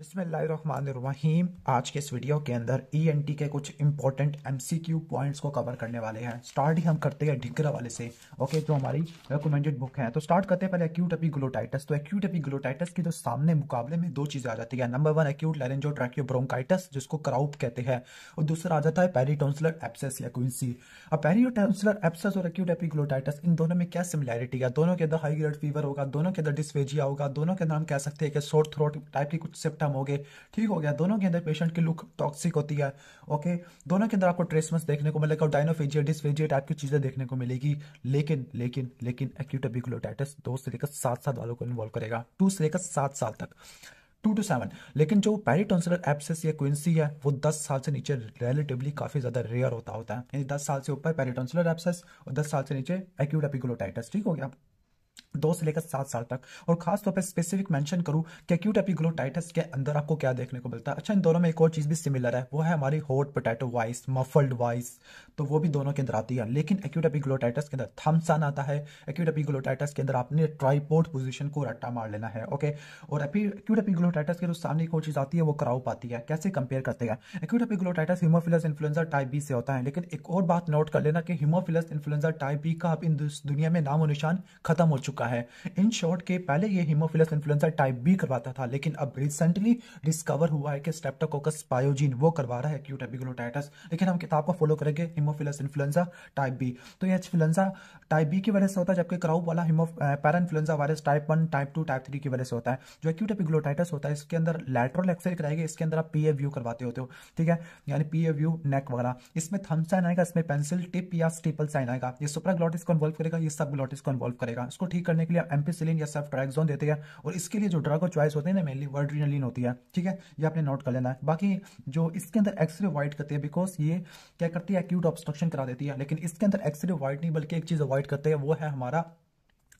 बिस्मिल्लाहिर्रहमानिर्रहीम आज के इस वीडियो के अंदर ईएनटी e के कुछ इंपॉर्टेंट एमसीक्यू पॉइंट्स को कवर करने वाले हैं स्टार्ट ही हम करते हैं ढिंकरा वाले से ओके जो हमारी रिकमेंडेड बुक है तो स्टार्ट करते हैं पहले एक्यूट ग्लोटाइटस तो एक्यूट ग्लोटाइटस के जो सामने मुकाबले में दो चीज़ें आ जाती है number one acute laryngotracheobronchitis जिसको क्राउप कहते हैं और दूसरा आ जाता है पेरीटोन्सलर एप्सेस या क्विंसी और पेरीटोन्सलर एप्सेस और एक्यूट ग्लोटाइटस इन दोनों में क्या सिमिलैरिटी है दोनों के अंदर हाई ग्रेड फीवर होगा दोनों के अंदर डिस्फेजिया होगा दोनों के अंदर हम कह सकते हैं कि शोर्ट थ्रोट टाइप की कुछ सिम्टम खत्म हो गए ठीक हो गया दोनों के अंदर पेशेंट की लुक टॉक्सिक होती है ओके दोनों के अंदर आपको ट्रेसमस देखने को मिलेगा और डायनोफेजिया डिसफेजिया टाइप की चीजें देखने को मिलेगी लेकिन लेकिन लेकिन एक्यूट एबिकुलोटाइटिस दो से लेकर सात सात वालों को इन्वॉल्व करेगा टू से लेकर सात साल तक टू टू सेवन लेकिन जो पेरीटोन्सुलर एप्सिस या क्विंसी है वो दस साल से नीचे रिलेटिवली काफी ज्यादा रेयर होता होता है यानी दस साल से ऊपर पेरीटोन्सुलर एप्सिस और दस साल से नीचे एक्यूट एपिकुलोटाइटस ठीक हो गया दो से लेकर सात साल तक और खास तौर पर स्पेसिफिक मेंशन करूं कि एक्यूट एपिग्लोटाइटिस के अंदर आपको क्या देखने को मिलता है अच्छा इन दोनों में एक और चीज़ भी सिमिलर है वो है हमारी hot potato voice muffled voice तो वो भी दोनों के अंदर आती है लेकिन एक्यूट एपिग्लोटाइटिस के अंदर थम्सन आता है एक्यूट एपिग्लोटाइटिस के अंदर आपने ट्राईपोर्ट पोजिशन को रट्टा मार लेना है ओके और एक्यूट एपिग्लोटाइटिस के जो सामने एक और चीज़ आती है वो क्राउप आती है कैसे कंपेयर करते हैं acute epiglottitis Haemophilus influenza type B से होता है लेकिन एक और बात नोट कर लेना कि हीमोफिलस इन्फ्लुएंजा टाइप बी का अब इन दुनिया में नामो निशान खत्म हो चुका चुका है इन शॉर्ट के पहले ये हिमोफिलस इन्फ्लुएंजा टाइप बी करवाता था लेकिन अब रिसेंटली डिस्कवर हुआ है कि स्टेप्टोकोकस पायोजीन वो करवा रहा है क्यूट एपिगलोटाइटस लेकिन हम किताब को फॉलो करेंगे हिमोफिलस इन्फ्लुएंजा टाइप बी तो ये इन्फ्लुएंजा टाइप बी की वजह से होता है जबकि क्राउप वाला haemo para influenza virus type one type two type three की वजह से होता है जो क्यूट एपिगलोटाइटस होता है इसके अंदर लेटरल एक्सरे कराएगी इसके अंदर आप पी ए व्यू करवाते होते हो ठीक है यानी पी ए व्यू नेक वगैरह इसमें थम साइन आएगा इसमें पेंसिल टिप या स्टीपल साइन आएगा ये सुप्रा ग्लॉटिस को इन्वॉल्व करेगा ये सब ग्लॉटिस को इन्वॉल्व करेगा इसको ठीक करने के लिए एम्पिसिलिन या सेफ्ट्राइक्सोन देते हैं और इसके लिए जो ड्रग और चॉइस होते हैं ना मेनली वर्ड्रीनलिन होती है ठीक है ये आपने नोट कर लेना है बाकी जो इसके अंदर एक्सरे वाइट करते हैं बिकॉज ये क्या करती है एक्यूट ऑब्स्ट्रक्शन करा देती है लेकिन इसके अंदर एक्सरे वाइट नहीं बल्कि एक चीज़ अवॉइड करते हैं वो है हमारा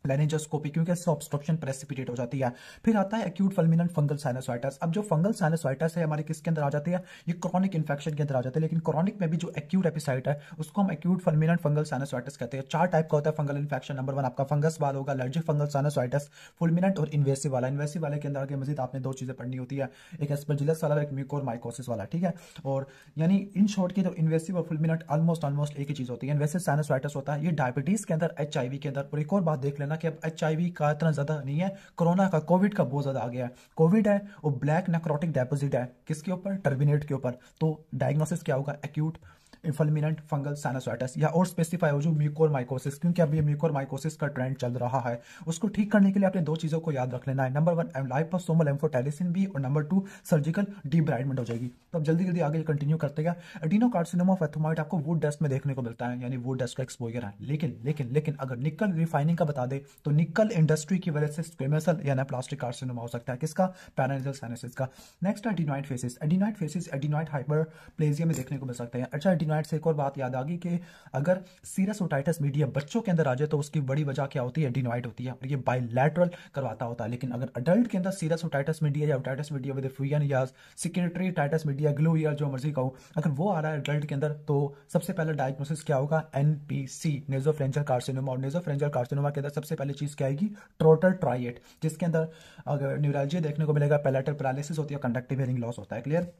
लेनेजोस्कोपी क्योंकि इससे ऑब्स्ट्रक्शन प्रेसिपिटेट हो जाती है फिर आता है एक्यूट फल्मिनेंट फंगल साइनसवाइटस अब जो फंगल साइनसवाइटस है हमारे किसके अंदर आ जाती है ये क्रॉनिक इन्फेक्शन के अंदर आ जाती है लेकिन क्रॉनिक में भी जो एक्यूट एपिसाइट है उसको हम एक्यूट फल्मिनेंट फंगल साइनसवाइटस कहते हैं चार टाइप का होता है फंगल इन्फेक्शन नंबर वन आपका फंगस वाला होगा एलर्जिक फंगल साइनसवाइटस फुलमिनेंट और इन्वेसिव वाला इन्वेसिव वाले के अंदर आगे मजीद आपने दो चीज़ें पढ़नी होती है एक एस्पर्जिलस वाला एक म्यूकोर माइकोसिस वाला ठीक है और यानी इन शॉर्ट की जो इन्वेसिव और फुलमिनट ऑलमोस्ट ऑलमोस्ट एक ही चीज़ होती है इन्वेसिव साइनसवाइटस होता है ये डायबिटीज़ के अंदर एच के अंदर और एक और बात देख लेना ना कि अब एच का इतना ज़्यादा नहीं है कोरोना का कोविड का बहुत ज़्यादा आ गया है कोविड है वो ब्लैक नेक्रोटिक डेपोजिट है किसके ऊपर टर्बिनेट के ऊपर तो डायग्नोसिस क्या होगा एक्यूट इन्फलमिनेंट फंगल सैनोसाइटस या और स्पेसिफाई हो जो म्यूकोर माइकोसिस क्योंकि अभी म्यूकोर माइकोसिस का ट्रेंड चल रहा है उसको ठीक करने के लिए आपने दो चीज़ों को याद रख लेना है नंबर वन लाइपोसोमल एम्फोटेलिसिन भी और नंबर टू सर्जिकल डिब्राइडमेंट हो जाएगी तो अब जल्दी जल्दी आगे कंटिन्यू करते हैं एडिनो कार्सिनोमा ऑफ आपको वुड डस्ट में देखने को मिलता है यानी वुड डस्ट का एक्सपोजर है लेकिन लेकिन लेकिन अगर निकल रिफाइनिंग का बता दे तो निकल इंडस्ट्री की वजह से स्क्वेमेसल यानी प्लास्टिक कार्सिनोमा हो सकता है किसका पैरानिजल सैनोसिस का next adenoid facies adenoid facies adenoid hyperplasia में देखने को मिल सकते हैं अच्छा नाइट से एक और बात याद आ गई कि अगर सीरस ओटाइटस मीडिया बच्चों के अंदर आ जाए तो उसकी बड़ी वजह क्या होती है डिनोइट होती है और ये बायलैटरल करवाता होता है लेकिन अगर अडल्ट के अंदर सीरस ओटाइटस मीडिया या ओटाइटस मीडिया विद फ्यूजन या सिक्योरिटरी टाइटस मीडिया ग्लू या जो मर्जी का हो अगर वो आ रहा है अडल्ट के अंदर तो सबसे पहले डायग्नोसिस क्या होगा एनपीसी नेजोफ्रेंजल कार्सिनोमा और नेजोफ्रेंजल कार्सिनोमा के अंदर सबसे पहले चीज क्या आएगी ट्रोटर ट्राइएट जिसके अंदर अगर न्यूरोलॉजी देखने को मिलेगा पैलेटल पैरालिसिस होती है कंडक्टिव हेयरिंग लॉस होता है क्लियर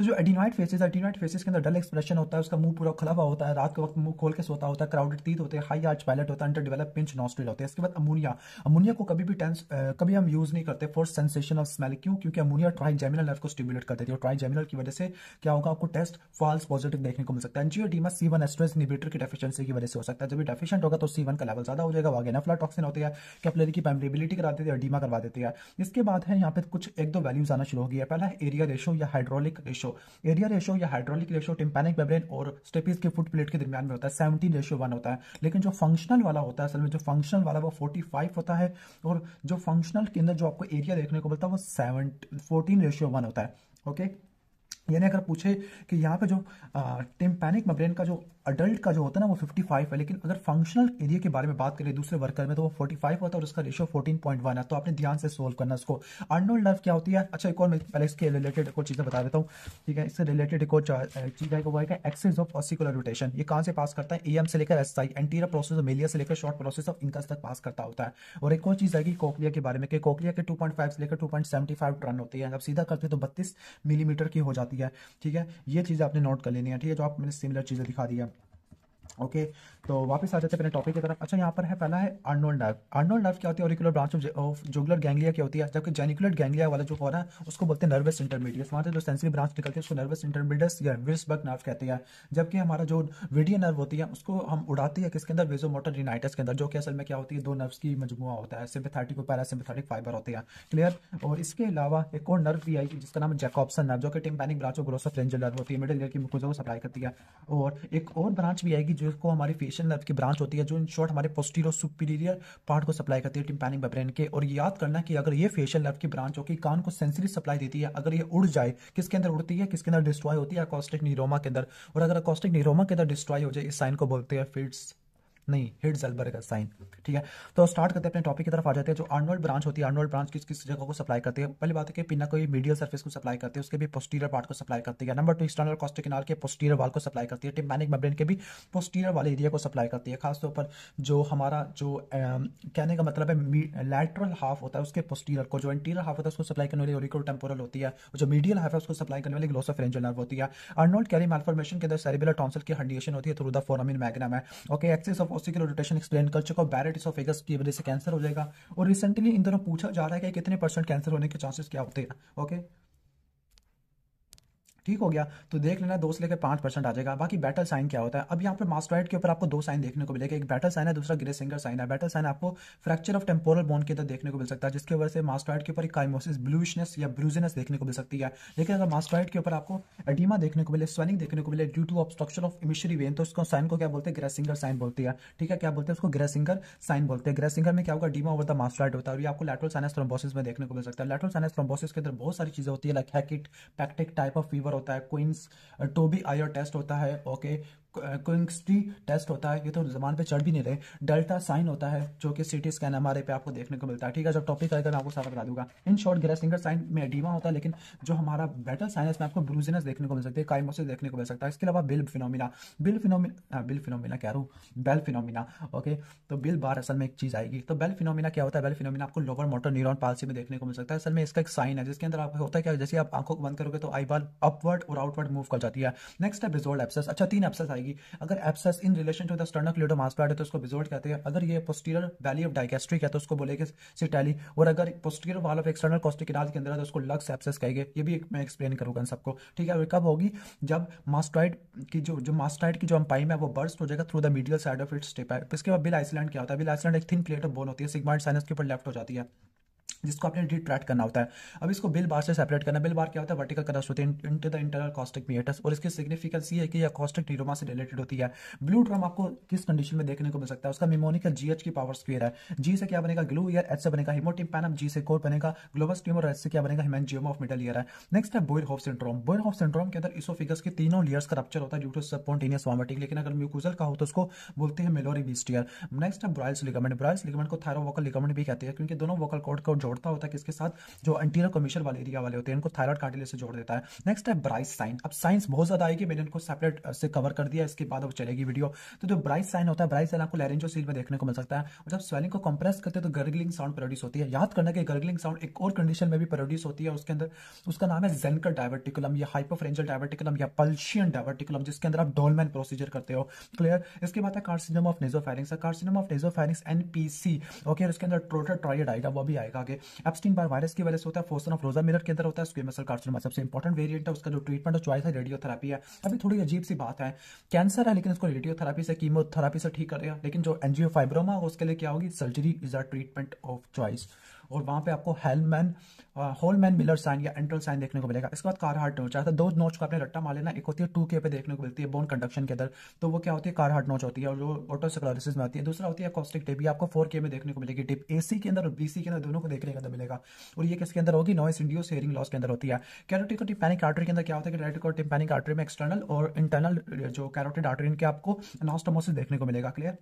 तो जो एडिनॉइड फेसेस एडिनॉइड फेसेस के अंदर डल एक्सप्रेशन होता है उसका मुंह पूरा खुला हुआ होता है रात के वक्त मुंह खोल के सोता होता है क्राउडेड टीथ होते हैं हाई आर्च पैलेट होता है अंडर डेवलप पिंच नॉस्ट्रिल होते हैं इसके बाद अमोनिया अमोनिया को कभी भी टेंस कभी हम यूज नहीं करते फॉर सेंसेशन ऑफ स्मेल क्यों क्योंकि अमोनिया ट्राई जेमिनल नर्व को स्टिमुलेट कर देती है और ट्राई जेमिनल की वजह से क्या होगा आपको टेस्ट फॉल्स पॉजिटिव देखने को मिल सकता है oedema C one esterase inhibitor की डेफिशिएंसी की वजह से हो सकता है जब डेफिशिएंट होगा तो सी वन का लेवल ज्यादा हो जाएगा नफला टॉक्सिन होती है कैपलरी की पैम्बलेबिलिटी करा देती है डीमा करवा देती है इसके बाद है यहाँ पे कुछ एक दो वैल्यूज आना शुरू हो गया पहला एरिया रेशो या hydraulic ratio ratio area ratio या हाइड्रोलिक रेशो टिम्पैनिक मेम्ब्रेन और स्टेपीज के फुट प्लेट के दरमियान में होता है सेवनटीन रेशो वन होता है लेकिन जो फंक्शनल वाला होता है असल में जो फंक्शनल वाला वो फोर्टी फाइव होता है और जो फंक्शनल के अंदर जो आपको एरिया देखने को मिलता है वो सेवन फोर्टीन रेशियो वन होता है ओके okay? यानी अगर पूछे कि यहाँ पे जो टिम्पैनिक मब्रेन का जो अडल्ट का जो होता है ना वो 55 है लेकिन अगर फंक्शनल एरिया के बारे में बात करें दूसरे वर्कर में तो वो 45 होता है और उसका रेशियो 14.1 है तो आपने ध्यान से सोल्व करना इसको अनोल्ड नर्व क्या होती है अच्छा एक और मैं पहले इसके रिलेटेड एक और चीज़ें बता देता हूँ ठीक है इससे रिलेटेड एक और चीज़ है वो है एक्सेस ऑफ ऑसिकुलर रोटेशन ये कहाँ से पास करता है ए से लेकर S I anterior process of malleus से लेकर शॉर्ट प्रोसेस ऑफ इनकस तक पास करता होता है और एक और चीज़ है कि कोकलिया के बारे में कि कोकलिया के टू से लेकर टू टन होती है अगर सीधा करते हैं तो बत्तीस मिलीमीटर की हो जाती है है ठीक है ये चीज़ें आपने नोट कर लेनी है ठीक है जो आप मैंने सिमिलर चीज़ें दिखा दी है ओके तो वापस आ जाते हैं अपने टॉपिक की तरफ अच्छा यहाँ पर है पहला है अर्नोल नर्व अर्नोल नर्व क्या होती है auricular branch of jugular ganglia क्या होती है जबकि जेनिकुलर गैंग्लिया वाला जो हो रहा है उसको बोलते हैं नर्वस इंटरमीडियट्स वहाँ से जो सेंसरी ब्रांच निकलती है उसको नर्वस इंटरमीडियस या विस्बर्ग नर्व कहते हैं जबकि हमारा जो वीडियो नर्व होती है उसको हम उड़ाते हैं किसके अंदर वेजो मोटर रिनाइटस के अंदर जो कि असल में क्या होती है दो नर्व की मजमुआ होता है सिम्पथेटिक और पैरासिम्पथेटिक फाइबर होते हैं क्लियर और इसके अलावा एक और नर्व भी आई जिसका नाम है नर्व जो कि टिम्पैनिक ब्रांच और ग्रोसोफ्रेंजल नर्व होती है मिडिल ईयर की को सप्लाई करती है और एक और ब्रांच भी आएगी जिसको हमारी सेक्शन नर्व की ब्रांच होती है जो इन शॉर्ट हमारे पोस्टीरियर सुपीरियर पार्ट को सप्लाई करती है टिम्पैनिक बेब्रेन के और याद करना कि अगर ये फेशियल नर्व की ब्रांच हो कि कान को सेंसरी सप्लाई देती है अगर ये उड़ जाए किसके अंदर उड़ती है किसके अंदर डिस्ट्रॉय होती है अकॉस्टिक निरोमा के अंदर और अगर अकॉस्टिक निरोमा के अंदर डिस्ट्रॉय हो जाए इस साइन को बोलते हैं फिट्स नहीं हिट जलबर्ग का साइन ठीक है तो स्टार्ट करते हैं अपने टॉपिक की तरफ आ जाते हैं जो आर्नोल्ड ब्रांच होती है आर्नोल्ड ब्रांच किस किस जगह को सप्लाई करते हैं पहली बात है कि पिना को ये मीडियल सर्फेस को सप्लाई करते हैं उसके भी पोस्टीरियर पार्ट को सप्लाई करती है नंबर टू एक्सटर्नल कॉस्टिक किनार के पोस्टीरियर वाल को सप्लाई करती है टिमैनिक मेब्रेन के भी पोस्टीरियर वाले एरिया को सप्लाई करती है खासतौर पर जो हमारा जो कहने का मतलब है लेटरल हाफ होता है उसके पोस्टीरियर को जो इंटीरियर हाफ होता है उसको सप्लाई करने वाली ओरिको टेम्पोरल होती है जो मीडियल हाफ है उसको सप्लाई करने वाली फ्रेंजल नर्व होती है अर्नोल्ड कैरी मालफॉर्मेशन के अंदर सेरिबुलर टॉन्सिल की हंडिएशन होती है थ्रू द फोरामिन मैग्नम है ओके एक्सेस ऑफ लिए रोटेशन एक्सप्लेन कर चुका हूँ बैरेट एगस की वजह से कैंसर हो जाएगा और रिसेंटली इन दोनों पूछा जा रहा है कि कितने परसेंट कैंसर होने के चांसेस क्या होते हैं ओके ठीक हो गया तो देख लेना दो से लेकर पांच परसेंट आ जाएगा बाकी बैटल साइन क्या होता है अब यहाँ पे मास्टोइड के ऊपर आपको दो साइन देखने को मिलेगा एक बैटल साइन है दूसरा ग्रे सिंगर साइन है बैटल साइन आपको फ्रैक्चर ऑफ टेम्पोरल बोन के अंदर देखने को मिल सकता है जिसकी वजह से मास्टोइड के ऊपर काइमोसिस ब्लूशनेस या ब्रूजनेस देखने को मिल सकती है लेकिन अगर मास्टोइड के ऊपर आपको एडीमा देखने को मिले स्वेलिंग देखने को मिले due to obstruction of emissary vein तो उसको साइन को क्या बोलते हैं ग्रे सिंगर साइन बोलती है ठीक है क्या बोलते हैं उसको ग्रे सिंगर साइन बोलते हैं ग्रे सिंगर में क्या होगा डीमा ओवर द मास्टोइड होता है और ये आपको लेटरल साइनस थ्रोम्बोसिस में देखने को मिल सकता है लेटरल साइनस थ्रोम्बोसिस के अंदर बहुत सारी चीजें होती है like hectic picket type of fever होता है क्वींस टोबी तो आयो टेस्ट होता है ओके टेस्ट होता है ये तो जमान पे चढ़ भी नहीं रहे डेल्टा साइन होता है जो कि सिटी स्कैन हमारे पे आपको देखने को मिलता है ठीक है जब टॉपिक आएगा मैं आपको सारा बता दूंगा इन शॉर्ट ग्रेसिंगर साइन में डीमा होता है लेकिन जो हमारा बेटल साइन है इसमें आपको ब्रूजिनस देखने को मिल सकती है काइमोसिस देखने को मिल सकता है इसके अलावा Bill phenomena Bill phenomena Bill phenomena कह रहा हूँ बेल फिनोमिना ओके तो बिल बार असल में एक चीज़ आएगी तो बेल फिनोमिना क्या होता है बेल फिनोमिना आपको लोअर मोटर न्यूरोन पालसी में देखने को मिल सकता है असल में इसका एक साइन है जिसके अंदर आपको होता है क्या जैसे आप आंखों को बंद करोगे तो आई बार अपवर्ड और आउटवर्ड मूव कर जाती है नेक्स्ट है बिजोल्ड एप्स अच्छा तीन एप्सेस आएगी अगर abscess in relation to the sterno sternocleidomastoid है तो उसको बिजोर्ड कहते हैं अगर ये पोस्टीरियर वैली ऑफ डाइगेस्ट्रिक है तो उसको बोलेगे सिटैली और अगर posterior wall of external caustic कॉस्टिकिनाल के अंदर है तो उसको लक्स एप्सेस कहेंगे ये भी मैं एक्सप्लेन करूंगा सबको ठीक है कब होगी जब मास्टॉइड की जो जो मास्टॉइड की जो अम्पाइम है वो बर्स्ट हो जाएगा through the medial side of it step है तो इसके बाद बिल आइसलैंड क्या होता है बिल आइसलैंड एक थिन प्लेट ऑफ बोन होती है सिग्माइड साइनस के ऊपर लेफ्ट हो जाती है जिसको आपने डिट्रैक्ट करना होता है अब इसको बिल बार से सेपरेट करना बिल बार क्या होता है वर्टिकल होते हैं into the internal acoustic meatus और इसकी सिग्निफिकेंस ये है कि यह कॉस्टिक ड्रोमा से रिलेटेड होती है ब्लू ड्रम आपको किस कंडीशन में देखने को मिल सकता है उसका मेमोनिकल जी की पावर स्क्वेयर है जी से क्या बनेगा ग्लू ईयर एच से बनेगा हिमोटिम्पैनम जी से कोर बनेगा ग्लोबस और एच से क्या बनेगा हिमेंजियम ऑफ मिडल ईयर है नेक्स्ट है Boerhaave syndrome Boerhaave syndrome के अंदर इसोफिगस के तीनों लेयर्स का रप्चर होता है ड्यू टू सबकॉन्टीन्यूस वॉमिटिंग लेकिन अगर म्यूकूजल का हो तो उसको बोलते हैं मेलोरी बीस्टियर नेक्स्ट है ब्रॉयल्स लिगामेंट ब्रॉयल्स लिगामेंट को थायरो वोकल लिगामेंट भी कहते हैं क्योंकि दोनों वोकल कोड को जोड़ता होता है किसके साथ जो एंटीरियर कमीशन वाले एरिया वाले होते हैं इनको थायराइड कार्टिले से जोड़ देता है नेक्स्ट है ब्राइस साइन अब साइंस बहुत ज्यादा आएगी मैंने इनको सेपरेट से कवर कर दिया इसके बाद अब चलेगी वीडियो तो जो ब्राइस साइन होता है ब्राइस साइन आपको लैरेंजो सील में देखने को मिल सकता है और जब स्वेलिंग को कंप्रेस करते हैं तो गर्गलिंग साउंड प्रोड्यूस होती है याद करना कि गर्गलिंग साउंड एक और कंडीशन में भी प्रोड्यूस होती है उसके अंदर उसका नाम है जेनकर डायवर्टिकुलम या हाइपोफ्रेंजल डायवर्टिकुलम या पल्शियन डायवर्टिकुलम जिसके अंदर आप डोलमैन प्रोसीजर करते हो क्लियर इसके बाद है carcinoma of nasopharynx carcinoma of nasopharynx NPC okay उसके अंदर ट्रोटर ट्राइड आएगा वो भी आएगा आगे एप्सटीन बार वायरस की वजह से होता है फोर्सन ऑफ रोजा मिरर के अंदर होता है स्क्वेयर मसल कार्सिनोमा सबसे इंपॉर्टेंट वेरिएंट है उसका जो ट्रीटमेंट और चॉइस है रेडियोथेरेपी है अभी थोड़ी अजीब सी बात है कैंसर है लेकिन उसको रेडियोथेरेपी से कीमोथेरेपी से ठीक करेगा लेकिन जो एनजियो फाइब्रोमा उसके लिए क्या होगी surgery is a treatment of choice और वहाँ पे आपको हेलमैन होलमैन मिलर साइन या एंट्रल साइन देखने को मिलेगा इसके बाद हार्ट नोच आता है दो नोच को आपने रट्टा मार लेना एक होती है टू के पे देखने को मिलती है बोन कंडक्शन के अंदर तो वो क्या होती है हार्ट नोच होती है और जो ऑटोसिक्लोरिसिस में आती है दूसरा होती है कॉस्टिक टिप आपको फोर के में देखने को मिलेगी टिप ए के अंदर और बी के अंदर दोनों को देखने के अंदर मिलेगा और ये किसके अंदर होगी नॉइस इंडियो हेयरिंग लॉस के अंदर होती है कैरोटिको टिपैनिक आर्टरी के अंदर क्या होता है और टिपैनिक आर्टरी में एक्सटर्नल और इंटरनल जो कैरोटिड आर्टरी इनके आपको नॉस्टोमोसिस देखने को मिलेगा क्लियर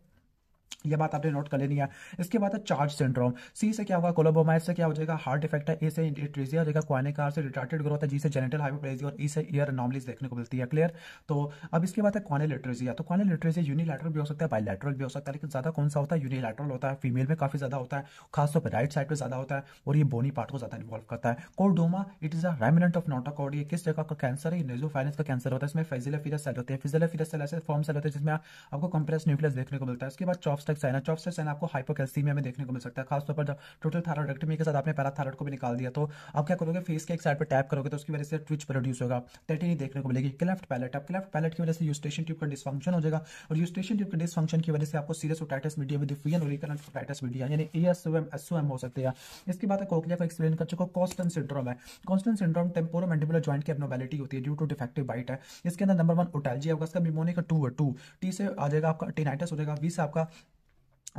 ये बात आपने नोट कर लेनी है इसके बाद है चार्ज सिंड्रोम सी से क्या होगा कोलोबोमाइड से क्या हो जाएगा हार्ट इफेक्ट है ए से इट्रेजिया हो जाएगा क्वानिकार से रिटार्टेड ग्रोथ है जी से जेनेटल हाइपोप्लेजी और ई e से ईयर अनोमलीज देखने को मिलती है क्लियर तो अब इसके बाद है क्वानिलिट्रेजिया तो क्वानिलिट्रेजिया यूनिलैटरल भी हो सकता है बायलैटरल भी हो सकता है लेकिन ज्यादा कौन सा होता है यूनिलैटरल होता है फीमेल में काफी ज्यादा होता है खासतौर पर राइट साइड पर ज्यादा होता है और ये बोनी पार्ट को ज्यादा इन्वॉल्व करता है chordoma it is a remnant of notochord ये किस जगह का कैंसर है नेजोफाइनेंस का कैंसर होता है इसमें फेजिला सेल होते हैं फिजिला सेल ऐसे फॉर्म सेल होते हैं जिसमें आपको कंप्रेस न्यूक्लियस देखने को मिलता है इसके बाद चॉपस्टिक साइन है चॉपस्टिक साइन आपको हाइपोकैल्सीमिया में देखने को मिल सकता है खासतौर पर टोटल थायरॉइडेक्टमी के साथ आपने पैराथायरॉइड को भी निकाल दिया तो आप क्या करोगे फेस के एक साइड पर टैप करोगे तो उसकी वजह से ट्विच प्रोड्यूस होगा टेटिनी देखने को मिलेगी क्लेफ्ट पैलेट आप क्लेफ्ट पैलेट की वजह से यूस्टेशन ट्यूब का डिसफंक्शन हो जाएगा और यूस्टेशन ट्यूब के डिसफंक्शन की वजह से आपको serous otitis media with effusion और रिकरेंट ओटाइटिस मीडिया यानी एएसओएम एसओएम हो सकते हैं इसके बाद कोकलिया को एक्सप्लेन कर चुका कॉस्टन सिंड्रोम है Costen syndrome temporo temporomandibular joint की एबनॉर्मेलिटी होती है ड्यू टू डिफेक्टिव बाइट है इसके अंदर नंबर वन ओटाइलजी होगा इसका निमोनिक टू और टू टी से आ जाएगा आपका टेनाइटस हो जाएगा वी से आपका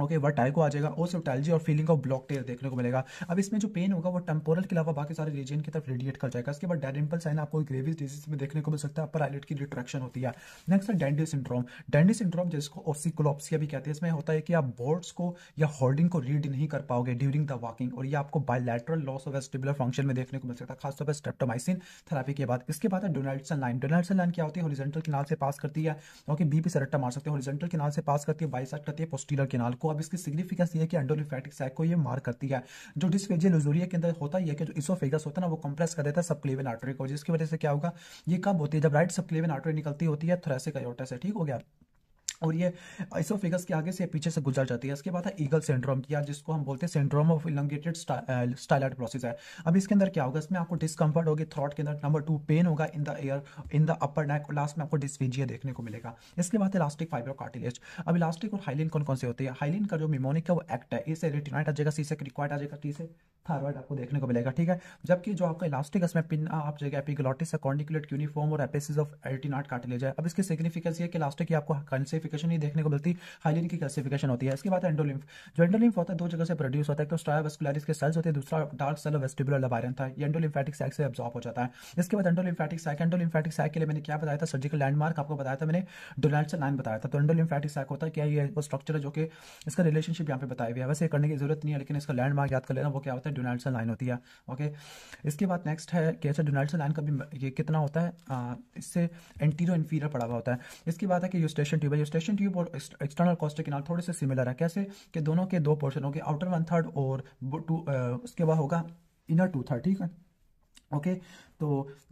ओके okay, को आ जाएगा और सिप्टालजी और फीलिंग ऑफ ब्लॉक टेयर देखने को मिलेगा अब इसमें जो पेन होगा वो टेम्पोरल के अलावा बाकी सारे रीजन की तरफ रेडिएट कर जाएगा इसके बाद डेडिम्पल साइन आपको ग्रेविस डिजीज में देखने को मिल सकता है अपर आइलेट की रिट्रैक्शन होती है नेक्स्ट है डेंडी सिंड्रोम डेंडी सिंड्रोम जिसको ओसिकोलॉप्सिया भी कहते हैं इसमें होता है कि आप बोर्ड्स को या होर्डिंग को रीड नहीं कर पाओगे ड्यूरिंग द वॉकिंग और ये आपको bilateral loss of vestibular function में देखने को मिल सकता है खासतौर पर स्टेप्टोमाइसिन थेरापी के बाद इसके बाद है डोनाल्डसन लाइन डोनाल्डसन लाइन क्या होती है हॉरिजेंटल किनाल से पास करती है ओके बी पी सरट्टा मार सकते हैं हॉरिजेंटल किनाल से पास करती है बाइसाट करती है पोस्टीलर किनाल को अब इसकी सिग्निफिकेंस ये है कि एंडोलिफेटिक सैक को ये मार करती है जो डिस्पेजिया लजूरिया के अंदर होता है कि जो इसोफेगस होता है ना वो कंप्रेस कर देता है सबक्लेवन आर्टरी को जिसकी वजह से क्या होगा ये कब होती है जब राइट सबक्लेवन आर्टरी निकलती होती है थ्रेसिक एयोटा से ठीक हो गया और ये आइसोफिगस के आगे से पीछे से गुजर जाती है इसके बाद है ईगल सिंड्रोम या जिसको हम बोलते हैं syndrome of elongated styloid process है अब इसके अंदर क्या होगा इसमें आपको डिस्कम्फर्ट होगी थ्रॉट के अंदर नंबर टू पेन होगा in the ear in the upper neck और लास्ट में आपको डिस्फीजिया देखने को मिलेगा इसके बाद इलास्टिक फाइबर कार्टिलेज अब इलास्टिक और हाइलिन कौन कौन से होते हैं हाइलिन का जो मिमोनिक है वो एक्ट है इसे रिटिनाइट आ जाएगा सी से रिक्वाइट आ जाएगा टी से थायरॉइड आपको देखने को मिलेगा ठीक है जबकि जो आपका इलास्टिक इसमें पिन आप जगह एपिग्लॉटिस कॉन्डिकुलेट यूनिफॉर्म और एपेसिस ऑफ एल्टीनाट कार्टिलेज है अब इसकी सिग्निफिकेंस ये कि इलास्टिक आपको कंसिफ क्लासिफिकेशन ही देखने को मिलती हाइलिन की क्लासिफिकेशन होती है इसके बाद एंडोलिम्फ जो एंडोलिम्फ होता है दो जगह से प्रोड्यूस होता है तो स्ट्रावास्कुलरिस के सेल्स होते हैं दूसरा डार्क सेल वेस्टिबुलर लबारेंथ है एंडोलिम्फेटिक सैक से एब्जॉर्ब हो जाता है इसके बाद एंडोलिम्फेटिक सैक एंडोलिम्फेटिक सैक के लिए मैंने क्या बताया था सर्जिकल लैंडमार्क आपको बताया था मैंने डोनाल्ड लाइन बताया था तो एंडोलिम्फेटिक सैक होता है क्या ये वो स्ट्रक्चर है जो कि इसका रिलेशनशिप यहाँ पे बताया हुआ है वैसे करने की जरूरत नहीं है लेकिन इसका लैंडमार्क याद कर लेना वो क्या होता है डोनाल्ड लाइन होती है ओके इसके बाद नेक्स्ट है कि अच्छा डोनाल्ड लाइन का भी ये कितना होता है इससे एंटीरो इन्फीरियर पड़ा हुआ होता है इसके बाद है कि यूस्टेशन ट्यूब है कंप्रेशन ट्यूब और एक्सटर्नल कॉस्टिक इनाल थोड़े से सिमिलर है कैसे कि दोनों के दो पोर्शन होंगे आउटर वन थर्ड और टू uh, उसके बाद होगा इनर टू थर्ड ठीक है ओके तो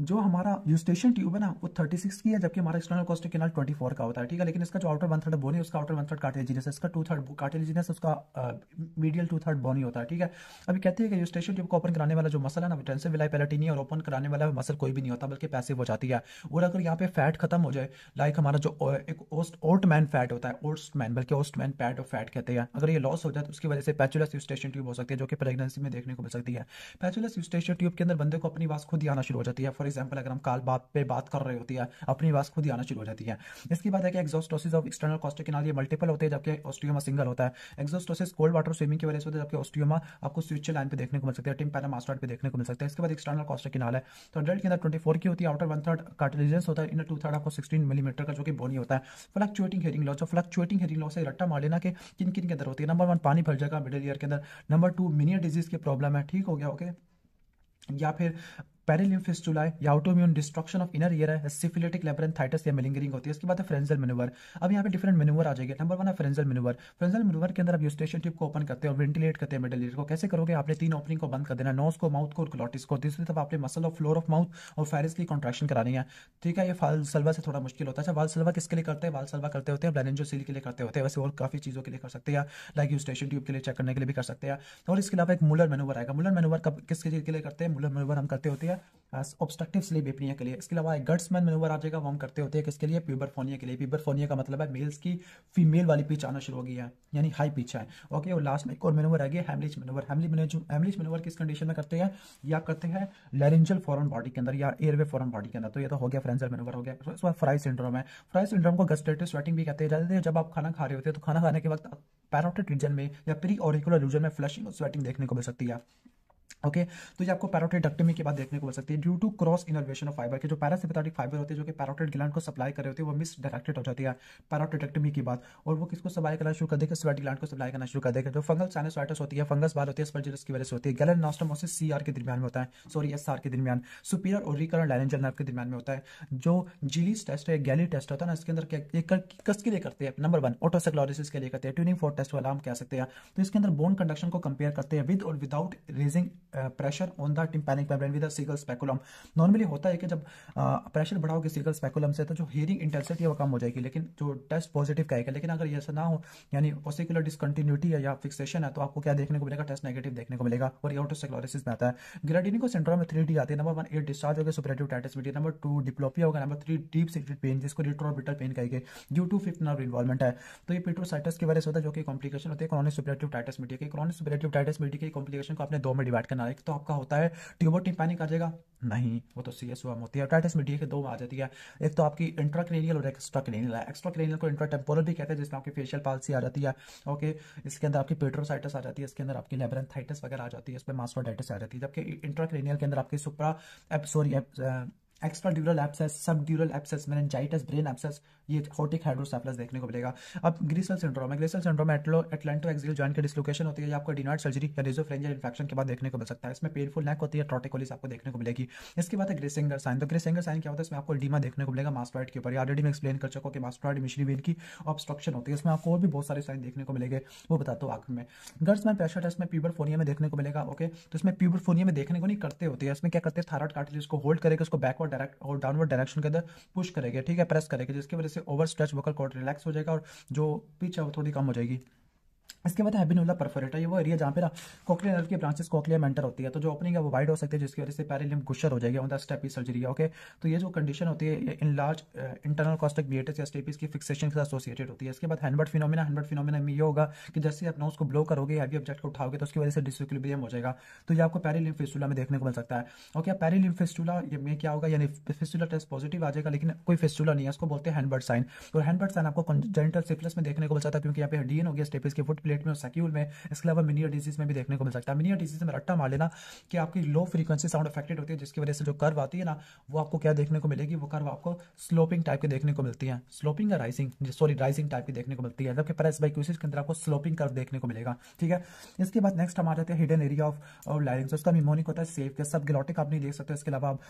जो हमारा यूस्टेशन ट्यूब है ना वो थर्टी सिक्स की है जबकि हमारा external acoustic canal twenty four का होता है ठीक है लेकिन इसका जो आउटर वन थर्ड बोनी उसका आउटर वन थर्ड कार्टिलेजिनस इसका टू थर्ड कार्टिलेजिनस उसका मीडियल टू थर्ड बोनी होता है ठीक है अभी कहते हैं कि यूस्टेशन ट्यूब को ओपन कराने वाला जो मसल है ना टेंसिव विलाई नहीं और ओपन कराने वाला मसल कोई भी नहीं होता बल्कि पैसिव हो जाती है और अगर यहाँ पे फैट खत्म हो जाए लाइक हमारा जो एक ओस्ट फैट होता है ओस्टमैन बल्कि ओस्टमैन पैट और फैट कहते हैं अगर ये लॉस हो जाए तो उसकी वजह से पैचुलस यूस्टेशन ट्यूब हो सकती है जो कि प्रेगनेंसी में देखने को मिल सकती है पैचुलस यूस्टेशन ट्यूब के अंदर बंदे को अपनी बात खुद ही आना शुरू शुरू हो जाती है फॉर एग्जाम्पल अगर हम काल बात पे बात कर रहे होती है अपनी आवाज़ खुद ही आना शुरू हो जाती है इसकी बात है कि exostosis of external acoustic canal ये मल्टीपल होते हैं जबकि ऑस्टियोमा सिंगल होता है एक्जोस्टोसिस कोल्ड वाटर स्विमिंग की वजह से होता है जबकि ऑस्टियोमा आपको स्विच लाइन पर देखने को मिल सकता है टिम पैरा मास्टर्ड पर देखने को मिल सकता है इसके बाद एक्सटर्नल कॉस्टिक नाल है तो अडल्ट के अंदर ट्वेंटी फोर की होती है आउटर वन थर्ड कार्टिलेजेंस होता है इन टू थर्ड आपको सिक्सटीन मिलीमीटर का जो कि बोनी होता है फ्लक्चुएटिंग हेरिंग लॉस और फ्लक्चुएटिंग हेरिंग लॉस है रट्टा मार लेना के किन किन के अंदर होती है नंबर वन पानी भर जाएगा मिडिल ईयर के अंदर नंबर टू मिनियर डिजीज की प्रॉब्लम है ठीक हो गया ओके या फिर पेरिलियम फेस्टुला या autoimmune destruction of inner ear है सिफिलेटिक लेबरेंथाइटिस या मेलिंगरिंग होती है उसके बाद है फ्रेंजल मेनूवर अब यहाँ पे डिफरेंट मेनूवर आ जाएगा नंबर वन है फ्रेंजल मेनूवर फ्रेंजल मेनूवर के अंदर आप यूस्टेशन ट्यूब को ओपन करते हैं और वेंटिलेट करते हैं मिडल ईयर को कैसे करोगे आपने तीन ओपनिंग को बंद कर देना नोज को माउथ को और क्लॉटिस को तीसरी तरफ आपने muscle of floor of mouth और फेरिस की कॉन्ट्रेक्शन करानी है ठीक है ये फाल सलवा से थोड़ा मुश्किल होता है वाल सलवा अच्छा, किसके लिए करते हैं वाल सलवा करते होते हैं ब्लैनजो सील के लिए करते होते हैं वैसे और काफी चीज़ों के लिए कर सकते हैं लाइक यूस्टेशन ट्यूब के लिए चेक करने के लिए भी कर सकते हैं और इसके अलावा एक मुलर मेनुवर आएगा मुलर मेनूवर कब किसके के लिए करते हैं मुलर मेनूवर हम करते होते हैं है ऑब्स्ट्रक्टिव स्लीप एपनिया के लिए इसके अलावा गट्समैन मनोवर आ जाएगा वॉर्म करते होते हैं किसके लिए प्यूबर फोनिया के लिए प्यूबर फोनिया का मतलब है मेल्स की फीमेल वाली पिच आना शुरू हो गई है यानी हाई पिच है ओके और लास्ट में एक और मेनोवर आ गया हैमलिच मैनूवर हैमलिच मैनूवर किस कंडीशन में करते हैं ये आप करते हैं लेरेंजल फॉरन बॉडी के अंदर या एयरवे फॉरन बॉडी के अंदर तो ये तो हो गया फ्रेंजल मेनोवर हो गया उसके तो बाद फ्राई सिंड्रोम है फ्राई सिंड्रोम को गस्टेटिव स्वेटिंग भी कहते हैं जल्दी जब आप खाना खा रहे होते हैं तो खाना खाने के वक्त पैरोटिड रीजन में या प्री ऑरिकुलर रीजन में फ्लशिंग और स्वेटिंग देखने को मिल सकती है ओके okay, तो ये आपको पैरोटिडक्टमी के बाद देखने को मिल सकती है due to cross innervation of fibre के जो पैरासिपेटोटिक फाइबर होते हैं जो कि पैरोटेड ग्लैंड को सप्लाई कर रहे होते हैं वो मिसडायरेक्टेड हो जाती है पैरोटिडक्टमी के बाद और वो किसको सप्लाई करना शुरू कर देगा स्वेट ग्लैंड को सप्लाई करना शुरू कर देगा जो फंगल साइनोसाइटस होती है फंगस बाल होती है स्पर्जिलस की वजह से होती है गैलन नॉस्टोमोसिस सी आर के दरमियान में होता है सॉरी एस आर के दरमियान सुपीरियर और रिकरण लाइनजल नर्व के दरमियान में होता है जो जीलीस टेस्ट है गैली टेस्ट होता है ना इसके अंदर किसके लिए करते हैं नंबर वन ऑटोसेक्लोरिस के लिए करते हैं ट्यूनिंग फोर टेस्ट वाला हम कह सकते हैं तो इसके अंदर बोन कंडक्शन को कंपेयर करते हैं विद और without raising pressure on the tympanic membrane with Siegle speculum normally होता है कि जब प्रेशर बढ़ाओगे सिगल स्पेकुलम से तो जो हेयरिंग इंटेंसिटी है वो कम हो जाएगी लेकिन जो टेस्ट पॉजिटिव कहेगा लेकिन अगर ऐसा ना हो यानी ओसिकुलर डिसकंटिन्यूटी है या फिक्सेशन है तो आपको क्या देखने को मिलेगा टेस्ट नेगेटिव देखने को मिलेगा और ऑटोसेक्लोरिसिस में आता है ग्रेडिनिको सिंड्रोम में थ्री डी आती है नंबर वन एट डिस्चार्ज होगा suppurative otitis media number two diplopia होगा number three deep seated pain जिसको रिट्रोबिटल पेन कहेंगे due to fifth nerve involvement है तो ये पिट्रोसाइटिस की वजह से होता है जो कि कॉम्प्लिकेशन होती है क्रॉनिक सुपरेटिव टाइटिस मीडिया की क्रॉनिक सुपरेटिव टाइटिस मीडिया की कॉम्प्लिकेशन को आपने दो में डिवाइड एनारिक तो आपका होता है ट्यूबोटिन पैनिक आ जाएगा नहीं वो तो सीरियस एस हुआ होती है हेपेटाइटिस मीडिया के दो आ जाती है एक तो आपकी इंट्रा क्रेनियल और एक्स्ट्रा क्रेनियल है एक्स्ट्रा क्रेनियल को इंट्रा टेम्पोरल भी कहते हैं जिसमें आपकी फेशियल पालसी आ जाती है ओके इसके अंदर आपकी पेट्रोसाइटस आ जाती है इसके अंदर आपकी लेबरेंथाइटिस वगैरह आ जाती है इस पर मास्टोडाइटिस आ जाती है जबकि इंट्रा क्रेनियल के अंदर आपकी supra sorry extradural abscess subdural abscess meningitis brain abscess ये होटिक हाइड्रोसेफलस देखने को मिलेगा अब ग्रीसल सिंड्रोम है Grisel syndrome atlo atlanto axial joint के डिसलोकेशन होती है या आपको डिनाइड सर्जरी या रिजोफ्रेंजल इन्फेक्शन के बाद देखने को मिल सकता है इसमें पेनफुल नेक होती है ट्रॉटिकोलिस आपको देखने को मिलेगी इसके बाद है ग्रेसिंगर साइन तो ग्रेसिंगर साइन क्या होता है इसमें आपको डीमा देखने को मिलेगा मास्टॉइड के ऊपर ऑलरेडी मैं एक्सप्लेन कर चुका कि मास्टॉइड मिश्री वेन की ऑब्स्ट्रक्शन होती है इसमें आपको और भी बहुत सारे साइन देखने को मिलेंगे वो बताता हूँ आखिर में गर्स मैन प्रेशर टेस्ट में प्यूबर फोनिया में देखने को मिलेगा ओके तो इसमें प्यूबर फोनिया में देखने को नहीं करते होते हैं इसमें क्या करते हैं थायराइड कार्टिलेज को होल्ड करेगा उसको बैकवर्ड और डायरेक्ट और डाउनवर्ड डायरेक्शन के अंदर पुश करेगा ठीक है प्रेस करेगा जिसकी वजह से over stretch vocal cord relax हो जाएगा और जो पीछे है वो थोड़ी कम हो जाएगी इसके बाद एबिनुला परफोरेटर ये वो एरिया जहाँ पे ना कॉकलियर नर्व की ब्रांचेस कॉकलियर मेंटर होती है तो जो ओपनिंग है वो वाइड हो सकती है जिसकी वजह से पैरिलिम गुशर हो जाएगी मतलब स्टेपी सर्जरी ओके तो ये जो कंडीशन होती है in large internal acoustic meatus या स्टेपीज की फिक्सेशन के साथ एसोसिएटेड होती है इसके बाद हैंडबर्ट फिनोमिना हैंडबर्ट फिनोमिना में ये होगा कि जैसे आप नोज को ब्लो करोगे या भी ऑब्जेक्ट को उठाओगे तो उसकी वजह से डिसक्लिबियम हो जाएगा तो ये आपको पैरिलिम फेस्टूला में देखने को मिल सकता है ओके पैरिलिम फेस्टूला में क्या होगा यानी फेस्टूला टेस्ट पॉजिटिव आ जाएगा लेकिन कोई फेस्टूला नहीं है उसको बोलते हैं हैंडबर्ट साइन और हैंडबर्ट साइन आपको जेंटल सिफिलस में देखने को मिल सकता है क्योंकि यहाँ पे डीएन हो गया स्टेपीज के फुट प्लेट रेट में और सेक्यूल में इसके अलावा मिनियर डिजीज में भी देखने को मिल सकता है मिनियर डिजीज में रट्टा मार लेना कि आपकी लो फ्रीक्वेंसी साउंड अफेक्टेड होती है जिसकी वजह से जो कर्व आती है ना वो आपको क्या देखने को मिलेगी वो कर्व आपको स्लोपिंग टाइप के देखने को मिलती है स्लोपिंग या राइजिंग सॉरी राइजिंग टाइप की देखने को मिलती है जबकि प्रेस बाई क्यूसिस के अंदर आपको स्लोपिंग कर्व देखने को मिलेगा ठीक है इसके बाद नेक्स्ट हम आ जाते हैं हिडन एरिया ऑफ लाइरिंग्स उसका मिमोनिक होता है सेफ के सब गिलोटिक आप नहीं देख सकते इसके अलावा आप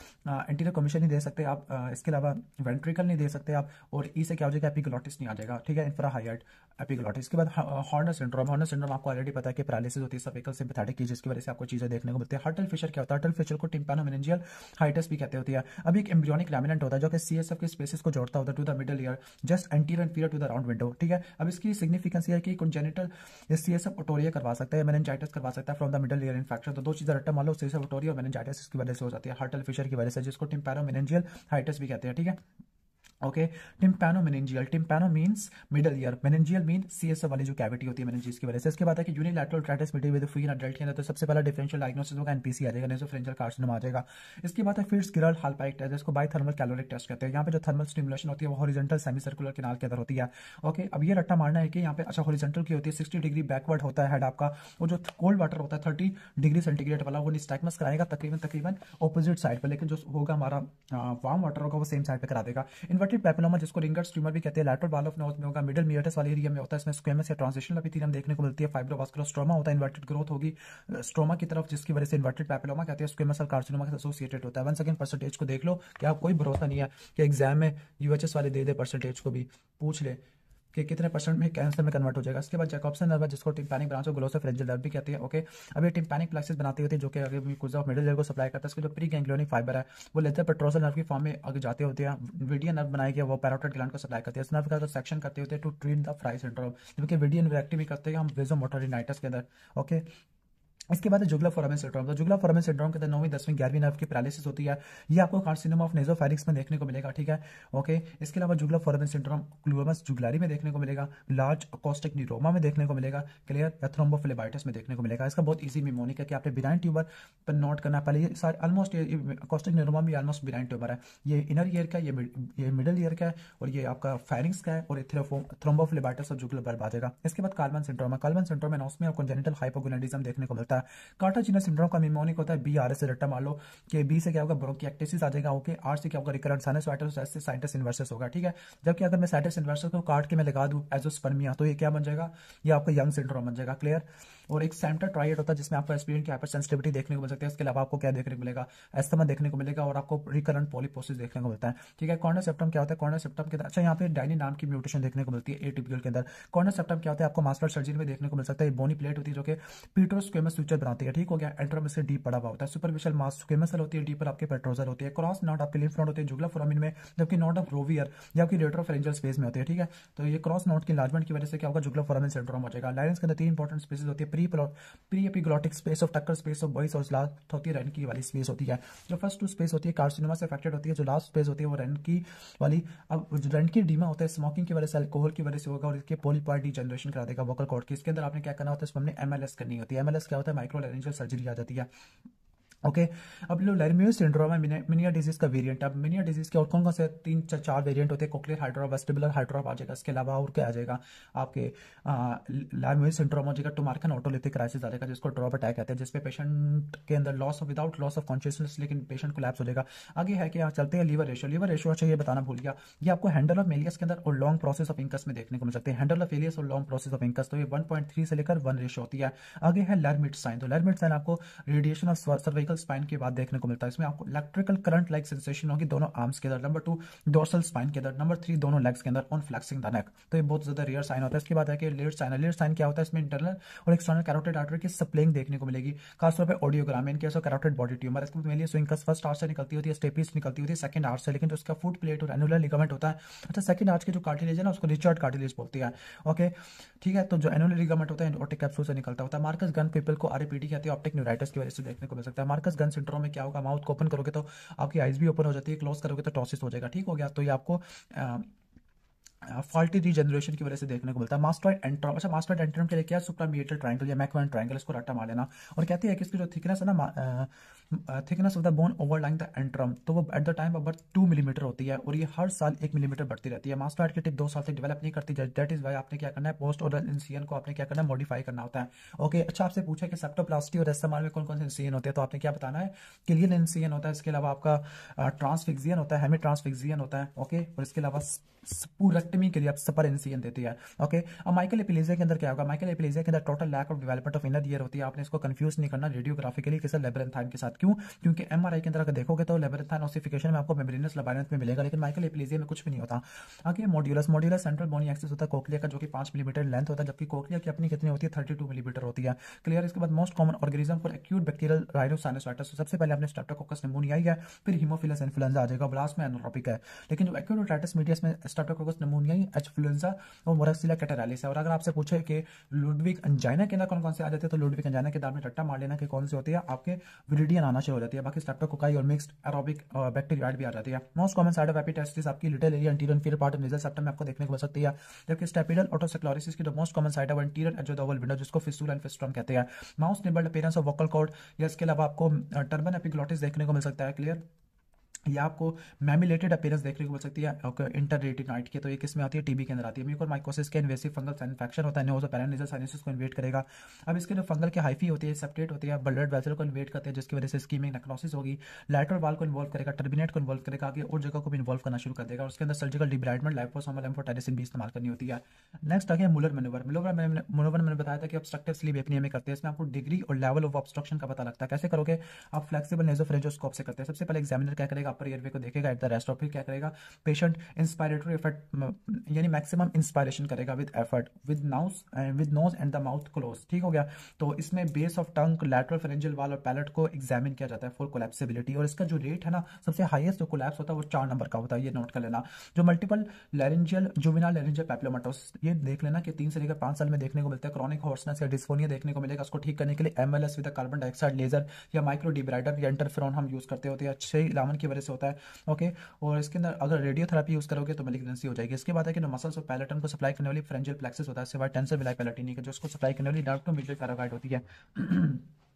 एंटीरियर कमीशन नहीं दे सकते आप इसके अलावा वेंट्रिकल नहीं दे सकते आप और इसे e क्या हो जाएगा एपिगलोटिस नहीं आ जाएगा ठीक है इन्फ्रा हाइट एपिगलोटिस के बाद हॉर्नर सिंड्रोम हॉर्नर सिंड्रोम आपको ऑलरेडी पता है कि पैरालिसिस होती है सर्विकल सिंपथेटिक की जिसकी वजह से आपको चीजें देखने को मिलती है हर्टल फिशर क्या होता है हर्टल फिशर को टिम्पानो मेनेंजियल हाइटस भी कहते होती है अभी एक एम्ब्रियोनिक लैमिनेंट होता है जो कि सी एस एफ की स्पेसिस को जोड़ता होता है to the middle ear just anterior and inferior to the round window ठीक है अब इसकी सिग्निफिकेंस है कि congenital C S F otorrhoea करवा सकता है मेनेंजाइटिस करवा सकता है from the middle ear infection तो दो चीजें रट्टा मान लो सी एस एफ ओटोरिया और मेनेंजाइटिस की वजह से हो जाती है हर्टल फिशर की वजह से जिसको टिम्पानो मेनेंजियल हाइटस भी कहते हैं ठीक है okay tympano meningeal tympano means middle ear meningeal mean C S वाली जो कैविटी होती है मेनेंजियस की वजह से इसके बाद है कि यूनिलैटरल ट्राइटिस मिटी विद फ्री एडल्ट के अंदर तो सबसे पहला डिफरेंशियल डायग्नोसिस होगा एनपीसी आ जाएगा नेसोफ्रेंजल कार्सिनोमा आ जाएगा इसके बाद है फिट्स गिरल हालपाइक टेस्ट जिसको बाय थर्मल कैलोरिक टेस्ट कहते हैं यहाँ पे जो थर्मल स्टिमुलेशन होती है वो हॉरिजॉन्टल सेमी सर्कुलर कैनाल के अंदर होती है ओके अब ये रट्टा मारना है कि यहाँ पे अच्छा हॉरिजॉन्टल की होती है सिक्सटी डिग्री बैकवर्ड होता है हेड आपका वो जो कोल्ड वाटर होता है थर्टी डिग्री सेंटीग्रेड वाला वो निस्टैग्मस कराएगा तकरीबन तकरीबन ऑपोजिट साइड पर लेकिन जो होगा हमारा वार्म वाटर होगा वो सेम साइड पर करा देगा इन इन्वर्टेड पैपिलोमा जिसको रिंगर्स ट्यूमर भी कहते हैं लैटरल वाल ऑफ नॉर्थ में होगा मिडिल मियटस वाले एरिया में होता है इसमें स्क्वेमस या ट्रांजिशनल अपीथीलियम हमें देखने को मिलती है फाइब्रोवास्कुलर स्ट्रोमा होता है इन्वर्टेड ग्रोथ होगी स्ट्रोमा की तरफ जिसकी वजह से इन्वर्टेड पैपिलोमा कहते हैं स्क्वेमस और कार्सिनोमा के एसोसिएटेड होता है वन सेकंड परसेंटेज को देख लो क्या कोई भरोसा नहीं है कि एग्जाम में यूएचएस वाले दे दे परसेंटेज को भी पूछ ले कि कितने परसेंट में कैंसर में कन्वर्ट हो जाएगा इसके बाद जैकॉप्सन नर्व जिसको टिम्पैनिक ब्रांच और ग्लोसोफ्रेंजल नर्व भी कहते हैं ओके अभी टिम्पैनिक प्लेक्सिस बनाती होती है जो कि अगर कुछ ऑफ मिडिल लेयर को सप्लाई करता है उसके जो प्री गैंग्लोनिक फाइबर है वो लेते हैं पेट्रोसल नर्व की फॉर्म में अगर जाते होते हैं वीडियो नर्व बनाई गया वो पैरोटेड ग्लैंड को सप्लाई करती है इस नर्व का सेक्शन करते होते हैं to treat the Frey syndrome जबकि वीडियो वैक्टिव भी करते हैं हम वेजो मोटोरिनाइटस के अंदर ओके इसके बाद जुगला फोरामेन सिंड्रोम तो जुगला फोरामेन सिंड्रोम के अंदर नौवीं दसवीं ग्यारहवीं नर्व की पैरालिसिस होती है ये आपको कार्सिनोमा ऑफ नेजोफेरिक्स में देखने को मिलेगा ठीक है ओके इसके अलावा जुगला फोरामेन सिंड्रोम क्लूबस जुगलारी में देखने को मिलेगा लार्ज कॉस्टिक न्यूरोमा में देखने को मिलेगा क्लियर या थ्रोम्बोफिलेबाइटिस में देखने को मिलेगा इसका बहुत ईजी मेमोनिक है कि आपने बिनाइन ट्यूबर पर नोट करना पहले ये सारे ऑलमोस्ट कॉस्टिक न्यूरोमा भी ऑलमोस्ट बिनाइन ट्यूबर है ये इनर ईयर का ये मिडिल ईयर का है और ये आपका फेरिंग्स का है और थ्रोम्बोफिलेबाइटिस और जुगला बर्बादेगा इसके बाद कार्बन सिंड्रोमा कार्बन सिंड्रोम में नॉस में आपको जेनिटल हाइपोगोनेडिज्म देखने को मिलता है होता है कार्टोजिनस सिंड्रोम का मीमोनिक होता है बी आर एस से रट्टा मान लो कि बी से क्या होगा ब्रोंकिएक्टेसिस आ जाएगा ओके आर से क्या होगा रिकरेंट साइनस वाइटस से साइटस इन्वर्सेस होगा ठीक है जबकि अगर मैं साइटस इन्वर्सेस को काट के मैं लगा दूँ एजोस्पर्मिया तो ये क्या बन जाएगा ये आपका यंग सिंड्रोम बन जाएगा क्लियर और एक सेंटर ट्राइड होता है जिसमें आपको एसपीएन की हाइपर सेंसिटिविटी देखने को मिल सकती है उसके अलावा आपको क्या देखने को मिलेगा एस्थमा देखने को मिलेगा और आपको रिकरेंट पॉलीपोसिस देखने को मिलता है ठीक है कॉर्नर सेप्टम क्या होता है कॉर्नर सेप्टम के अंदर अच्छा यहाँ पे डायनी नाम की म्यूटेशन देखने को मिलती है एटीपीएल के अंदर कॉर्नर सेप्टम क्या होता है आपको मास्टर सर्जरी में देखने को मिल सकता है बोनी प्लेट होती है जो कि पीट्रोस्क्वेमस फ्यूचर बनाती है ठीक हो गया एंट्रोमस से डीप पड़ा हुआ होता है सुपरफिशियल मास स्क्वेमसल होती है डीपर आपके पेट्रोजल होती है क्रॉस नॉट आपके लिम्फ नॉट होते हैं जुगला फोरामिन में जबकि नॉट ऑफ रोवियर या आपकी रेट्रोफेरेंजल स्पेस में होती है ठीक है तो ये क्रॉस नॉट की लार्जमेंट की वजह से क्या होगा जुगला फोरामिन सिंड्रोम हो जाएगा लाइन्स के अंदर तीन इंपॉर्टेंट स्पेसिस होती है pre pre epiglottic space of Tucker space of Boyce और लास्ट होती है रेन की वाली स्पेस होती है जो फर्स्ट टू स्पेस होती है कार्सिनोमा से अफेक्टेड होती है जो लास्ट स्पेस होती है वो रेन की वाली अब रेन की डीमा होता है स्मोकिंग की वजह से अल्कोहल की वजह से होगा और इसके पोलीपार डी जनरेशन करा देगा वोकल कॉर्ड की इसके अंदर आपने क्या करना होता है इसमें हमने एमएलएस करनी होती है एमएलएस क्या होता है माइक्रो सर्जरी आ जाती है ओके okay, अब लो लैरमियो सिंड्रोम है मिनिया डिजीज का वेरिएंट अब मिनिया डिजीज के और कौन कौन से तीन चार चार वेरिएंट होते हैं कोक्लियर हाइड्रोप वेस्टिबुलर हाइड्रोप आ जाएगा इसके अलावा और क्या आ जाएगा आपके लैरमियो सिंड्रोम हो जाएगा टुमार्कन ऑटोलिथिक क्राइसिस आ जाएगा जिसको ड्रॉप अटैक कहते हैं जिसपे पेशेंट के अंदर loss of without loss of consciousness लेकिन पेशेंट को लैप्स हो जाएगा आगे है कि यहाँ चलते हैं लीवर रेशो लीवर रेशो अच्छा ये बताना भूल गया ये आपको हैंडल ऑफ मेलियस के अंदर और लॉन्ग प्रोसेस ऑफ इंकस में देखने को मिल सकते हैं हैंडल ऑफ एलियस और लॉन्ग प्रोसेस ऑफ इंकस तो ये वन से लेकर वन रेशो होती है आगे है लर्मिट साइन तो लर्मिट साइन आपको radiation of cervical spine के बाद देखने को मिलता है इसमें आपको इलेक्ट्रिकल करंट लाइक सेंसेशन होगी दोनों आर्म्स के अंदर नंबर टू डोर्सल स्पाइन के अंदर नंबर थ्री दोनों लेग्स के अंदर ऑन फ्लेक्सिंग द नेक तो ये बहुत ज्यादा रेयर साइन होता है इसके बाद है कि लेयर साइन लेयर साइन क्या होता है इसमें इंटरनल और एक्सटर्नल कैरोटेड आर्टरी की सप्लिंग देखने को मिलेगी खासतौर पर ऑडियोग्राम इनके कैरोटेड बॉडी ट्यूमर इसमें मेनली स्विंग फर्स्ट आर्ट से निकलती होती है स्टेपिस निकलती होती है सेकंड आर्ट से लेकिन उसका फूड प्लेट और एनुलर लिगामेंट होता है अच्छा सेकंड आर्ट के जो कार्टिलेज है ना उसको रिचर्ड कार्टिलेज बोलती है ओके ठीक है तो जो एनुलर लिगामेंट होता है ऑप्टिक कैप्सूल से निकलता होता है मार्कस गन पीपल को आरपीडी कहते हैं ऑप्टिक न्यूराइटिस की वजह से देखने को मिल सकता है मार्कस गन सिंड्रोम में क्या होगा माउथ को ओपन करोगे तो आपकी आइज़ भी ओपन हो जाती है क्लोज करोगे तो टॉसिस हो जाएगा ठीक हो गया तो ये आपको फॉल्टी रीजनरेशन की वजह से देखने को मिलता है मास्टोइड एंट्रम अच्छा मास्टोइड एंट्रम के लिए क्या सुप्रामिएटल ट्राइंगल या मैक्वाइन ट्राइंगल इसको रट्टा मार लेना और कहते हैं कि इसकी जो थिकनेस है ना thickness of the bone overlying the antrum तो वो at the time of birth two millimetre होती है और ये हर साल एक मिलीमीटर बढ़ती रहती है मास्टोइड की टिप दो साल से डेवलप नहीं करती दैट इज वाई आपने क्या करना है पोस्ट और इंसियन को आपने क्या करना है मॉडिफाई करना होता है ओके अच्छा आपसे पूछा कि सेप्टोप्लास्टी और एस्टमाल में कौन कौन से इंसियन होते हैं तो आपने क्या बताना है क्लियर इंसियन होता है इसके अलावा आपका ट्रांसफिक्सियन होता है हेमी ट्रांसफिक्सियन होता है ओके और इसके अलावा स्पूरक्टमी के लिए आप सपर एनसीएन देती है ओके अब माइकल एपिलेजिया के अंदर क्या होगा माइकल एपिलेजिया के अंदर total lack of development of inner ear होती है आपने इसको कंफ्यूज नहीं करना रेडियोग्राफी के लिए किसी लेबरेंथाइन के साथ क्यों क्योंकि एमआरआई के अंदर अगर देखोगे तो लेबरेंथाइन ऑसिफिकेशन में आपको मेम्ब्रेनस लबाइनेंस में मिलेगा लेकिन माइकल एपिलेजिया में कुछ भी नहीं होता आगे modiolus modiolus central bony axis होता है कोकलिया का जो कि पांच मिलीमीटर लेंथ होता है जबकि कोकलिया की अपनी कितनी होती है थर्टी टू मिलीमीटर होती है क्लियर इसके बाद most common organism for acute bacterial rhinosinusitis सबसे पहले आपने स्टेप्टोकोकस निमोनिया है फिर हिमोफिलस इन्फ्लुएंजा आ जाएगा ब्लास्ट में एनोरॉपिक है लेकिन जो एक्यूट राइटिस मीडियस में नमोनिया एच एचफ्लुएंजा और मोरक्सिला कैटरालिस है और अगर आपसे पूछे कि लुडविक अंजाइना के अंदर कौन कौन से आ जाते हैं तो लुडविक अंजाइना के दाम में टट्टा मार लेना कि कौन से होते हैं आपके विरिडियन आना शुरू हो जाती है बाकी स्ट्रेप्टोकोकाई और मिक्सड एरोबिक बैक्टीरिया भी आ जाती है most common side of epistaxis आपकी लिटल एरिया इंटीरियर फिर पार्ट नेजल सेप्टम में आपको देखने को मिल सकती है जबकि स्टेपिडल ऑटोसेक्लोरिसिस की most common side of anterior to oval window जिसको फिस्टूल एंड फिस्ट्रम कहते हैं mouse nibbled appearance of vocal cord या इसके अलावा आपको टर्बन एपिग्लॉटिस देखने को मिल सकता है क्लियर या आपको मैमिलेटेड अपेयरेंस देखने को मिल सकती है इंटर रेटेड नाइट के तो ये किसमें आती है टीबी के अंदर आती है म्यूकर माइकोसिस के इन्वेसिव फंगल इन्फेक्शन होता है नोजो पैरानिजल साइनसिस को इन्वेट करेगा अब इसके जो फंगल के हाइफी होती है सेपरेट होती है ब्लड वेसल को इन्वेट करते हैं जिसकी वजह से स्कीमिंग नेक्रोसिस होगी लैटरल वाल को इन्वॉल्व करेगा टर्मिनेट को इन्वॉल्व करेगा आगे और जगह को भी इन्वॉल्व करना शुरू कर देगा उसके अंदर सर्जिकल डिब्राइडमेंट लाइफोसोमल एम्फोटेरिसिन भी इस्तेमाल करनी होती है नेक्स्ट आगे मुलर मनोवर मुलर मनोवर मैंने बताया था कि ऑब्स्ट्रक्टिव स्लीप एपनिया में करते हैं इसमें आपको डिग्री और लेवल ऑफ ऑब्स्ट्रक्शन का पता लगता है कैसे करोगे आप फ्लेक्सिबल नेजोफ्रेंजोस्कोप से करते हैं सबसे पहले एग्जामिनर क्या करेगा अपर परियरवे को देखेगा एट द रेस्ट ऑफ फिर क्या करेगा पेशेंट इंस्पायरेटरी इफेक्ट यानी मैक्सिमम इंस्पायरेशन करेगा with effort with nose with nose and the mouth close ठीक हो गया तो इसमें base of tongue lateral pharyngeal wall और पैलेट को एग्जामिन किया जाता है फॉर कोलेप्सिबिलिटी और इसका जो रेट है ना सबसे हाईएस्ट जो कोलेप्स होता है वो चार नंबर का होता है ये नोट कर लेना जो मल्टीपल लेरेंजियल जुबिना लेरेंजियल पैप्लोमाटोस ये देख लेना कि तीन से लेकर पांच साल में देखने को मिलता है क्रॉनिक हॉर्सनेस या डिस्फोनिया देखने को मिलेगा उसको ठीक करने के लिए MLS with carbon dioxide laser या माइक्रो डिब्राइडर या इंटरफेरॉन हम यूज़ करते होते हैं अच्छे लावन की वजह से होता है ओके और इसके अंदर अगर रेडियोथेरापी यूज़ करोगे तो मेलिग्नेंसी हो जाएगी इसके बाद है कि मसल्स और पैलेटन को सप्लाई करने वाली फ्रेंजल प्लेक्सिस होता है सिवाय टेंसर मिलाई पैलेटिनी का जो उसको सप्लाई करने वाली डार्क टू मिडियल होती है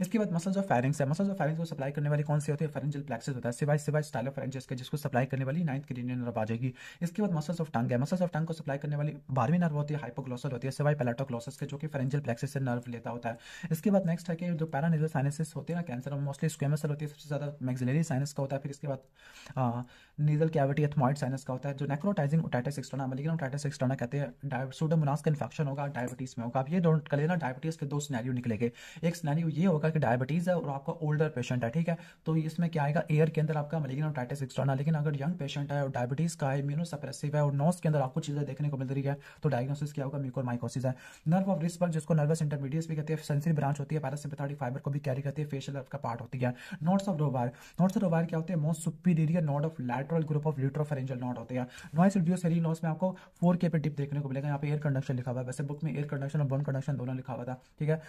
इसके बाद मसल्स ऑफ फैरिंग्स है मसल्स ऑफ फैरिंग्स को सप्लाई करने वाले कौन से होते हैं फेरेंजल प्लेक्सेस होता है सिवाय सिवाय स्टाइल ऑफ फैरेंजेस के जिसको सप्लाई करने वाली नाइन्थ क्रीनियन नर्व आ जाएगी इसके बाद मसल्स ऑफ टंग है मसल्स ऑफ टंग को सप्लाई करने वाली बारहवीं नर्व होती है हाइपोग्लोसल होती है सिवाय पेलाटोक्लोसस के जो कि फेरेंजल प्लेक्सेस से नर्व लेता होता है इसके बाद नेक्स्ट है कि जो पैरानिजल साइनसिस होते हैं ना कैंसर मोस्टली स्क्वेमसल होती है सबसे ज़्यादा मैक्सिलरी साइनस का होता है फिर इसके बाद नीजल कैविटी एथमॉइड साइनस का होता है जो necrotizing otitis externa malignant otitis externa कहते हैं डायबसोडोमोनास का इन्फेक्शन होगा डायबिटीज़ में होगा आप ये डोंट कर लेना डायबिटीज़ के दो स्नैरियो निकलेंगे एक स्नैरियो यानी ये होगा कि डायबिटीज़ है और आपका ओल्डर पेशेंट है ठीक है तो इसमें क्या आएगा एयर के अंदर आपका और टाइटिस एक्सटर्नल लेकिन अगर यंग पेशेंट है और डायबिटीज़ का है इम्यूनो सप्रेसिव है और नोस के अंदर आपको चीज़ें देखने को मिल रही है तो डायग्नोसिस क्या होगा म्यूकोर माइकोसिस है नर्व ऑफ रिस्क जिसको नर्वस इंटरमीडिएट्स भी कहती है सेंसरी ब्रांच होती है पैरासिम्पथेटिक फाइबर को भी कैरी करती है फेशियल का पार्ट होती है नोट्स ऑफ रोबार नोट्स ऑफ रोबार क्या होते हैं most superior node of lateral group of ल्यूट्रोफेरेंजल node होते हैं नॉइस रिड्यूस सेरी नोस में आपको फोर के पे डिप देखने को मिलेगा यहाँ पे एयर कंडक्शन लिखा हुआ है वैसे बुक में एयर कंडक्शन और बोन कंडक्शन दोनों लिखा हुआ था ठीक है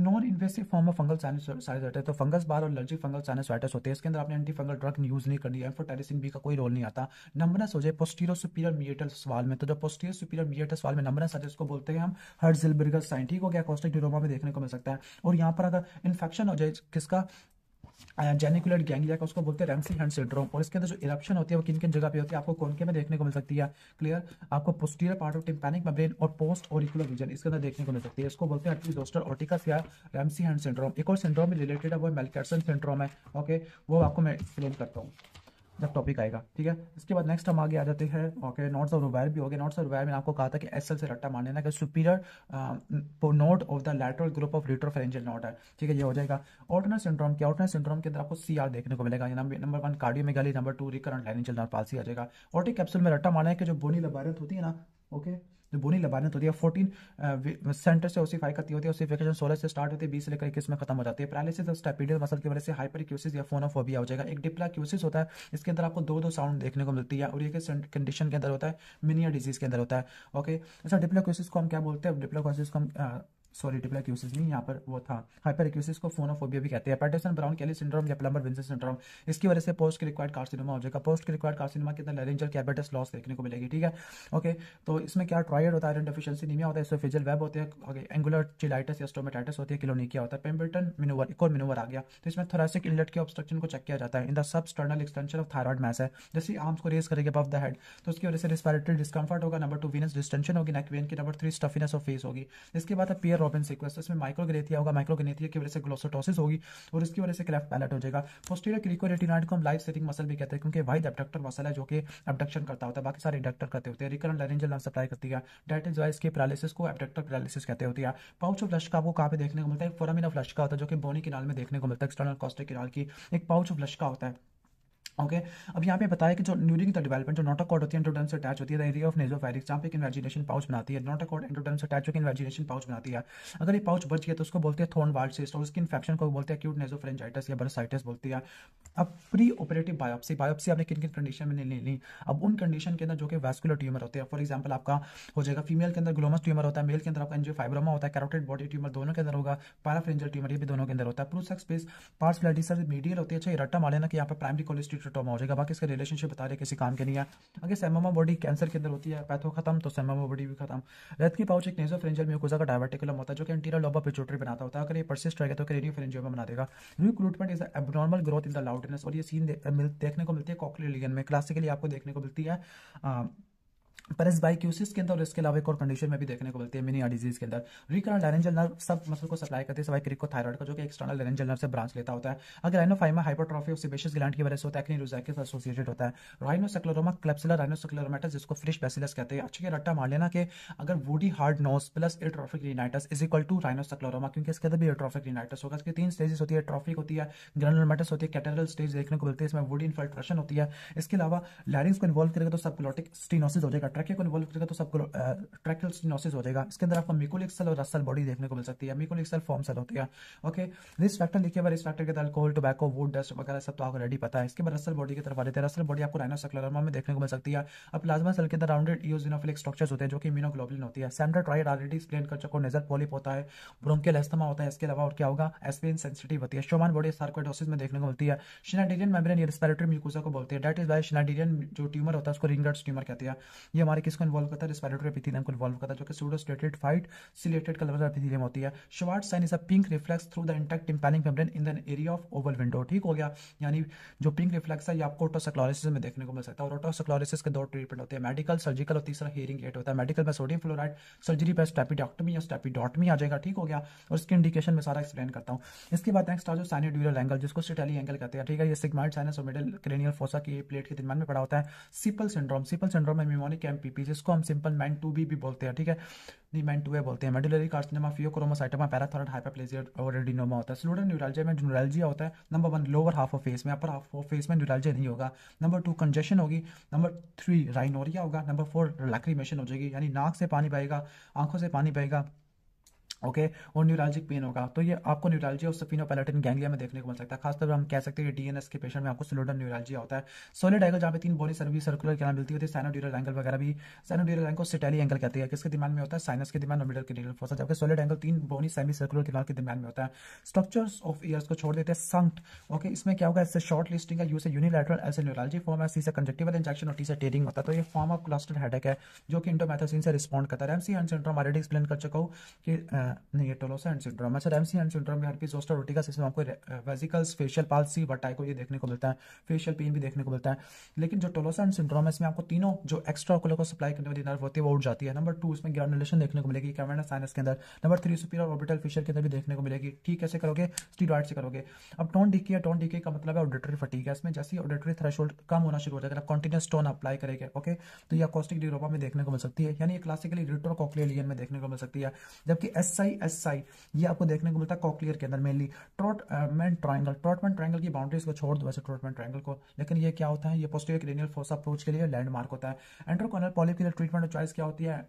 non invasive aggressive form of fungal sinus sinusitis तो फंगस बार और एलर्जिक फंगल साइनोसाइटिस होते हैं इसके अंदर आपने एंटी फंगल ड्रग यूज नहीं करनी है एम्फोटेरिसिन बी का कोई रोल नहीं आता नंबरस हो जाए पोस्टीरियर सुपीरियर मिएटस सवाल में तो जो पोस्टीरियर सुपीरियर मिएटस सवाल में नंबरस आता है इसको बोलते हैं हम जिलबर्गर साइन ठीक हो गया कॉस्टिक ड्यूरोमा में देखने को मिल सकता है और यहाँ पर अगर इन्फेक्शन हो जाए किसका जेनिकुलर गैंग का उसको बोलते हैं रेमसी हैंड सिंड्रोम और इसके अंदर जो इरप्शन होती है वो किन किन जगह पे होती है आपको कौन के में देखने को मिल सकती है क्लियर आपको posterior part of tympanic membrane और पोस्ट ऑरिकुलर रीजन इसके अंदर देखने को मिल सकती है इसको बोलते हैं डोस्टर ऑर्टिकस या रैमसी हैंड सिंड्रोम एक और सिंड्रोम रिलेटेड है वो मेलकर्सन सिंड्रोम है ओके वो आपको मैं एक्सप्लेन करता हूँ जब टॉपिक आएगा ठीक है इसके बाद नेक्स्ट हम आगे आ जाते हैं ओके नोट्स ऑफ रुबैर भी हो गए नोट्स ऑफ रुबैर में आपको कहा था कि एस से रट्टा मारने लेना कि superior node of the lateral group of retropharyngeal node है ठीक है ये हो जाएगा ऑर्टनर सिंड्रोम के ऑर्टनर सिंड्रोम के अंदर आपको सी देखने को मिलेगा number one cardiomegaly number two recurrent लाइन चलना पालसी आ जाएगा ऑर्टिक कैप्सूल में रट्टा मारना है कि जो बोनी लबारत होती है ना ओके जो बोनी लबाने तो होती है फोर्टीन सेंटर से ओसीफाई करती होती है ओसीफिकेशन सोलह से स्टार्ट होती है बीस से लेकर इक्कीस में खत्म हो जाती है पैरालिसिस और स्टेपिडियल मसल की वजह से हाइपर क्यूसिस या फोनोफोबिया हो जाएगा एक डिप्ला क्यूसिस होता है इसके अंदर आपको दो दो साउंड देखने को मिलती है और ये कंडीशन के अंदर होता है मिनिया डिजीज के अंदर होता है ओके अच्छा डिप्ला को हम क्या बोलते हैं डिप्लाक्यूसिस को हम सॉरी ट्रिपल नहीं यहाँ पर वो था हाइपर एक्यूसिस को फोनोफोबिया भी कहते हैं पैटर्सन ब्राउन केली सिंड्रोम या प्लम्बर विंसन सिंड्रोम इसकी वजह से पोस्ट रिक्वायर्ड कार्सिनोमा हो जाएगा पोस्ट रिक्वायर्ड कार्सिनोमा के अंदर लेरेंजल कैबिटस लॉस देखने को मिलेगी ठीक है ओके तो इसमें क्या ट्रायड होता है आयरन डेफिशिएंसी नीमिया होता है इसोफिजल वेब होते हैं एंगुलर चिलाइटिस या स्टोमेटाइटिस होती है किलोनिकिया होता है पेम्बल्टन मिनोवर एक और मिनोवर आ गया तो इसमें थोरेसिक इनलेट के ऑब्स्ट्रक्शन को चेक किया जाता है in the substernal extension of thyroid mass है जैसे आर्म्स को रेज करेंगे अबव द हेड तो उसकी वजह से रेस्पिरेटरी डिस्कम्फर्ट होगा नंबर टू वीनस डिस्टेंशन होगी नेक वेन की number three stiffness of face होगी इसके बाद है रॉबिन सीक्वेंस तो इसमें माइक्रोग्रेथिया होगा माइक्रोग्रेथिया की वजह से ग्लोसोटोसिस होगी और इसकी वजह से क्लेफ्ट पैलेट हो जाएगा पोस्टीरियर क्रिको रेटिनाइड को हम लाइफ सेटिंग मसल भी कहते हैं क्योंकि वाइड अबडक्टर मसल है जो कि अबडक्शन करता होता है बाकी सारे इंडक्टर करते होते हैं रिकरन लरेंजल नर्व सप्लाई करती है डेट इज वाइज के पैरालिसिस को अबडक्टर पैरालिसिस कहते होती है पाउच ऑफ लश्का आपको कहाँ पे देखने को मिलता है फोरामिन ऑफ लश का होता है जो कि बोनी किनाल में देखने को मिलता है एक्सटर्नल कॉस्टिक किनाल की एक पाउच ऑफ लश्का होता है ओके okay? अब यहाँ पे बताया कि जो न्यूरिंग द डेवलपमेंट जो नोटा कॉर्ड होती है एंडोडर्म अटैच होती है एरिया ऑफ नेजोफेरिक्स जहाँ पे एक इन्वेजिनेशन पाउच बनाती है नोटा कॉर्ड एंडोडर्म अटैच होकर इन्वेजिनेशन पाउच बनाती है अगर ये पाउच बच गया तो उसको बोलते हैं थोन वार्ड सिस्ट और उसकी इन्फेक्शन को बोलते हैं एक्यूट नेजोफ्रेंजाइटिस या बरसाइटिस बोलती है अब प्री ऑपरेटिव बायोप्सी बायोप्सी आपने किन किन कंडीशन में ले ली अब उन कंडीशन के अंदर जो कि वैस्कुलर ट्यूमर होते हैं फॉर एग्जाम्पल आपका हो जाएगा फीमेल के अंदर ग्लोमस ट्यूमर होता है मेल के अंदर आपका एनजियो फाइब्रोमा होता है कैरोटेड बॉडी ट्यूमर दोनों के अंदर होगा पैराफ्रेंजल ट्यूमर ये भी दोनों के अंदर होता है प्रूसक स्पेस पार्स सर मीडियल होती है अच्छा रट्टा मालेना कि यहाँ पर प्राइमरी कोलेस्ट्रीटोमा हो जाएगा बाकी इसका रिलेशनशिप बता रहे किसी काम के नहीं है अगर सेमोमा बॉडी कैंसर के अंदर होती है पैथो खत्म तो सेमोमा बॉडी भी खत्म रेत की पाउच एक नेजो फ्रेंजल म्यूकोजा का डायवर्टिकुलम होता है जो कि इंटीरियर लोबा पिचोटरी बनाता होता है अगर ये परसिस्ट रहेगा तो रेडियो फ्रेंजियो बना देगा recruitment is abnormal growth in the loud माउंटेनस और ये सीन देखने को मिलती है कॉकलियर में क्लासिकली आपको देखने को मिलती है परस बाइक्यूसिस के अंदर और इसके अलावा एक और कंडीशन में भी देखने को मिलती है मिनी डिजीज के अंदर रिकरण लैरेंजल नर्व सब मसल को सप्लाई करती है सवाई क्रिक को थायराइड का जो कि एक्सटर्नल लैरेंजल नर्व से ब्रांच लेता होता है अगर राइनोफाइमा हाइपरट्रॉफी सिबेशियस ग्लैंड की वजह से होता है रोजाइकस एसोसिएटेड होता है राइनोसेक्लोरोमा क्लेप्सिला राइनोसेक्लोरोमेटस जिसको फ्रिश बेसिलस कहते हैं अच्छे रट्टा मार लेना कि अगर woody hard nose plus atrophic rhinitis is equal to rhinoscleroma क्योंकि इसके अंदर भी एट्रॉफिक रिनाइटस होगा इसकी तीन स्टेजेस होती है ट्रॉफिक होती है ग्रेनुलोमेटस होती है कैटेरल स्टेज देखने को मिलती है इसमें वुडी इन्फिल्ट्रेशन होती है इसके अलावा लैरिंग्स को इन्वॉल्व करेगा तो सबक्लोटिक स्टीनोसिस हो जाएगा ट्रैकिया को इन्वॉल्व करेगा तो सबको ट्रैकल स्टिनोसिस हो जाएगा इसके अंदर आपको मिकोलिक्सल और रसल बॉडी देखने को मिल सकती है मिकोलिक्सल फॉर्म सेल होती है ओके रिस्क फैक्टर लिखे हुआ रिस्क फैक्टर के अल्कोहल टोबैको वुड डस्ट वगैरह सब तो आपको रेडी पता है इसके बाद रसल बॉडी की तरफ आ जाते हैं रसल बॉडी आपको राइनोसक्लेरमा में देखने को मिल सकती है अब प्लाज्मा सेल के अंदर राउंडेड ईओजिनोफिलिक स्ट्रक्चर्स होते हैं जो कि इम्यूनोग्लोबुलिन होती है सैमडा ट्राइड ऑलरेडी एक्सप्लेन कर चुका नेजल पॉलिप होता है ब्रोंकियल एस्थमा होता है इसके अलावा और क्या होगा एस्पिन सेंसिटिव होती है शोमान बॉडी सार्कोडोसिस में देखने को मिलती है शिनाडेरियन मेम्ब्रेन रेस्पिरेटरी म्यूकोसा को बोलते हैं डेट इज वाई शिनाडेरियन जो ट्यूमर होता है उसको रिंगर्स ट्यूमर कहते हैं ये हमारे किसको इन्वॉल्व करता है रेस्पिरेटरी एपिथेलियम को इन्वॉल्व करता है जो कि pseudostratified ciliated columnar epithelium होती है Schwartz sign is a pink reflex through the intact tympanic membrane in the area of oval window ठीक हो गया यानी जो पिंक रिफ्लेक्स है ये आपको ऑटोसक्लोरिसिस में देखने को मिल सकता है और ऑटोसक्लोरिसिस के दो ट्रीटमेंट होते हैं मेडिकल सर्जिकल और तीसरा हेयरिंग एड होता है मेडिकल में सोडियम फ्लोराइड सर्जरी पर स्टेपीडॉक्टमी या स्टेपीडॉटमी आ जाएगा ठीक हो गया और इसके इंडिकेशन में सारा एक्सप्लेन करता हूँ इसके बाद नेक्स्ट आ जाओ साइनोड्यूरल एंगल जिसको सिटेली एंगल कहते हैं ठीक है ये सिग्माइड साइनस और मिडिल क्रेनियल फोसा की प्लेट के दरमियान में पड़ा होता है सिपल सिंड्रोम सिपल सिंड्रोम में मेमोनिक एमपीपी जिसको हम सिंपल मैन टू बी भी बोलते हैं ठीक है नहीं मैन टू ए बोलते हैं medullary carcinoma pheochromocytoma parathyroid hyperplasia और एडिनोमा होता है स्लोडन न्यूरालजिया में न्यूरालजिया होता है number one lower half of face में अपर हाफ ऑफ फेस में न्यूरालजिया नहीं होगा नंबर टू कंजेशन होगी नंबर थ्री राइनोरिया होगा नंबर फोर लैक्रीमेशन हो जाएगी यानी नाक से पानी बहेगा आंखों से पानी बहेगा ओके okay, और न्यूरालजिक पेन होगा तो ये आपको न्यूरालजी और पैलेटिन गैंग्लिया में देखने को मिल सकता है खासतौर पर हम कह सकते हैं कि डीएनएस के पेशेंट में आपको सिलोडन न्यूरालजी होता है सोलिड एंगल जहाँ पे तीन बॉडी सर्विस सर्कुलर क्या मिलती होती है साइनोड्यूरल एंगल वगैरह भी साइनोड्यूरल एंगल सिटेली एंगल कहते हैं किसके दिमाग में होता है साइनस के दिमाग और मिडल के डिटेल फोसा जबकि सोलिड एंगल तीन बॉडी सेमी सर्कुलर किनार के दिमाग में होता है स्ट्रक्चर्स ऑफ ईयर्स को छोड़ देते हैं संट ओके इसमें क्या होगा इससे शॉर्ट लिस्टिंग का use unilateral as neuralgia form है सी से कंजक्टिवल इंजेक्शन और टी से टेरिंग होता है तो ये फॉर्म ऑफ क्लस्टर हेडेक है जो कि इंटोमैथोसिन से रिस्पॉन्ड करता है Ramsay Hunt syndrome already explain कर चुका हूँ कि नहीं टोलोसा एंड सिंड्रोम अच्छा रेमसी एंड सिंड्रोम में हर्पीज जोस्टर रोटिका सिस्टम आपको वेजिकल फेशियल पालसी वटाई को ये देखने को मिलता है फेशियल पेन भी देखने को मिलता है लेकिन जो टोलोसा एंड सिंड्रोम है इसमें आपको तीनों जो एक्स्ट्रा ओकुलर को सप्लाई करने वाली नर्व होती है वो उठ जाती है नंबर टू इसमें ग्रेनुलेशन देखने को मिलेगी कैमरा साइनस के अंदर number three superior orbital fissure के अंदर भी देखने को मिलेगी ठीक कैसे करोगे स्टीरॉइड से करोगे अब टोन डीके या टोन डीके का मतलब है ऑडिटरी फटीक है इसमें जैसे ही ऑडिटरी थ्रेशोल्ड कम होना शुरू हो जाएगा आप कॉन्टिन्यूस टोन अप्लाई करेंगे ओके तो यह कॉस्टिक डिरोपा में देखने को मिल सकती है यानी क्लासिकली रिटोर कॉक्लियर में देखने को मिल सकती है जबकि एस आई एस आई ये आपको देखने को मिलता है कॉकलियर के अंदर mainly Trautmann triangle Trautmann triangle की बाउंड्रीज को छोड़ दो वैसे ट्रोटमैन ट्राइंगल को लेकिन ये क्या होता है ये पोस्टियर रेनियल फोर्स अप्रोच के लिए लैंडमार्क होता है एंड्रोकोनल पॉलिप के लिए ट्रीटमेंट चॉइस क्या होती है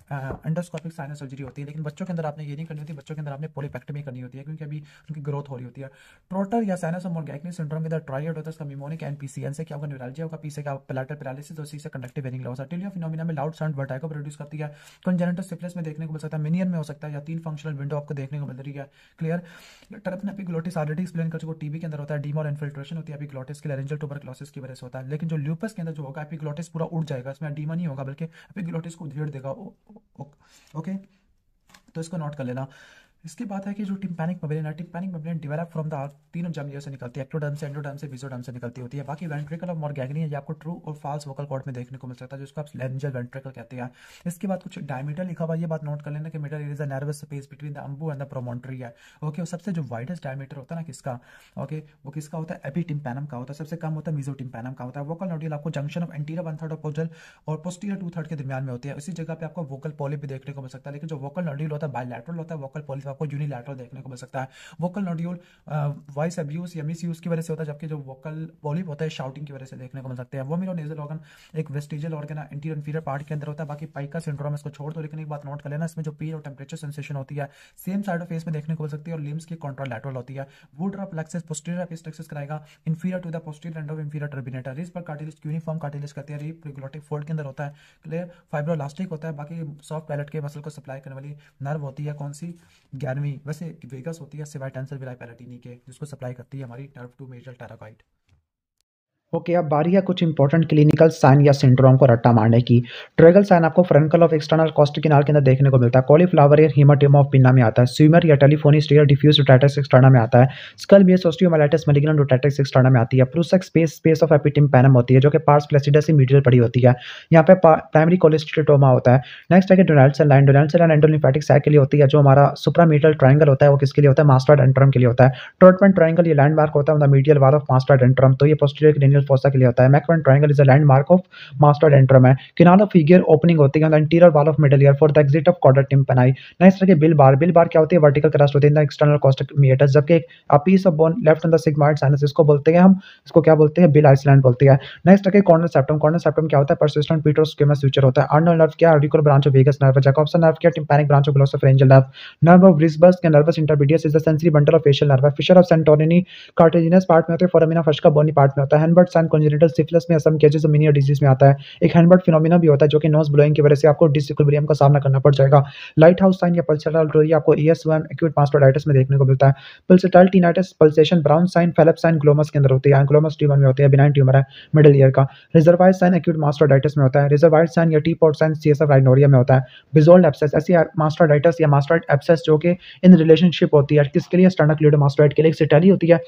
एंडोस्कोपिक साइनस सर्जरी होती है लेकिन बच्चों के अंदर आपने ये नहीं करनी होती बच्चों के अंदर आपने पोलिपेक्टमी करनी होती है क्योंकि अभी उनकी ग्रोथ हो रही होती है ट्रोटर या साइनस और मोर्गैक्नी सिंड्रोम के अंदर ट्राइड होता है इसका मिमोनिक एंड पीसीएन से क्या होगा न्यूरोलॉजी होगा पी का क्या पेलाटर पेरालिसिस और सी से conductive hearing loss Tullio phenomenon में लाउड साउंड वर्टाइको प्रोड्यूस करती है कंजेनेटो सिफिलिस में देखने को मिल सकता है मिनियन में हो सकता है या तीन फंक्शनल विंडो आपको देखने को मिल रही है clear turban epiglottis already explain कर चुका टीबी के अंदर होता है डीमॉल इन्फिल्ट्रेशन होती है एपिग्लोटिस के लेरेंजल ट्यूबरक्लोसिस की वजह से होता है लेकिन जो ल्यूपस के अंदर जो होगा एपिग्लोटिस पूरा उड़ जाएगा इसमें डीमा नहीं होगा बल्कि एपिग्लोटिस को उधेड़ देगा ओके तो इसको नोट कर लेना इसके बाद है कि जो टिम्पैनिक मेम्ब्रेन है tympanic membrane develop from the तीनों जर्मियर से निकलती है एक्टोडर्म से एंडोडर्म से बेजोडर्म से निकलती होती है बाकी वेंट्रिकल और मॉर्गैगनी है ये आपको ट्रू और फॉल्स वोकल कॉर्ड में देखने को मिल सकता है जिसको आप लेंजल वेंट्रिकल कहते हैं इसके बाद कुछ डायमीटर लिखा हुआ यह बात नोट कर लेना कि middle is a narrow space between the umbo and the promontory है ओके और सबसे जो वाइडेस्ट डायमीटर होता है ना किसका ओके वो किसका होता है एपी टिम्पैनम का होता है सबसे कम होता है मीजो टिम्पैनम का होता है वोकल नोडियल आपको junction of anterior one third अपोजल और पोस्टीरियर टू थर्ड के दरमियान में होती है इसी जगह पर आपको वोकल पॉलिप भी देखने को मिल सकता है लेकिन जो वोकल नोडियल होता है बायोलैट्रल होता है वोकल पॉलिप आपको यूनिलैटरल देखने को मिल सकता है वोकल नोड्यूल वॉइस अब्यूज या मिस यूज की वजह से होता है जबकि जो वोकल वॉल्यूम होता है शाउटिंग की वजह से देखने को मिल सकता है वो मेरा नेजल ऑर्गन एक वेस्टिजल ऑर्गन है इंटीरियर इन्फीरियर पार्ट के अंदर होता है बाकी पाइका सिंड्रोम इसको छोड़ दो लेकिन एक बात नोट कर लेना इसमें जो पीर और टेम्परेचर सेंसेशन होती है सेम साइड ऑफ फेस में देखने को मिल सकती है और लिम्स की कंट्रोल कॉन्ट्रोलैटरल होती है Woodruff plexus posterior epistaxis कराएगा inferior to the posterior end of inferior turbinate इस पर कार्टिलेज यूनिफॉर्म कार्टिलेज करती है रीप रेगुलेटिव फोल्ड के अंदर होता है क्लियर फाइब्रोलास्टिक होता है बाकी सॉफ्ट पैलेट के मसल को सप्लाई करने वाली नर्व होती है कौन सी ग्यारहवीं वैसे वेगस होती है सिवाय टेंसर विलाई पैलेटिनी के जिसको सप्लाई करती है हमारी टर्फ टू मेजर टेराकाइट ओके okay, अब बारी है कुछ इंपॉर्टेंट क्लिनिकल साइन या सिंड्रोम को रट्टा मारने की ट्रेगल साइन आपको फ्रंकल ऑफ एक्सटर्नल कॉस्ट किनार के अंदर देखने को मिलता है कॉलीफ्लावर या हीमाटिम ऑफ पिन्ना में आता है स्वीमर या टेलीफोनिस्ट या डिफ्यूज रोटेटिस एक्सटर्ना में आता है skull base osteomyelitis malignant otitis externa में आती है Prussak space space of epitympanum होती है जो कि पार्स प्लेसिडस से मीडियल पड़ी होती है यहाँ पर प्राइमरी कोलेस्ट्रोटोमा होता है नेक्स्ट है कि Donaldson line Donaldson line endolymphatic sac के लिए होती है जो हमारा मीडियल ट्राइंगल होता है वो किसके लिए होता है मास्टर एंट्रम के लिए होता है ट्रोटमेंट ट्राइंगल ये लैंडमार्क होता है medial wall of master antrum तो ये पोस्टीरियर fossa के लिए होता है मैक्रो triangle is a landmark of mastoid antrum है किनाल ऑफ फिगर ओपनिंग होती है interior wall of middle ear for the exit of chorda tympani next तरह बिल बार बिल बार क्या होती है वर्टिकल क्रस्ट होती है एक्सटर्नल कॉस्ट मीटर जबकि एक piece of bone left on the sigmoid sinus इसको बोलते हैं हम इसको क्या बोलते हैं बिल आइसलैंड बोलते हैं नेक्स्ट तरह कॉर्नर सेप्टम कॉर्नर सेप्टम क्या होता है परसिस्टेंट पीटर के में फ्यूचर होता है अर्नल नर्व क्या auricular branch of vagus nerve Jack Jacobson nerve क्या टिम्पैनिक ब्रांच ऑफ एंजल नर्व नर्व ऑफ ब्रिस्बस के nervus intermedius is the sensory bundle of facial nerve fissure of Santorini cartilaginous part में होते हैं फोरामिना फर्श का बोनी पार्ट में होता है हैंबर्ट नुकसान कॉन्जेनेटल सिफिलस में सम केजेस मिनियर डिजीज में आता है एक हैंडबर्ड फिनोमिना भी होता है जो कि नोज ब्लोइंग की वजह से आपको डिसिकुलब्रियम का सामना करना पड़ जाएगा लाइट हाउस साइन या पल्सेटाइल टोरिया आपको E S one acute mastoiditis में देखने को मिलता है pulsatile tinnitus pulsation Brown sign Phelps sign glomus के अंदर होती है ग्लोमस ट्यूमर में होती है बिनाइन ट्यूमर है मिडिल ईयर का रिजर्वाइड साइन एक्यूट मास्टोडाइटिस में होता है रिजर्वाइड साइन या teapot sign C S F rhinorrhoea में होता है बिजोल्ड एप्सेस ऐसी मास्टोडाइटिस या मास्टोइड एप्सेस जो कि इन रिलेशनशिप होती है किसके लिए स्टर्नक्लियोडोमास्टोइड के लिए सिटैली होती है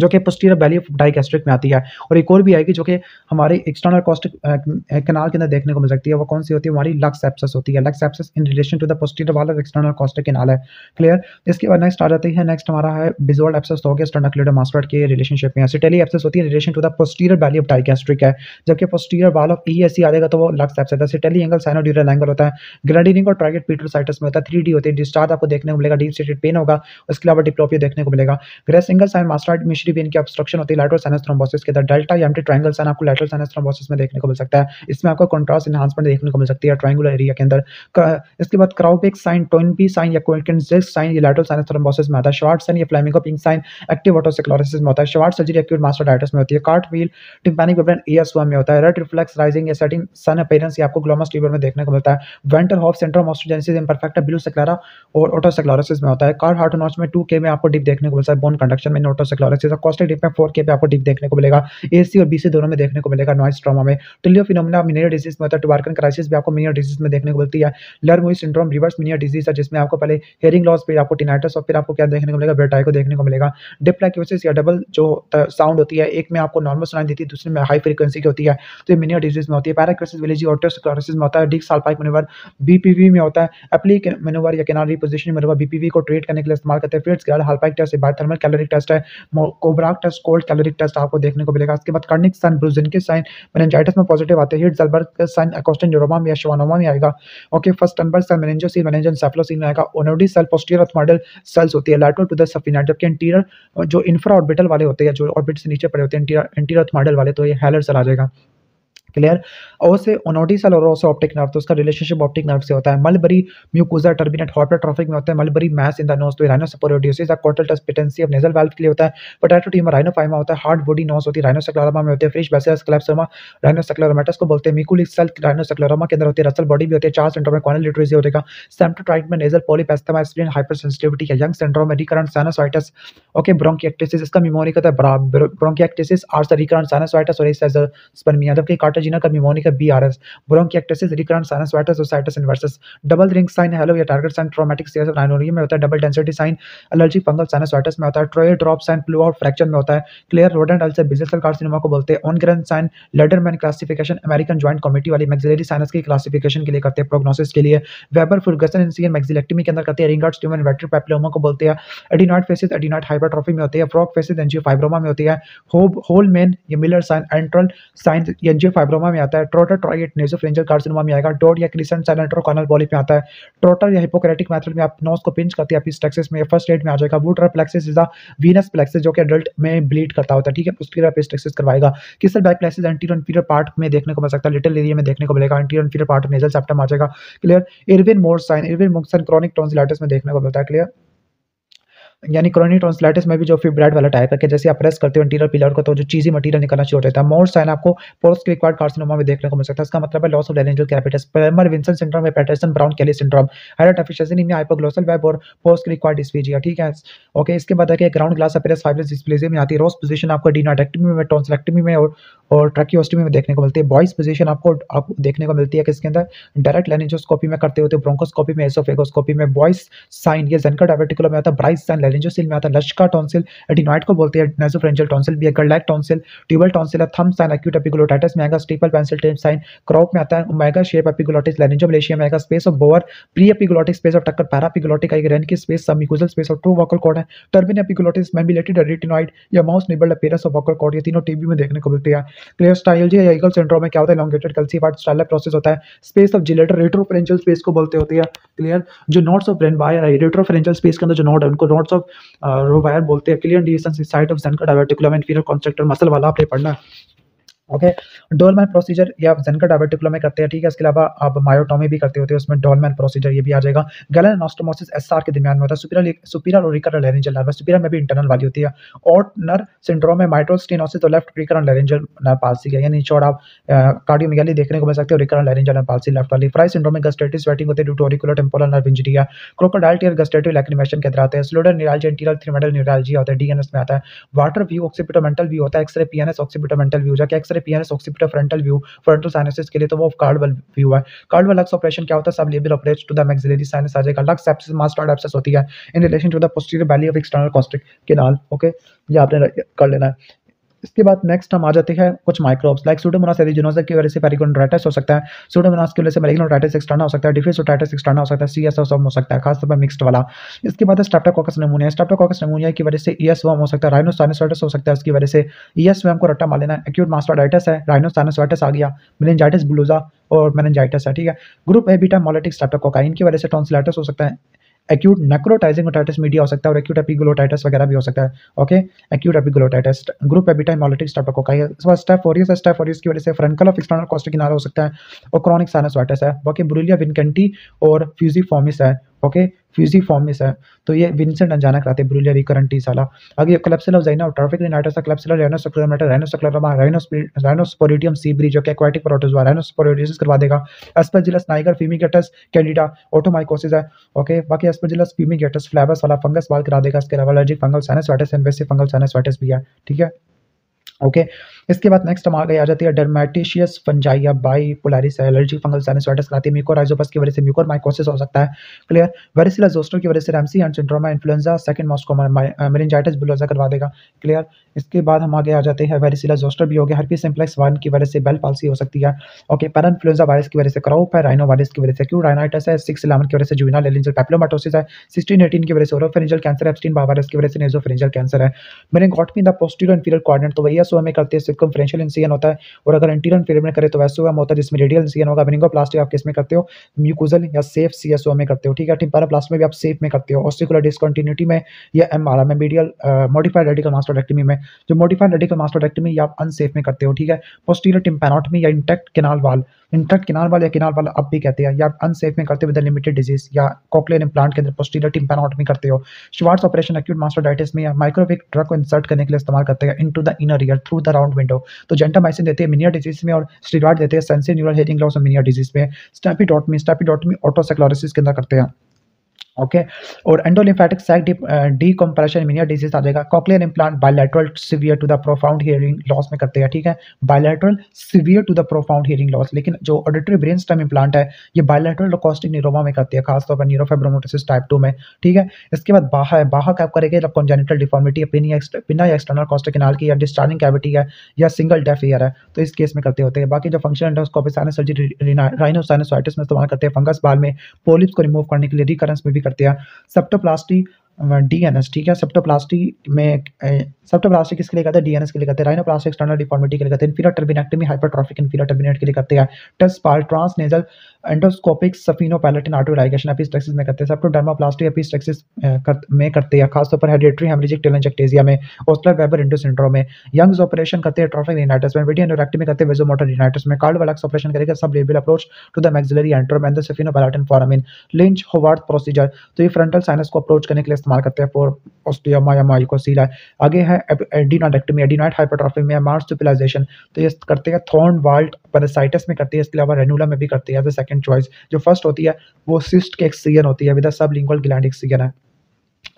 जो कि पोस्टीरियर वैली ऑफ डाइकेस्ट्रिक में आती है और एक और भी आएगी जो कि हमारे एक्सटर्नल कॉस्ट कनाल के अंदर देखने को मिल सकती है वो कौन सी होती है हमारी लक्स एप्सस होती है Luc abscess in relation to the posterior wall of external acoustic canal है क्लियर इसके बाद नेक्स्ट आ जाती है नेक्स्ट हमारा है बिजोल एप्सस हो गया स्टर्नक्लेडो मास्टर के रिलेशनशिप में सिटेली एप्सस होती है relation to the posterior valley of digastric है जबकि पोस्टीरियर वाल ऑफ ई आ जाएगा तो वो लक्स एप्सस है सिटेली एंगल साइनोड्यूरल एंगल होता है ग्रेडिंग और टारगेट ट्राइगेट साइटस में होता है थ्री होती है डिस्चार्ज आपको देखने को मिलेगा डीप सीटेड पेन होगा उसके अलावा डिप्लोपिया देखने को मिलेगा ग्रेस सिंगल साइन मास्टर्ड मिश्री कुछ भी इनके ऑब्स्ट्रक्शन होती है लाइटोर साइनस थ्रोम्बोसिस के अंदर डेल्टा या एम्प्टी ट्राइंगल साइन आपको लाइटोर साइनस थ्रोम्बोसिस में देखने को मिल सकता है इसमें आपको कॉन्ट्रास्ट इन्हांसमेंट देखने को मिल सकती है ट्राइंगुलर एरिया के अंदर इसके बाद क्राउबिक साइन टोनबी साइन या क्विल्किन साइन ये लाइटोर साइनस थ्रोम्बोसिस में आता है शॉर्ट साइन या flamingo pink sign active otosclerosis में होता है शॉर्ट सर्जरी एक्यूट मास्टोडाइटिस में होती है कार्ट व्हील टिम्पैनिक विब्रेन ईएसवा में होता है रेड रिफ्लेक्स राइजिंग या सेटिंग सन अपीयरेंस ये आपको ग्लोमस ट्यूबर में देखने को मिलता है van der Hoeve syndrome osteogenesis imperfecta blue sclera और ऑटोसेक्लोरोसिस में होता है कार्ड नॉच में टू के में आपको डिप देखने को मिलता है बोन कंडक्शन में ऑटोसेक्लोरोसिस कॉस्टल डिप में फोर के पे आपको डिप देखने को मिलेगा एसी और बीसी दोनों में देखने को मिलेगा नॉइस ट्रामा में टिलियो फिनोमिना मिनियर डिजीज में होता है टुबार्कन क्राइसिस भी आपको मिनियर डिजीज में देखने को मिलती है Lermoyez syndrome reverse Meniere disease है जिसमें आपको पहले हेयरिंग लॉस फिर आपको टिनाइटस और फिर आपको क्या देखने को मिलेगा बेटाई को देखने को मिलेगा डिप्लाइक्यूसिस या डबल जो साउंड होती है एक में आपको नॉर्मल सुनाई देती है दूसरे में हाई फ्रीक्वेंसी की होती है तो मिनियर डिजीज में होती है पैराक्रेसिस विलेजी ऑटोसिस में होता है डिक साल्पाइक मनोवर बीपीवी में होता है एप्लिक मनोवर या कैनाल रिपोजिशन मनोवर बीपीवी को ट्रीट करने के लिए इस्तेमाल करते हैं फिर हाल्पाइक टेस्ट है बायोथर्मल कैलोरिक टेस्ट है Kobrak test cold caloric test आपको देखने को मिलेगा इसके बाद कर्निक सन ब्रुजिन के साइन मेनेजाइटिस में पॉजिटिव आते हैं जलबर्ग साइन अकोस्टन यूरोमा में या शवानोमा में आएगा okay Furstenberg sign meningocele meningoencephalocele में आएगा ओनोडी सेल पोस्टीरियर मॉडल सेल्स होती है लैटरल टू द सफिना जबकि इंटीरियर जो इंफ्रा ऑर्बिटल वाले होते हैं जो ऑर्बिट से नीचे पड़े होते हैं इंटीरियर इंटीरियर मॉडल वाले तो ये हेलर सेल आ जाएगा क्लियर और से ओनोटिसल और ओ से ऑप्टिक नर्व तो उसका रिलेशनशिप ऑप्टिक नर्व से होता है mulberry mucosa turbinate hypertrophic में होता है mulberry mass in the nose तो rhinosporidiosis Cottle test patency of nasal valve के लिए होता है पोटैटोटीमा राइनोफाइमा होता है हार्ड बॉडी नोज होती है राइनोसेक्लोरमा में होते हैं फिश बेसिलस क्लैप्सोमा राइनोसेक्लोरोमेटस को बोलते हैं मिकुल सेल राइनोसेक्लोरमा के अंदर होती है रसल बॉडी भी होती है चार सेंटर में कॉर्नल लिटरेजी होगा सेम्टोट्राइट में नेजल पॉलीपेस्टमा एस्पिरिन हाइपरसेंसिटिविटी है यंग सिंड्रोम में रिकरेंट साइनोसाइटिस ओके ब्रोंकिएक्टिसिस इसका मेमोरी होता है ब्रोंकिएक्टिसिस आर्स रिकरेंट साइनोसाइटिस और स्पर्मिया जबकि कार्टर Cartagena का Mnemonia का BRS, Bronchiectasis, recurrent sinusitis और situs inversus. Double ring sign hello या target sign traumatic series of rhinorrhea में होता है double density sign allergic fungal sinusitis में होता है troyer drop sign flu और fracture में होता है clear rodent ulcer basal cell carcinoma को बोलते हैं ongren sign Lederman classification American Joint Committee वाली maxillary sinus की classification के लिए करते हैं prognosis के लिए Weber Ferguson incision maxillectomy के अंदर करते हैं Ringer's tumor invertebrate papilloma को बोलते हैं adenoid facies adenoid hypertrophy में होती है frog facies angiofibroma में होती है होल मेन ये Miller sign antral sign angiofibroma में आता है ट्रोटर ट्राइट नेजोफ्रेंजल कार्सिनोमा में आएगा डोट या क्रिसन सैलेंट्रो कॉनल बॉली पे आता है ट्रोटर या हिपोक्रेटिक मैथड में आप नोस को पिंच करती है अपनी स्टेक्सिस में फर्स्ट एड में आ जाएगा बूटर plexus is the venous plexus जो कि एडल्ट में ब्लीड करता होता है ठीक है उसके लिए स्टेक्सिस करवाएगा Kiesselbach plexus anterior inferior part में देखने को मिल सकता है लिटिल एरिया में देखने को मिलेगा anterior inferior part nasal septum आ जाएगा clear Irwin Moore sign Irwin Moxon chronic tonsillitis में देखने को मिलता है क्लियर यानी क्रोनिक ट्रांसलाइटिस में भी जो फिब्राइड वाला टाइप है कि जैसे आप प्रेस करते हो इंटीरियर पिलर को तो जो चीज़ी मटीरियल निकलना शुरू हो जाता है मोर साइन आपको पोस्ट रिक्वायर्ड कार्सिनोमा में देखने को मिल सकता है इसका मतलब है लॉस ऑफ डेलेंजल कैपिटस पेमर विंसन सिंड्रोम है पैटर्सन ब्राउन कैली सिंड्रोम हाइट एफिशियन एफिशिएंसी हाइपोग्लोसल वेब और पोस्ट रिक्वायर्ड डिस्पीजिया ठीक है ओके इसके बाद है ground glass appearance fibrous dysplasia में आती है रोस पोजिशन आपको डिनोडेक्टमी में टॉन्सलेक्टमी में और ट्रकियोस्टमी में देखने को मिलती है बॉइस पोजिशन आपको आपको देखने को मिलती है किसके अंदर डायरेक्ट लेनेजोस्कोपी में करते होते ब्रोंकोस्कोपी में एसोफेगोस्कोपी में बॉइस साइन ये जनकर डायबिटिकुलर में आता है ब्राइस साइन गैलेंजोसिल में आता है लश्का टॉन्सिल एडिनॉइड को बोलते हैं नेजोफ्रेंजल टॉन्सिल भी है गर्लैक टॉन्सिल ट्यूबल टॉन्सिल है थम साइन एक्यूट एपिगुलोटाइटिस में आएगा स्टीपल पेंसिल साइन क्रॉप में आता है omega shape epiglottis laryngomalacia में आएगा space of Boyer pre epiglottic space of Tucker para epiglottic आएगी रेन की स्पेस समीकुजल space of true vocal cord है टर्मिन एपिगुलोटिस मैम्बुलेटेड रेटिनॉइड या mouse nibble appearance of vocal cord ये तीनों TB में देखने को मिलती है क्लियर स्टाइल जी या ईगल सिंड्रोम में क्या होता है लॉन्गेटेड कल्सीफाइड स्टाइल प्रोसेस होता है space of Gillette retropharyngeal space को बोलते होती है क्लियर जो नोट्स ऑफ ब्रेन वायर है रेट्रोफरेंशियल स्पेस के अंदर जो नोट है उनको नोट्स मतलब रोवायर बोलते हैं clear division site of Zenker diverticulum and constrictor muscle वाला आपने पढ़ना ओके डोलमैन प्रोसीजर ये आप जनकर डायबिटिकुलम में करते हैं ठीक है इसके अलावा आप मायोटोमी भी करते होते हैं उसमें डोलमैन प्रोसीजर ये भी आ जाएगा गलन नॉस्टोमोसिस एसआर के दरमियान में होता है सुपीरियर सुपीरियर और रिकरल लेरेंजल नर्व सुपीरियर में भी इंटरनल वाली होती है और नर सिंड्रोम में माइट्रोस्टीनोसिस और लेफ्ट रिकरल लेरेंजल पालसी है यानी छोड़ आप कार्डियोमेगाली देखने को मिल सकते हो रिकरल लेरेंजल पालसी लेफ्ट वाली फ्राई सिंड्रोम में गस्टेटिस वेटिंग होती है due to auricular temporal nerve injury है क्रोकोडाइल टीयर गस्टेटिव लैक्रिमेशन के अंदर आते हैं स्लोडर निरालजी एंटीरियर थ्रीमेडल निरालजी होता है डीएनएस में आता है वाटर व्यू ऑक्सीपिटोमेंटल व्यू होता है एक्सरे पीएनएस ऑक्सीपिटोमेंटल व्यू जाके एक्सरे हमारे PNS occipital frontal view frontal sinuses के लिए तो वो कार्डवल व्यू है कार्डवल लक्स ऑपरेशन क्या होता है sub labial operate to the maxillary sinus आ जाएगा लक्स एप्सिस मास्टर एप्सिस होती है in relation to the posterior valley of external acoustic canal okay ये आपने कर लेना है इसके बाद नेक्स्ट हम आ जाते हैं कुछ माइक्रोब्स लाइक सूडोमोनास एरिजिनोसा की वजह से पेरिकोनोटाइटिस हो सकता है सूडोमोनास की वजह से मेरिकोनोटाइटिस एक्सटर्नल हो सकता है डिफिसोटाइटिस एक्सटर्नल हो सकता है सी हो सकता है खासतौर पर मिक्स्ड वाला इसके बाद स्ट्रेप्टोकॉकस नमूनिया स्ट्रेप्टोकॉकस नमूनिया की वजह से ई e एस हो सकता है राइनोसाइनोसाइटिस हो सकता है उसकी वजह से ई e एस को रट्टा मार लेना है एक्यूट मास्टोडाइटिस है राइनोसाइनोसाइटिस आ गया मेनिनजाइटिस ब्लूजा और मेनिनजाइटिस है ठीक है ग्रुप ए बीटा मोलिटिक स्ट्रेप्टोकॉका इनकी वजह से टॉन्सिलाइटिस हो सकता है एक्यूट नेक्रोटाइजिंग ओटाइटिस मीडिया हो सकता है और एक्यूट एपिगलोटाइटिस वगैरह भी हो सकता है ओके एक्यूट एपिगलोटाइटिस ग्रुप एपिटाइमोलिटिक स्टेपकोका है इसके बाद स्टेफोरियस स्टेफोरियस की वजह से फ्रंकल ऑफ एक्सटर्नल कॉस्टिक किनारा हो सकता है और क्रॉनिक साइनस साइनसवाइटिस है बाकी ब्रुलिया विनकेंटी और फ्यूजीफॉर्मिस है ओके फ्यूजी फॉर्म में है तो ये विंसेंट अंजाना कराते ब्रूलियर रिकरेंटी साला अगर क्लबसेला जाइना और ट्रॉफिक रिनाइटस क्लबसेला रेनोसक्लोमेटर रेनोसक्लोमा रेनोस्पोरिडियम सीब्री जो कि एक्वाटिक प्रोटोजोआ रेनोस्पोरिडियस करवा देगा Aspergillus niger fumigatus Candida otomycosis है ओके बाकी एस्पर्जिलस फीमीगेटस फ्लेवस वाला फंगस बाल करा देगा इसके अलावा allergic fungal sinusitis invasive fungal sinusitis भी है ठीक है ओके okay. इसके बाद नेक्स्ट हम आगे आ जाती है dematiaceous fungi Bipolaris allergy fungal sinus कराती है म्यूकोराइजोपस की वजह से म्यूकोर माइकोसिस हो सकता है क्लियर वेरिसला जोस्टो की वजह से रैमसी एंड सिंड्रोमा इन्फ्लुएंजा सेकंड मॉस्को मेरिनजाइटिस मेरिंजाइटिस बुलोजा करवा देगा क्लियर इसके बाद हम आगे आ जाते हैं वेरिसला जोस्टर भी हो गया हरपी सिम्प्लेक्स वन की वजह से बेल पालसी हो सकती है ओके पैर इन्फ्लुएंजा वायरस की वजह से क्राउप है राइनो वायरस की वजह से क्यू राइनाइटस है सिक्स इलेवन की वजह से जुविनल एलिंजल पैपलोमाटोसिस है सिक्सटीन एटीन की वजह से ओरोफेरिंजल कैंसर एफ्टीन वायरस की वजह से नेजोफेरिंजल कैंसर है मेरे got me the posterior inferior coordinate तो वही सो हमें करते हैं सर्कमफ्रेंशियल इंसियन होता है और अगर इंटीरियर फ्लेवर में करें तो वैसोवम होता है जिसमें रेडियल इंसियन होगा मेनिंगोप्लास्टिक आप किसमें करते हो म्यूकोजल या सेफ सी में करते हो ठीक है टिम्पाराप्लास्ट में भी आप सेफ में करते हो ऑस्टिकुलर डिसकॉन्टिन्यूटी में या एम आर में मीडियल मॉडिफाइड रेडिकल मास्टोडेक्टमी में जो मॉडिफाइड रेडिकल मास्टोडेक्टमी आप अनसेफ में करते हो ठीक है पोस्टीरियर टिम्पेनोटमी या intact canal wall intact canal wall या केनाल वाल आप भी कहते हैं या आप अनसेफ में करते हो विद लिमिटेड डिजीज या कॉकलेन इम्प्लांट के अंदर पोस्टीरियर टिम्पेनोटमी करते हो श्वार्ट्स ऑपरेशन एक्यूट मास्टोडाइटिस में या माइक्रोविक ड्रग को इंसर्ट करने के लिए इस्तेमाल करते हैं in the inner ear through the round window important हो तो जेंटामाइसिन देते हैं मिनिया डिजीज में और स्टीरॉइड देते हैं सेंसिन न्यूरल हेरिंग लॉस और मिनिया डिजीज में स्टैपी डॉट में स्टैपी डॉट में ऑटोसाइक्लोरिस के अंदर करते हैं ओके और एंडोलिम्फेटिक सैक डिकम्प्रेशन मीनिया डिजीज आ जाएगा cochlear implant bilateral severe to the profound hearing loss में करते हैं ठीक है bilateral severe to the profound hearing loss लेकिन जो ऑडिटरी ब्रेन स्टम इम्प्लांट है ये बायलैटरल कॉस्टिक न्यूरोमा में करते हैं खासतौर पर न्यूरोफेब्रोमोटोसिस टाइप टू में ठीक है इसके बाद बाहर है बाहर कैप करेंगे जब कॉन्जेनिटल डिफॉर्मिटी पिना पिना या एक्सटर्नल कॉस्टिक इनाल की या डिस्चार्जिंग कैविटी है या सिंगल डेफ ईयर है तो इस केस में करते होते हैं बाकी जो function endoscopic sinus surgery rhinosinusitis में इस्तेमाल करते हैं फंगस बाल में पोलिप्स को रिमूव करने के लिए रिकरेंस में भी करते हैं सेप्टोप्लास्टी डी एन एस ठीक है सेप्टोप्लास्टी में सेप्टोप्लास्टी किसके लिए करते हैं डीएनएस के लिए करते हैं राइनोप्लास्टी एक्सटर्नल डिफॉर्मिटी के लिए करते हैं inferior turbinectomy hypertrophic inferior turbinate के लिए करते हैं टेस्ट पाल ट्रांसनेजल एंडोस्कोपिक सफिनो सफीनोपैलेटिन आर्टोडाइजेशन अपीस्टेक्सिस में करते हैं सबको सेप्टोडर्माप्लास्टी अपीस्टेक्सिस में करते हैं खासतौर पर हेरिडेटरी हेमरेजिक टेलेंजेक्टेजिया में ओस्लर वेबर इंडो सिंड्रोम में यंग्स ऑपरेशन करते हैं ट्रॉफिक यूनाइटस में विडी एनोरेक्टमी करते हैं वेजोमोटर यूनाइटस में कार्ड वलक्स ऑपरेशन करेगा sub labial approach to the maxillary antrum and the spheno sphenopalatine foramen Lynch Howarth procedure तो ये फ्रंटल साइनस को अप्रोच करने के लिए इस्तेमाल करते हैं फॉर ओस्टियोमा या माइकोसीला आगे है एडिनोडेक्टमी एडिनॉइड हाइपरट्रॉफी में मार्स तो ये करते हैं थॉर्न वाल्ट पेरासाइटिस में करते हैं इसके अलावा रेनुला में भी करते हैं सेकंड चॉइस जो फर्स्ट होती है वो सिस्ट के एक्सीजन होती है with sub lingual gland excision है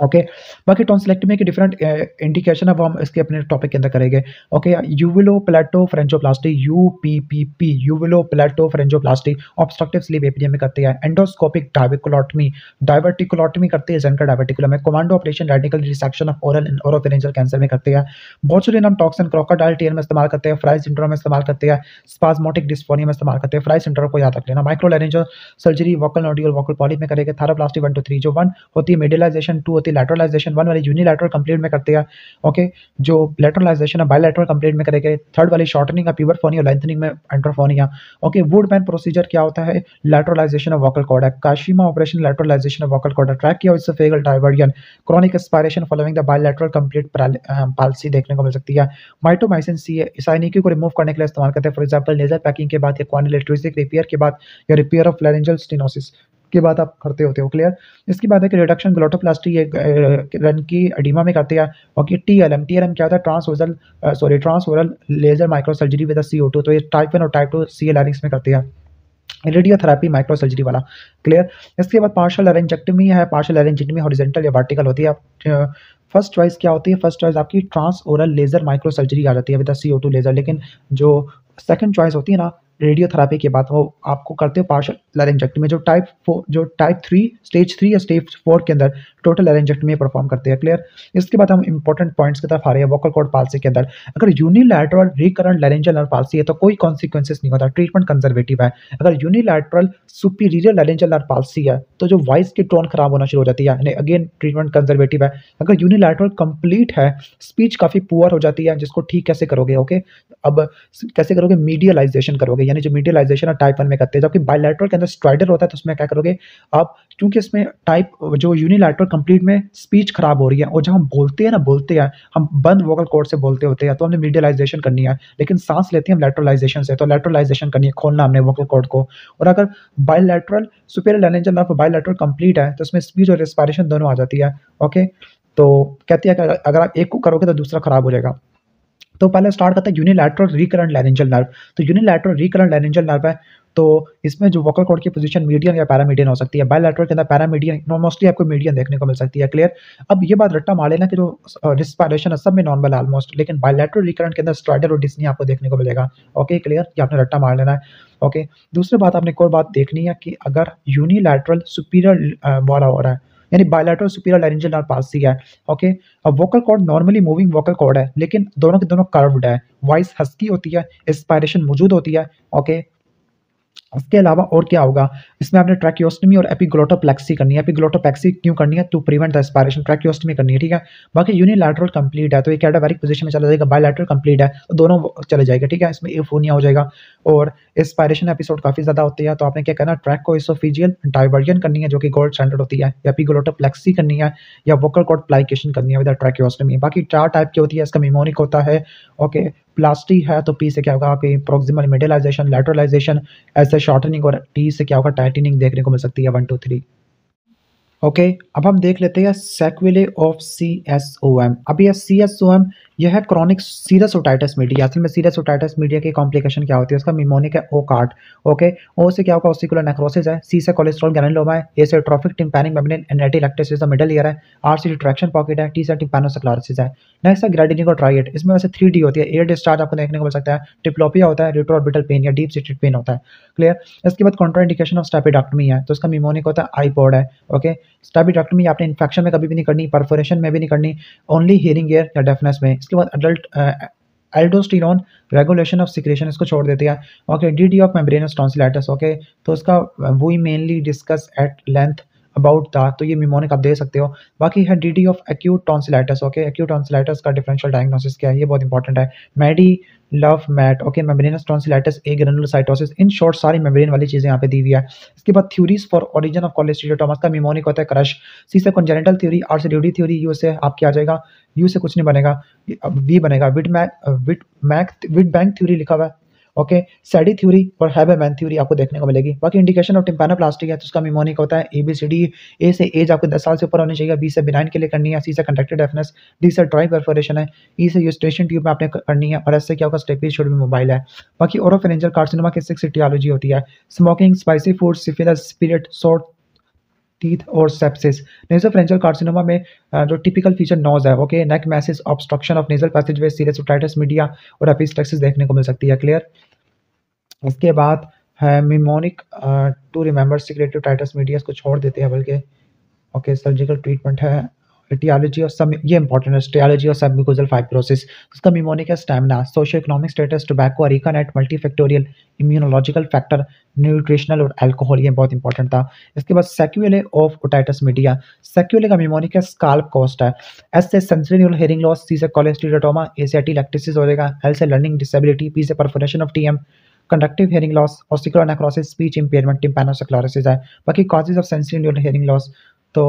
ओके बाकी टॉन में के डिफरेंट इंडिकेशन अब हम इसके अपने टॉपिक के अंदर करेंगे okay uvulopalatopharyngoplasty U P P P uvulopalatopharyngoplasty obstructive sleep apnoea में करते हैं एंडोस्कोपिक डायविकुलोटमी डायवर्टिकोलॉटमी करते हैं जेंकर डायवर्टिकुलम में commando operation radical resection of oral and oropharyngeal cancer में करते हैं बोचुलिनम टॉक्सिन क्रोकोडाइल टीयर में इस्तेमाल करते हैं फ्राई सिंड्रोम में इस्तेमाल करते हैं स्पाजमोटिक डिस्फोनिया में इस्तेमाल करते हैं फ्राई सिंड्रोम को याद रख लेना microlaryngeal surgery vocal nodule vocal polyp में करेंगे थारोप्लास्टी वन टू थ्री जो वन होती है मेडिलाइजेशन टू टू होती है लेटरलाइजेशन वन वाली यूनिलेटरल कंप्लीट में करते हैं ओके जो लेटरलाइजेशन है बायलेटरल कंप्लीट में करेंगे थर्ड वाली शॉर्टनिंग है फोनिया लेंथनिंग में androphonia okay Woodman procedure क्या होता है लेटरलाइजेशन ऑफ वोकल कॉर्ड है Kashima operation lateralisation of vocal cord trach किया इससे फेगल diversion chronic expiration following the bilateral complete palsy देखने को मिल सकती है माइटोमाइसिन सी है साइनिकी को रिमूव करने के लिए इस्तेमाल करते हैं फॉर एग्जाम्पल नेजर पैकिंग के बाद या क्वानिलेट्रिजिक रिपेयर के बाद या रिपेयर ऑफ लैरेंजल स्टिनोसिस के बाद आप करते होते हो क्लियर इसके बाद एक रिडक्शन ग्लोटोप्लास्टी रन की अडीमा में करते हैं और कि T L M T L M क्या होता है transversal sorry transoral laser micro surgery with C O two तो ये टाइप वन और type two C L R में करते हैं रेडियोथेरापी माइक्रो सर्जरी वाला क्लियर इसके बाद पार्शल एरेंजेक्टमी है पार्शल एरेंजेक्टमी हॉरिजेंटल या वर्टिकल होती है फर्स्ट चॉइस क्या होती है फर्स्ट चॉइस आपकी transoral laser micro surgery आ जाती है with C O two laser लेकिन जो सेकंड चॉइस होती है ना रेडियोथेरापी की बात वो आपको करते हो पार्शल में जो टाइप फोर जो टाइप थ्री स्टेज थ्री या स्टेज फोर के अंदर टोटल में परफॉर्म करते हैं क्लियर इसके बाद हम इंपॉर्टेंट पॉइंट्स की तरफ आ रहे हैं वोकल कोड पालसी के अंदर अगर unilateral recurrent laryngeal nerve palsy है तो कोई कॉन्सिक्वेंसेस नहीं होता ट्रीटमेंट कंजर्वेटिव है अगर unilateral superior laryngeal nerve palsy है तो जो वॉइस की टोन खराब होना शुरू हो जाती है अगेन ट्रीटमेंट कंजर्वेटिव है अगर यूनिलैटरल कंप्लीट है स्पीच काफ़ी पुअर हो जाती है जिसको ठीक कैसे करोगे ओके अब कैसे करोगे मीडियलाइजेशन करोगे यानी जो मीडियलाइजेशन और टाइप वन में करते हैं जबकि बायलैटरल के अंदर स्ट्राइडर होता है तो उसमें क्या करोगे आप क्योंकि इसमें टाइप जो यूनिलैटरल कंप्लीट में स्पीच खराब हो रही है और जब हम बोलते हैं ना बोलते हैं हम बंद वोकल कोड से बोलते होते हैं तो हमने मीडियलाइजेशन करनी है लेकिन सांस लेते हैं हम लेटरलाइजेशन से तो लेटरलाइजेशन करनी है खोलना हमने वोकल कोड को और अगर bilateral superior laryngeal nerve bilateral complete है तो उसमें स्पीच और रेस्पायरेशन दोनों आ जाती है ओके तो कहती है कि अगर आप एक को करोगे तो दूसरा खराब हो जाएगा तो पहले स्टार्ट करते हैं यूनिलैटरल रिकरेंट लैरेंजल नर्व तो यूनिलैटरल रिकरेंट लैरेंजल नर्व है तो इसमें जो वोकल कॉर्ड की पोजीशन मीडियन या पैरामीडियन हो सकती है बायलैटरल के अंदर पैरामीडियन मोस्टली आपको मीडियन देखने को मिल सकती है क्लियर अब ये बात रट्टा मार लेना कि जो रिस्पायरेशन है सब में नॉर्मल ऑलमोस्ट लेकिन बायलैटरल रिकरेंट के अंदर स्ट्राइडर और डिस्नी आपको देखने को मिलेगा ओके क्लियर ये आपने रट्टा मार लेना है ओके दूसरी बात आपने एक और बात देखनी है कि अगर यूनिलैटरल सुपीरियर बॉला हो रहा है यानी बायलैटरल सुपीरियर लैरेंजल नर्व पास ही है ओके अब vocal cord normally moving vocal cord है लेकिन दोनों के दोनों कर्व्ड है वॉइस हस्की होती है इंस्पायरेशन मौजूद होती है ओके उसके अलावा और क्या होगा इसमें आपने ट्रैक्योस्टमी और एपिग्लोटोप्लेक्सी करनी है एपिग्लोटोप्लेक्सी क्यों करनी है to prevent the aspiration tracheostomy करनी है ठीक है बाकी यूनिलैटरल कंप्लीट है तो ये कैडावेरिक पोजीशन में चला जाएगा बायलैटरल कंप्लीट है तो दोनों चले जाएगा ठीक है इसमें एफोनिया हो जाएगा और एस्पायरेशन एपिसोड काफ़ी ज़्यादा होती है तो आपने क्या करना ट्रैक को इसोफिजियल डाइवर्जन करनी है जो कि गोल्ड स्टैंडर्ड होती है एपिग्लोटोप्लेक्सी करनी है या वोकल कॉट प्लाइकेशन करनी है विद ट्रैक्योस्टमी बाकी चार टाइप की होती है इसका मेमोनिक होता है ओके प्लास्टी है तो पी से क्या होगा आपके प्रोक्सिमल मेडलाइजेशन लेटरलाइजेशन ऐसे शॉर्टनिंग और टी से क्या होगा टाइटनिंग देखने को मिल सकती है वन टू थ्री ओके अब हम देख लेते हैं sequelae of C S O M अब यह सी एस ओ एम यह है क्रॉनिक सीरस ओटाइटस मीडिया असल में सीरस ओटाइटस मीडिया की कॉम्प्लिकेशन क्या होती है उसका मिमोनिक है ओ कार्ड ओके ओ से क्या होगा ओसिकुलर नेक्रोसिस है सी से कोलेस्ट्रॉल गैनलोमा है ए से trophic tympanic membrane atelectasis ear है आर सी डिट्रैक्शन पॉकेट है टी से टिम्पैनोसेक्लारिसिस है नेक्स्ट है और ट्राइट इसमें वैसे थ्री डी होती है एयर डिस्चार्ज आपको देखने को मिल सकता है टिप्लोपिया होता है रिट्रोबिटल पेन या डीप सीटेड पेन होता है क्लियर इसके बाद कॉन्ट्राइंडिकेशन ऑफ स्टेपिडक्टमी है तो उसका मिमोनिक होता है आईपोड है ओके स्टाबिडक्टमी आपने इन्फेक्शन में कभी भी नहीं करनी परफोरेशन में भी नहीं करनी ओनली हियरिंग एयर या डेफनेस में इसके बाद adult aldosterone regulation of secretion इसको छोड़ देते हैं okay D D of membranous tonsillitis okay तो इसका we mainly discuss at length about था तो ये मिमोनिक आप दे सकते हो बाकी है D D of acute tonsillitis okay acute tonsillitis का डिफरेंशियल डायग्नोसिस क्या है ये बहुत इंपॉर्टेंट है Maddie love mat okay membranous tonsillitis agranulocytosis in short सारी मेम्ब्रेन वाली चीज़ें यहाँ पे दी हुई है इसके बाद theories for origin of cholesteatoma का मिमोनिक होता है क्रश सी से कंजेनेटल थ्योरी आर से ड्यूडी थ्योरी यू से आपके आ जाएगा यू से कुछ नहीं बनेगा वी बनेगा Wittmaack Wittmaack Wittmaack theory लिखा हुआ है ओके सैडी थ्योरी और मैन थ्योरी आपको देखने को मिलेगी बाकी इंडिकेशन ऑफ टिम्पाना प्लास्टिक है तो उसका मीमोनिक होता है A B C D A से एज आपको दस साल से ऊपर होनी चाहिए बी से बिनाइन के लिए करनी है सी से कंडक्टेड डेफनेस डी से ड्राई परफोरेशन है ई e से यू स्टेशन ट्यूब में आपने करनी है और ऐसे क्या होगा स्टेपी शुड भी मोबाइल है बाकी और कार्सिनोमा की सिक्स सिटियालॉजी होती है smoking spicy food syphilis spirit short teeth और सेप्सिस नेजल फ्रेंचल कार्सिनोमा में जो टिपिकल फीचर नोज है okay neck mass obstruction of nasal passage way serious otitis media और एपिस्टेक्सिस देखने को मिल सकती है क्लियर इसके बाद है mnemonic to remember secretory otitis media को छोड़ देते हैं बल्कि ओके सर्जिकल ट्रीटमेंट है etiology of some ये इंपॉर्टेंट है etiology of submucosal fibrosis उसका mnemonic है stamina socio economic status tobacco arecanate multifactorial immunological factor nutritional और alcohol ये बहुत इंपॉर्टेंट था इसके बाद sequelae of otitis media sequelae का mnemonic है scalp cost है S से sensorineural hearing loss C से cholestyratoma A से atelectasis हो जाएगा L से learning disability P से perforation of TM conductive hearing loss osteonecrosis speech impairment tympanocyclosis है बाकी causes of sensorineural hearing loss तो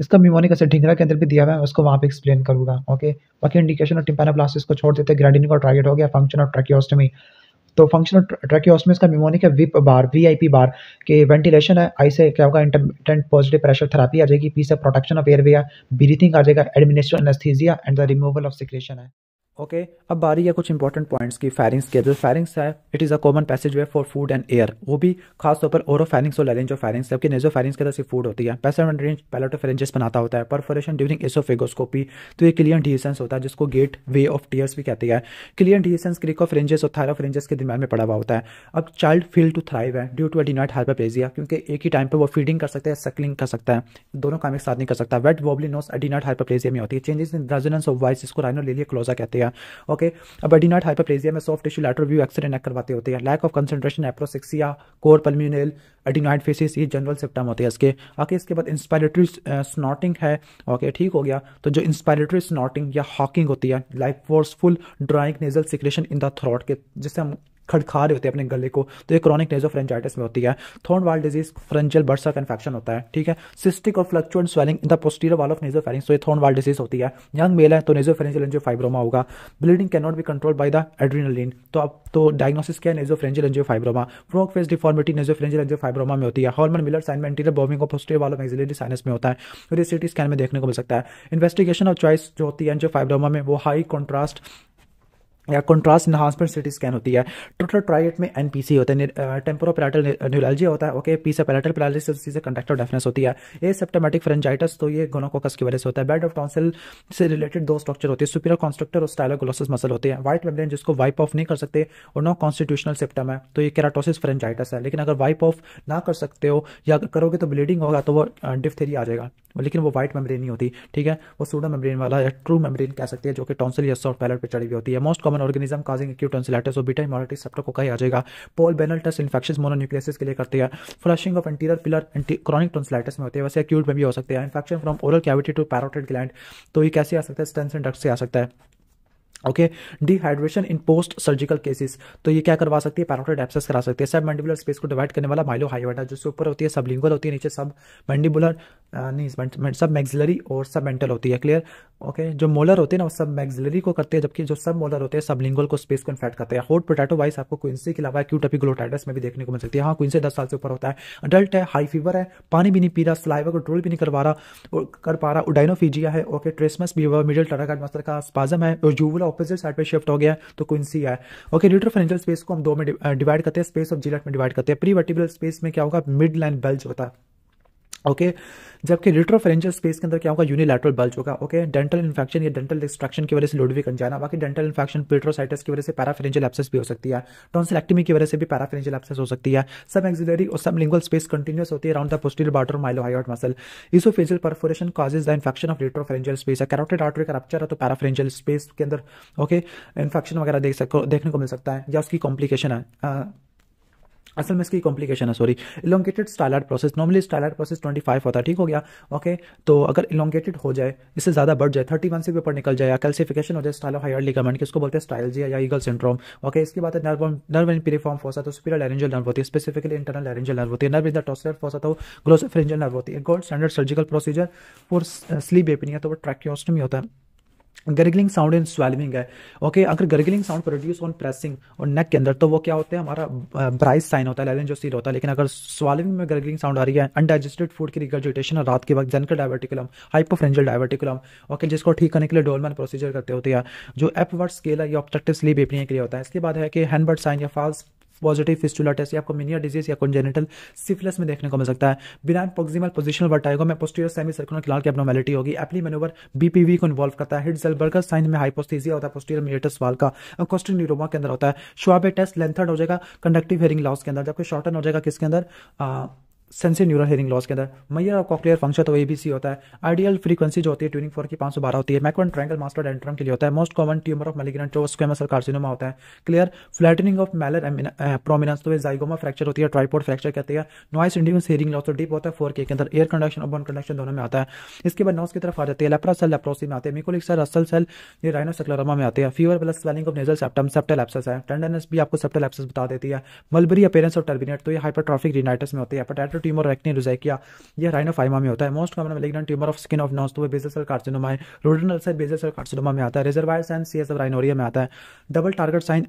इसका म्यूमोनिक असर ढिंगरा के अंदर भी दिया हुआ है उसको वहाँ पे एक्सप्लेन करूँगा ओके बाकी इंडिकेशन और टिम्पानाब्लास्टिस को छोड़ देते ग्रेडिन का टारगेट हो गया फंक्शन ऑफ ट्रैकियोस्टमी तो फंक्शन ऑफ ट्रैकियोस्टमी इसका म्यूमोनिक है विप बार पी बार के वेंटिलेशन है आई से क्या होगा इंटरमिटेंट पॉजिटिव प्रेशर थेरापी आ जाएगी पी से प्रोटेक्शन ऑफ एयरवे ब्रीथिंग आ जाएगा administration anaesthesia and the removal of secretion है ओके अब बारी है कुछ इंपॉर्टेंट पॉइंट्स की फायरिंग्स के जो फायरिंग्स है it is a common passage way for food and air वो भी खास तौर पर ओरो फायरिंग्स और ऑफ फायरिंग्स जबकि नेजो फायरिंग्स के अंदर सिर्फ फूड होती है पैसेंट रेंज पैलेटोफेरेंजेस बनाता होता है परफोरेशन ड्यूरिंग एसोफेगोस्कोपी तो ये क्लियर डिसेंस होता है जिसको गेट वे ऑफ टीयर्स भी कहती है clear dehiscence cricopharyngeus और थायरोफेरेंजेस के दिमाग में पड़ा हुआ होता है अब चाइल्ड फील टू थ्राइव है ड्यू टू हाइपर पेजिया क्योंकि एक ही टाइम पर वो फीडिंग कर सकता है सकलिंग कर सकता है दोनों काम एक साथ नहीं कर सकता wet wobbly nose hyperplasia में होती है changes in resonance of voice जिसको राइनो क्लोजा कहते हैं हैं ओके अब एडिनाइट हाइपरप्लेजिया में soft tissue lateral view X-ray neck करवाते होते हैं lack of concentration aprosexia cor pulmonale adenoid facies ये जनरल सिप्टम होते हैं इसके ओके इसके बाद इंस्पायरेटरी स्नॉटिंग uh, है ओके ठीक हो गया तो जो इंस्पायरेटरी स्नॉटिंग या हॉकिंग होती है like forceful drawing nasal secretion in the throat के जिससे हम खड़खा रहे होते हैं अपने गले को तो ये क्रॉनिक नेजो फ्रेंचाइटिस में होती है Thornwaldt disease pharyngeal bursa का इन्फेक्शन होता है ठीक है सिस्टिक और fluctuant swelling in the posterior wall of nasopharynx Thornwaldt disease होती है यंग मेल है तो नेजो फेरेंजल एंजियो फाइब्रोमा होगा bleeding can not be control by the adrenaline तो अब तो डायग्नोसिस क्या है nasopharyngeal angiofibroma frog face deformity nasopharyngeal angiofibroma में होती है हॉर्मन मिलर साइन में इंटीरियर बॉबिंग और posterior wall of maxillary sinus में होता है और ये सिटी स्कैन में देखने को मिल सकता है इन्वेस्टिगेशन ऑफ चॉइस जो होती है एंजियो फाइब्रोमा में वो हाई कॉन्ट्रास्ट या कंट्रास्ट इन्हांसमेंट सिटी स्कैन होती है टोटल ट्राइट में एनपीसी होता है टेम्पोरो पैराटल न्यूलॉजी होता है ओके पीसा पैराटल पैरालिस से कंडक्टर डेफनेस होती है ए सिप्टोमेटिक फ्रेंजाइटस तो ये गोनोकोकस की वजह से होता है बेड ऑफ टॉन्सिल से रिलेटेड दो स्ट्रक्चर होती है सुपीरियर कॉन्स्ट्रक्टर और स्टाइलोगलोसिस मसल होते हैं वाइट मेम्ब्रेन जिसको वाइप ऑफ नहीं कर सकते और नो कॉन्स्टिट्यूशनल सिप्टम है तो ये केराटोसिस फ्रेंजाइटस है लेकिन अगर वाइप ऑफ ना कर सकते हो या करोगे तो ब्लीडिंग होगा तो वो डिफ्थेरिया आ जाएगा लेकिन वो व्हाइट मेम्ब्रेन नहीं होती ठीक है वो सूडो मेम्ब्रेन वाला या ट्रू मेम्ब्रेन कह सकते हैं जो कि टॉन्सिल या सॉफ्ट पैलेट पर चढ़ी हुई होती है most common organism causing acute tonsillitis और बीटा इमोलिटी सेप्टोकोकाई आ जाएगा Paul Bunnell test infection mononucleosis के लिए करते हैं flushing of anterior pillar chronic tonsillitis में होते हैं वैसे एक्यूट में भी हो सकते हैं infection from oral cavity to parotid gland तो ये कैसे आ सकता है स्टेंस एंड इंडक्ट से आ सकता है okay dehydration in post surgical cases तो ये क्या करवा सकती है पैरोटेड एप्सेस करा सकती है सब मैंडिबुलर स्पेस को डिवाइड करने वाला माइलो हाइवाटा जो ऊपर होती है सब लिंगुअल होती है नीचे सब मैंडिबुलर नहीं सब मैग्जिलरी और सब मेंटल होती है क्लियर ओके जो मोलर होते हैं ना वो सब मैग्जिलरी को करते हैं जबकि जो सब मोलर होते हैं सब लिंगुअल को स्पेस को इन्फेक्ट करते हैं होट पोटैटो वाइस आपको क्विंसी के अलावा क्यूट अपीग्लोटाइडस में भी देखने को मिल सकती है हाँ क्विंसी दस साल से ऊपर होता है अडल्ट है हाई फीवर है पानी भी नहीं पी रहा स्लाइवर कंट्रोल भी नहीं करवा रहा कर पा रहा उडाइनोफीजिया है ओके ट्रेसमस भी मिडिल टेरागार्ड मस्तर का स्पाजम है और जूवला ऑपोजिट साइड पे शिफ्ट हो गया तो क्विन सी आया ओके फाइनेंशियल स्पेस को हम दो में डिवाइड करते हैं स्पेस ऑफ जिलेट में डिवाइड करते हैं प्री वर्टिब्रल स्पेस में क्या होगा मिड लाइन बेल्ज होता है ओके जबकि लिट्रोफेरेंशियल स्पेस के अंदर क्या होगा यूनिलैटरल बल्ज होगा ओके डेंटल इन्फेक्शन या डेंटल डिस्ट्रक्शन की वजह से कन जाना बाकी डेंटल इन्फेक्शन पेट्रोसाइटिस की वजह से पैराफेरेंजल एप्सेस भी हो सकती है टॉन्सिलेक्टमी की वजह से भी पैराफेरेंजल एप्सेस हो सकती है सब एक्सिलरी और सब लिंगल स्पेस कंटिन्यूस होती है around the posterior border mylohyoid muscle oesophageal perforation causes the infection of retropharyngeal space है कैरोटेड आर्टरी का रप्चर है तो पैराफेरेंजल स्पेस के अंदर ओके इन्फेक्शन वगैरह देख सको देखने को मिल सकता है या उसकी कॉम्प्लिकेशन है uh, असल में इसकी कॉम्प्लिकेशन है sorry elongated styloid process normally styloid process 25 होता है ठीक हो गया ओके तो अगर इलोंगेटेड हो जाए इससे ज़्यादा बढ़ जाए 31 से भी ऊपर निकल जाए या कैल्सिफिकेशन हो जाए स्टाइल ऑफ हायर लिगामेंट किसको बोलते हैं स्टाइलजिया या ईगल सिंड्रोम ओके इसके बाद nerve nerve in piriform fossa तो सुपीरियर एरेंजल नर्व होती है स्पेसिफिकली इंटरनल एरेंजल नर्व होती है nerve in the tonsillar fossa तो ग्लोसोफरेंजल नर्व होती है gold standard surgical procedure for sleep apnoea तो वो ट्रैक्योस्टमी होता है गर्गलिंग साउंड इन स्वेलविंग है ओके अगर gurgling sound produce on pressing और नेक के अंदर तो वो क्या होता है हमारा ब्राइस साइन होता है लेलन जो सील होता है लेकिन अगर स्वालविंग में गर्गलिंग साउंड आ रही है अनडाइजेस्टेड फूड की रिगर्जिटेशन और रात के वक्त Zenker diverticulum hypopharyngeal diverticulum okay जिसको ठीक करने के लिए डोलमैन प्रोसीजर करते होते हैं जो एपवर्ड स्केल है ये ऑब्जेक्टिव स्लीप एपनिया के लिए होता है इसके बाद है कि हैंडबर्ड साइन या फॉल्स पॉजिटिव फिस्टुला टेस्ट या मिनियर डिजीज या कंजेनिटल सिफिलस में देखने को मिल सकता है बिना प्रोक्सिमल पोजिशन वर्टाइगो में पोस्टीरियर सेमी सर्कुलर क्लाल की एबनॉर्मेलिटी होगी एप्ली मेनोवर बीपीवी को इन्वॉल्व करता है हिटजेलबर्गर साइन में हाइपोस्थीजिया होता है पोस्टीरियर मेटस वाल का कोस्टिंग न्यूरोमा के अंदर होता है शुआबे टेस्ट लेंथर्ड हो जाएगा कंडक्टिव हेयरिंग लॉस के अंदर जबकि शॉर्टन हो जाएगा किसके अंदर सेंसरी न्यूरल हेरिंग लॉस के अंदर मैयर और कॉकलियर फंक्शन तो एबीसी होता है आइडियल फ्रीक्वेंसी जो होती है ट्यूनिंग फोर की पांच सौ बारह होती है मैक्रोन ट्रैंगल मास्टर डेंट्रम के लिए होता है most common tumour of malignant जो स्क्वेमस कार्सिनोमा होता है clear flattening of malar prominence तो वे जाइगोमा फ्रैक्चर होती है ट्राइपोड फ्रैक्चर कहते हैं नॉइस इंड्यूस हेरिंग लॉस तो डीप होता है फोर के अंदर एयर कंडक्शन और बोन कंडक्शन दोनों में आता है इसके बाद नॉस की तरफ आ जाती है लेप्रा सेल लेप्रोसी में आते हैं मिकोलिक सेल असल सेल ये राइनोसेक्लोरमा में आते हैं fever plus swelling of nasal septum septal abscess है टेंडरनेस भी आपको सेप्टल एप्सस बता देती है मलबरी अपेरेंस और टर्बिनेट तो ये हाइपरट्रॉफिक रिनाइटस में होती है ट्यूमर रेक्टिन रोजैकिया यह राइनोफाइमा में होता है most common malignant tumour of skin of nose तो वो बेजल सेल कार्सिनोमा है rodent cell basal cell carcinoma में आता है reservoir sign C S rhinorrhoea में आता है डबल टारगेट साइन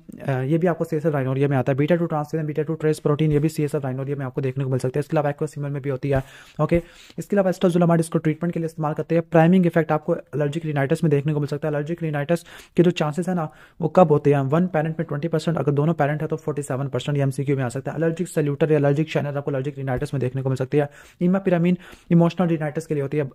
ये भी आपको सी एस राइनोरिया में आता है beta two transferrin beta two trace protein ये भी सी एस राइनोरिया में आपको देखने को मिल सकता है इसके अलावा एक्वासीमल में भी होती है ओके इसके अलावा एस्टोजुलमाइड इसको ट्रीटमेंट के लिए इस्तेमाल करते हैं प्राइमिंग इफेक्ट आपको एलर्जिक रिनाइटस में देखने को मिल सकता है एलर्जिक रिनाइटस के जो चांसेस है ना वो कब होते हैं वन पेरेंट में ट्वेंटी परसेंट अगर दोनों पेरेंट है तो फोर्टी सेवन परसेंट एमसीक्यू में आ सकता है एलर्जिक सल्यूटर या एलर्जिक शैनर आपको एलर्जिक रिनाइटस में में देखने को मिल सकती है इमापिरामीन इमोशनल रिनाइटस के लिए होती है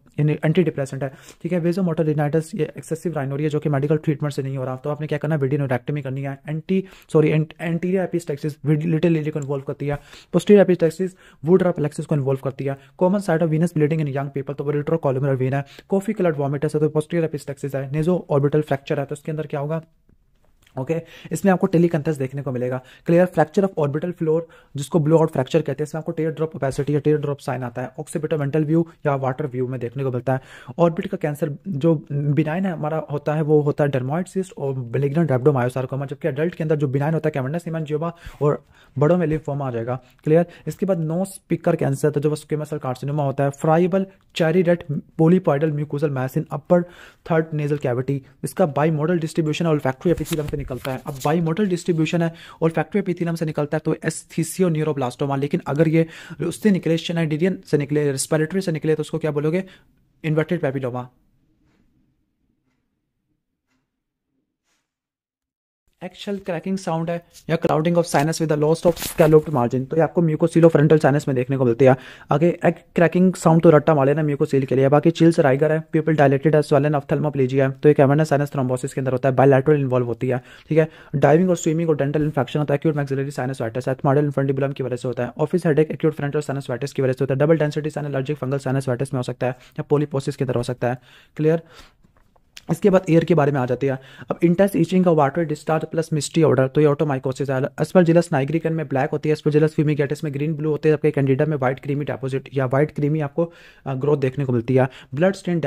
एंटी डिप्रेसेंट है ठीक है वेजो मोटर रिनाइटस ये एक्सेसिव राइनोरिया जो कि मेडिकल ट्रीटमेंट से नहीं हो रहा तो आपने क्या करना है विडिनोडक्टमी करनी है anti sorry anterior epistaxis little लिली को इन्वॉल्व करती है पोस्टीरियर एपिस्टेक्सिस वुड रफ्लेक्सिस को इन्वॉल्व करती है common side of venous bleeding in young people तो वो रिट्रोकॉलमर वीन है कॉफी कलर वॉमिटस है तो पोस्टीरियर एपिस्टेक्सिस है नेजो ऑर्बिटल फ्रैक्चर है तो उसके अंदर क्या होगा ओके okay? इसमें आपको टेलीकंथस देखने को मिलेगा clear fracture of orbital floor जिसको ब्लू आउट फ्रैक्चर कहते हैं इसमें आपको टेयर ड्रॉप ओपेसिटी या टेयर ड्रॉप साइन आता है ऑक्सीपिटोमेंटल व्यू या वाटर व्यू में देखने को मिलता है ऑर्बिट का कैंसर जो बिनाइन हमारा होता है वो होता है डर्मोइड और बेलिग्रेंट रेब्डोमायोसारकोमा जबकि अडल्ट के अंदर जो बिनाइन होता है कैमेंडस जियोबा और बड़ों में लिम्फोमा आ जाएगा क्लियर इसके बाद नो स्पीकर कैंसर तो जो स्क्वेमसल कार्सिनोमा होता है friable cherry red polypoidal mucosal mass in upper third nasal cavity इसका बाई मॉडल डिस्ट्रीब्यूशन और फैक्ट्री एफिस निकलता है अब मोटल डिस्ट्रीब्यूशन है और फैक्ट्री एपिथिलम से निकलता है तो एस्थीसियो न्यूरोब्लास्टोमा लेकिन अगर ये उससे निकले शनाइडीरियन से निकले रेस्पिरेटरी से निकले तो उसको क्या बोलोगे inverted papilloma eggshell cracking sound है या clouding of sinus with loss of scalloped margin तो ये आपको म्यूकोसीलो फ्रंटल साइनस में देखने को मिलती है आगे एक क्रैकिंग साउंड तो रट्टा मारे ना म्यूकोसील के लिए बाकी चिल्स राइगर है पीपल डायलेटेड है स्वेलन ऑफ्थल्मोपलेजिया है तो एक एमरना साइनस थ्रोम्बोसिस के अंदर होता है बायलैटरल इन्वॉल्व होती है ठीक है डाइविंग और स्विमिंग और डेंटल इन्फेक्शन होता है एक्यूट मैक्सिलरी साइनस वाइटस है मॉडल इन्फेंडिबुलम की वजह से होता है office headache acute frontal sinusitis की वजह से होता है double density sign allergic fungal sinusitis में हो सकता है या पोलिपोसिस के अंदर हो सकता है क्लियर इसके बाद एयर के बारे में आ जाते हैं अब इंटस इचिंग का water discharge plus musty odour तो ये ऑटोमाइकोसिस है जिलस नाइग्रिकन में ब्लैक होती है जिलस फ्यूमिगेटिस में ग्रीन ब्लू होते हैं जबकि कैंडिडा में व्हाइट क्रीमी डेपोजिट या व्हाइट क्रीमी आपको ग्रोथ देखने को मिलती है blood stained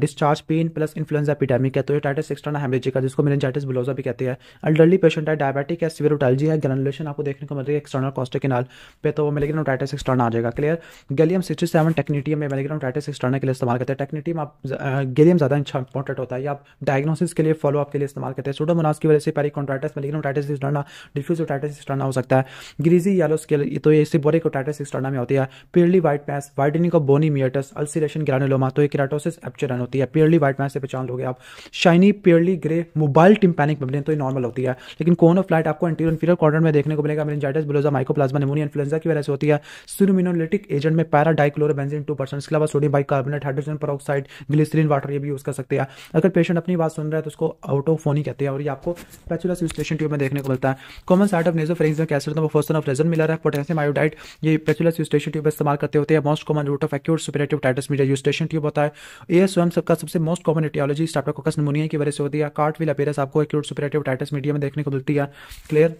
discharge pain plus influenza epidemic है तो ये टाइटस एक्सटर्नल हेमरेजिक है जिसको मेनजाइटिस ब्लोजा भी कहते हैं अल्डरली पेशेंट है डायबिटिक है सीवरोटालजी है ग्रेनुलेशन आपको देखने को मिलती है एक्सटर्नल कॉस्टिक किनाल पे तो टाइटस एक्सटर्नल आ जाएगा clear gallium sixty seven technetium में टाइटस एक्सटर्नल के लिए इस्तेमाल करते हैं टेक्नीटियम आप गलियम ज़्यादा इंपॉर्टेंट होता है या आप डायग्नोसिस के लिए फॉलोअप के लिए इस्तेमाल करते हैं सोडो सोडोमोनास की वजह से पेरिकोन्ट्राइटिस मेलिग्नोटाइटिस डिस्टर्ना डिफ्यूज ओटाइटिस डिस्टर्ना हो सकता है ग्रीजी येलो स्केल तो ये इससे बोरिकोटाइटिस डिस्टर्ना में होती है pearly white mass whitening of bony meatus ulceration granuloma तो ये किराटोसिस एप्चरन होती है पेयरली व्हाइट मैस से पहचान लोगे आप shiny pearly grey mobile tympanic membrane तो ये नॉर्मल होती है लेकिन कोन ऑफ लाइट आपको एंटीरियर इन्फीरियर कॉर्डर में देखने को मिलेगा myringitis bullosa mycoplasma pneumonia influenza की वजह से होती है सिरुमिनोलिटिक एजेंट में पैराडाइक्लोरोबेंजिन टू परसेंट इसके अलावा sodium bicarbonate hydrogen peroxide glycerine water ये भी यूज कर सकते हैं अगर पेशेंट अपनी बात सुन रहा है तो उसको आउट ऑफ फोन ही कहते हैं और ये आपको पैचुलर स्यूस्टेशन ट्यूब में देखने को मिलता है कॉमन साइड ऑफ नेजो कैसे होता है वो फोसन ऑफ रेजन मिला रहा है पोटेशियम आयोडाइड ये पैचुलर स्यूस्टेशन ट्यूब इस्तेमाल करते होते हैं most common route of acute suppurative otitis media Eustachian tube होता है ए एस स्वयं सबका सबसे most common aetiology streptococcus pneumoniae की वजह से होती है कार्ट विल अपेयरेंस आपको एक्यूट सुपरेटिव टाइटस मीडिया में देखने को मिलती है क्लियर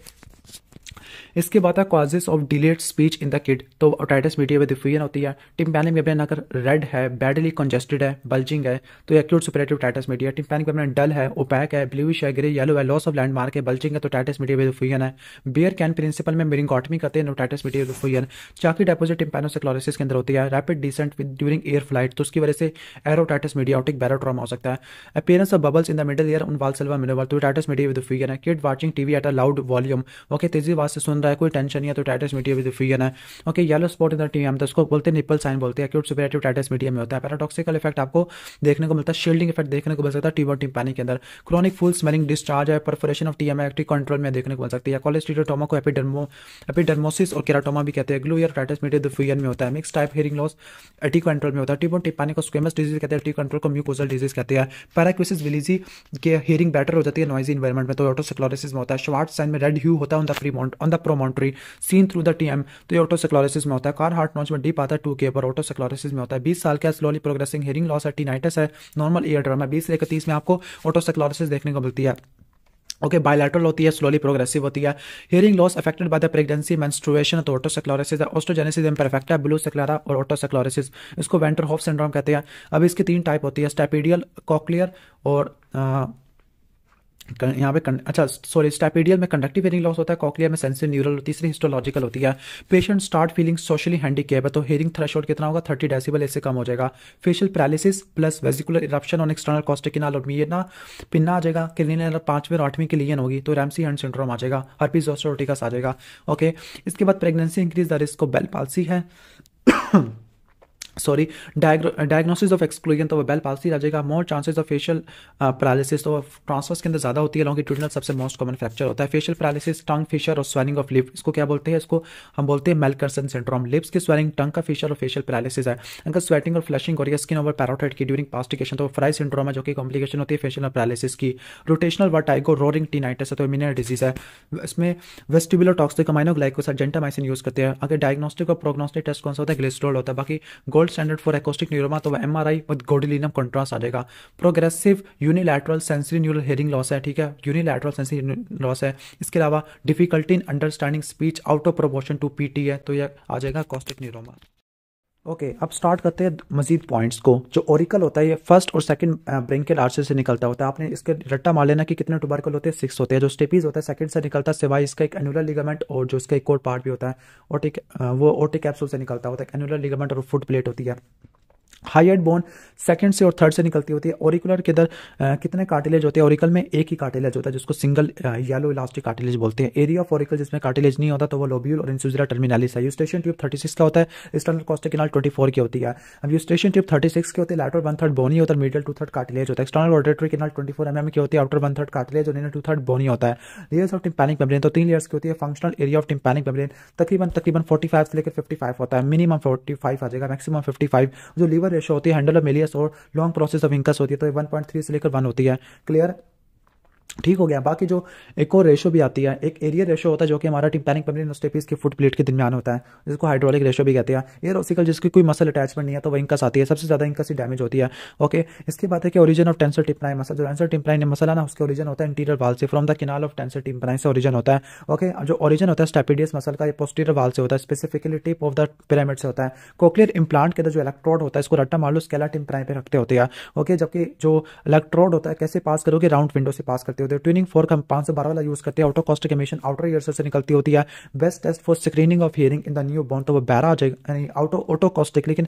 इसके बाद है causes of delayed speech in the kid तो ओटाइटिस मीडिया में डिफ्यूजन होती है टिम्पैनिक में अगर रेड है बैडली कंजेस्टेड है बल्जिंग है तो acute suppurative otitis media tympanic में डल है ओपैक है ब्लूश है ग्रे येलो है लॉस ऑफ लैंडमार्क है बल्जिंग है तो टाइटस मीडिया में डिफ्यूजन है बियर कैन प्रिंसिपल में मेरिंग ऑटमी करते हैं नोटाइटस मीडिया में डिफ्यूजन चाकी डेपोजिट टिम्पैनोसिक्लोरिसिस के अंदर होती है rapid descent with during air flight तो उसकी वजह से एरोटाइटस मीडिया ऑटिक बैरोट्रॉमा हो सकता है appearance of bubbles in the middle ear उन वाल सिल्वा मिनोवल तो टाइटस मीडिया में डिफ्यूजन है kid watching TV at a loud volume okay तेजी आवाज़ से सुन रहा है कोई टेंशन नहीं है तो टाइटस मीडियम विद फ्यूजन है okay yellow spot in the TM तो उसको बोलते हैं निपल साइन बोलते हैं एक्यूट सुपेरेटिव टाइटस मीडियम में होता है पैराटॉक्सिकल इफेक्ट आपको देखने को मिलता है शील्डिंग इफेक्ट देखने को मिल सकता है टीबो टीम पानी के अंदर क्रॉनिक फुल स्मेलिंग डिस्चार्ज है perforation of TM atticoantral में देखने को मिल सकती है कॉलेस्टीटोटोमा को एपिडर्मो एपिडर्मोसिस और केराटोमा भी कहते हैं glue ear otitis media effusion में होता है mixed type hearing loss atticoantral में होता है टीबो टीम पानी को स्क्वेमस डिजीज कहते हैं टी कंट्रोल को म्यूकोजल डिजीज कहते हैं पैराक्विसिस विलीजी के हियरिंग बेटर हो जाती है नॉइजी इन्वायरमेंट में तो ऑटोसिक्लोरिसिस में होता है शॉर्ट साइन में रेड ह्यू होता है on the free front on the promontory seen through the TM तो ये ऑटोसेक्लोरिसिस में होता है कार हार्ट नॉच में डीप आता है टू के पर ऑटोसेक्लोरिसिस में होता है बीस साल का स्लोली प्रोग्रेसिंग हेयरिंग लॉस है टीनाइटिस है नॉर्मल ईयर ड्रम है बीस से लेकर तीस में आपको ऑटोसेक्लोरिसिस देखने को मिलती है ओके okay, बायलैटरल होती है स्लोली प्रोग्रेसिव होती है hearing loss affected by the pregnancy menstruation तो ऑटोसेक्लोरेसिस है ऑस्टोजेनेसिस है ब्लू सेक्लारा और ऑटोसेक्लोरेसिस इसको वेंटर हॉफ सिंड्रोम कहते हैं अब इसकी तीन टाइप होती है स्टेपीडियल कॉक्लियर और uh, यहाँ पे अच्छा सॉरी स्टैपेडियल में कंडक्टिव हेरिंग लॉस होता है कॉकलिया में सेंसिव न्यूरल तीसरी हिस्टोलॉजिकल होती है patient start feeling socially handicapped है तो हेरिंग थ्रेश कितना होगा थर्टी डेसिबल इससे कम हो जाएगा facial paralysis plus vesicular eruption on external acoustic canal और ना पिन्ना आ जाएगा क्लिन मतलब पांचवें और आठवीं किलियन होगी तो रैमसी हैंड सिंड्रोम आ जाएगा हर्पीज ऑस्टोटिकस आ जाएगा ओके इसके बाद प्रेगनेंसी इंक्रीज द रिस्क को बेल पालसी है सॉरी डायग्नोसिस ऑफ एक्सक्लूजन तो वो बेल पालसी आ जाएगा more chances of facial paralysis तो ट्रांसफर्स के अंदर ज़्यादा होती है लॉन्गिट्यूडनल सबसे मोस्ट कॉमन फ्रैक्चर होता है फेशियल पैरालिसिस टंग फिशर और स्वेलिंग ऑफ लिप इसको क्या बोलते हैं इसको हम बोलते हैं मेलकर्सन सिंड्रोम लिप्स की स्वेलिंग टंग का फिशर और फेशियल पैरालिसिस है अगर स्वेटिंग और फ्लशिंग और स्किन ओवर पैराटाइड की ड्यूरिंग पास्टिकेशन तो फ्राई सिंड्रोम है जो कि कॉम्प्लिकेशन होती है फेशियल पैरालिसिस की रोटेशनल वर्टाइगो रोरिंग टीनाइटिस है तो मिनर डिजीज है इसमें vestibular toxic amino gentamicin use करते हैं अगर डायग्नोस्टिक और प्रोग्नोस्टिक टेस्ट कौन सा होता है ग्लिस्ट्रोल होता है बाकी gold standard for acoustic neuroma तो वह M R I with gadolinium contrast आ जाएगा progressive unilateral sensory neural hearing loss है ठीक है यूनिलैटरल सेंसरी लॉस है इसके अलावा difficulty in understanding speech out of proportion to P है तो यह आ जाएगा कॉस्टिक न्यूरोमा ओके okay, अब स्टार्ट करते हैं मजीद पॉइंट्स को जो ओरिकल होता है ये फर्स्ट और सेकंड ब्रेन के आर्चर से निकलता होता है आपने इसके रट्टा मार लेना कि कितने टुबार्कल होते हैं सिक्स होते हैं जो स्टेपीज होता है सेकंड से निकलता है सिवाय इसका एक एनुलर लिगामेंट और जो इसका एक कोर पार्ट भी होता है ओटिक वो ओटिक कैप्सूल से निकलता होता है एनुलर लिगामेंट और फुट प्लेट होती है हाइड बोन सेकंड से और थर्ड से निकलती होती है ओरिकुलर के अंदर कितने कार्टिलेज होते हैं ओरिकल में एक ही कार्टिलेज होता है जिसको सिंगल येलो इलास्टिक कार्टिलेज बोलते हैं एरिया ऑफ ओरिकल जिसमें कार्टिलेज नहीं होता तो वो लोब्यूल और इंसुजरा टर्मिनालिस है यूस्टेशन ट्यूब 36 का होता है स्टर्नल कॉस्टिक किनाल 24 की होती है अब यूस्टेशन ट्यूब 36 के होते हैं लैटर वन थर्ड बोनी होता है मीडियल टू थर्ड कार्टिलेज होता है external auditory canal twenty four M की होती है आउटर वन थर्ड कार्टिलेज और इन टू थर्ड बोनी होता है लेयर्स ऑफ टिम्पैनिक मेब्रेन तो तीन लेयर्स की होती है functional area of tympanic membrane तकरीबन तकरीबन फोर्टी से लेकर फिफ्टी होता है मिनिमम फोर्टी आ जाएगा मैक्सिमम फिफ्टी जो लीवर रेशो होती है हैंडल ऑफ मिलियस और लॉन्ग प्रोसेस ऑफ इंकस होती है तो वन पॉइंट थ्री से लेकर वन होती है क्लियर ठीक हो गया बाकी जो एक और रेशो भी आती है एक एरिया रेशो होता है जो कि हमारा टिम्पैनिक पेमरिन स्टेपिस के फुट प्लेट के दरमियान होता है जिसको हाइड्रोलिक रेशो भी कहते हैं एयर रोसिकल जिसकी कोई मसल अटैचमेंट नहीं है तो वह इंकस आती है सबसे ज्यादा इंकस ही डैमेज होती है ओके इसके बाद है कि origin of tensor tympani muscle जो टेंसर मसल है ना उसके ओरिजन होता है इंटीरियर वाल से from the canal of tensor tympani से ओरिजन होता है ओके जो ओरिजन होता है स्टेपिडियस मसल का पोस्टीरियर वाल से होता है specifically tip of the pyramid से होता है कोक्लियर इंप्लांट के अंदर जो इलेक्ट्रोड होता है इसको रट्टा मालूस केला स्केला पर रखते होते हैं ओके जबकि जो इलेक्ट्रोड होता है कैसे पास करोगे राउंड विंडो से पास करते करते होते हैं ट्विनिंग फोर का पांच से बारह वाला यूज़ करते हैं otoacoustic emission outer ear से निकलती होती है best test for screening of hearing in the newborn तो वो बैरा आ जाएगा यानी आउटो ऑटो कॉस्टिक लेकिन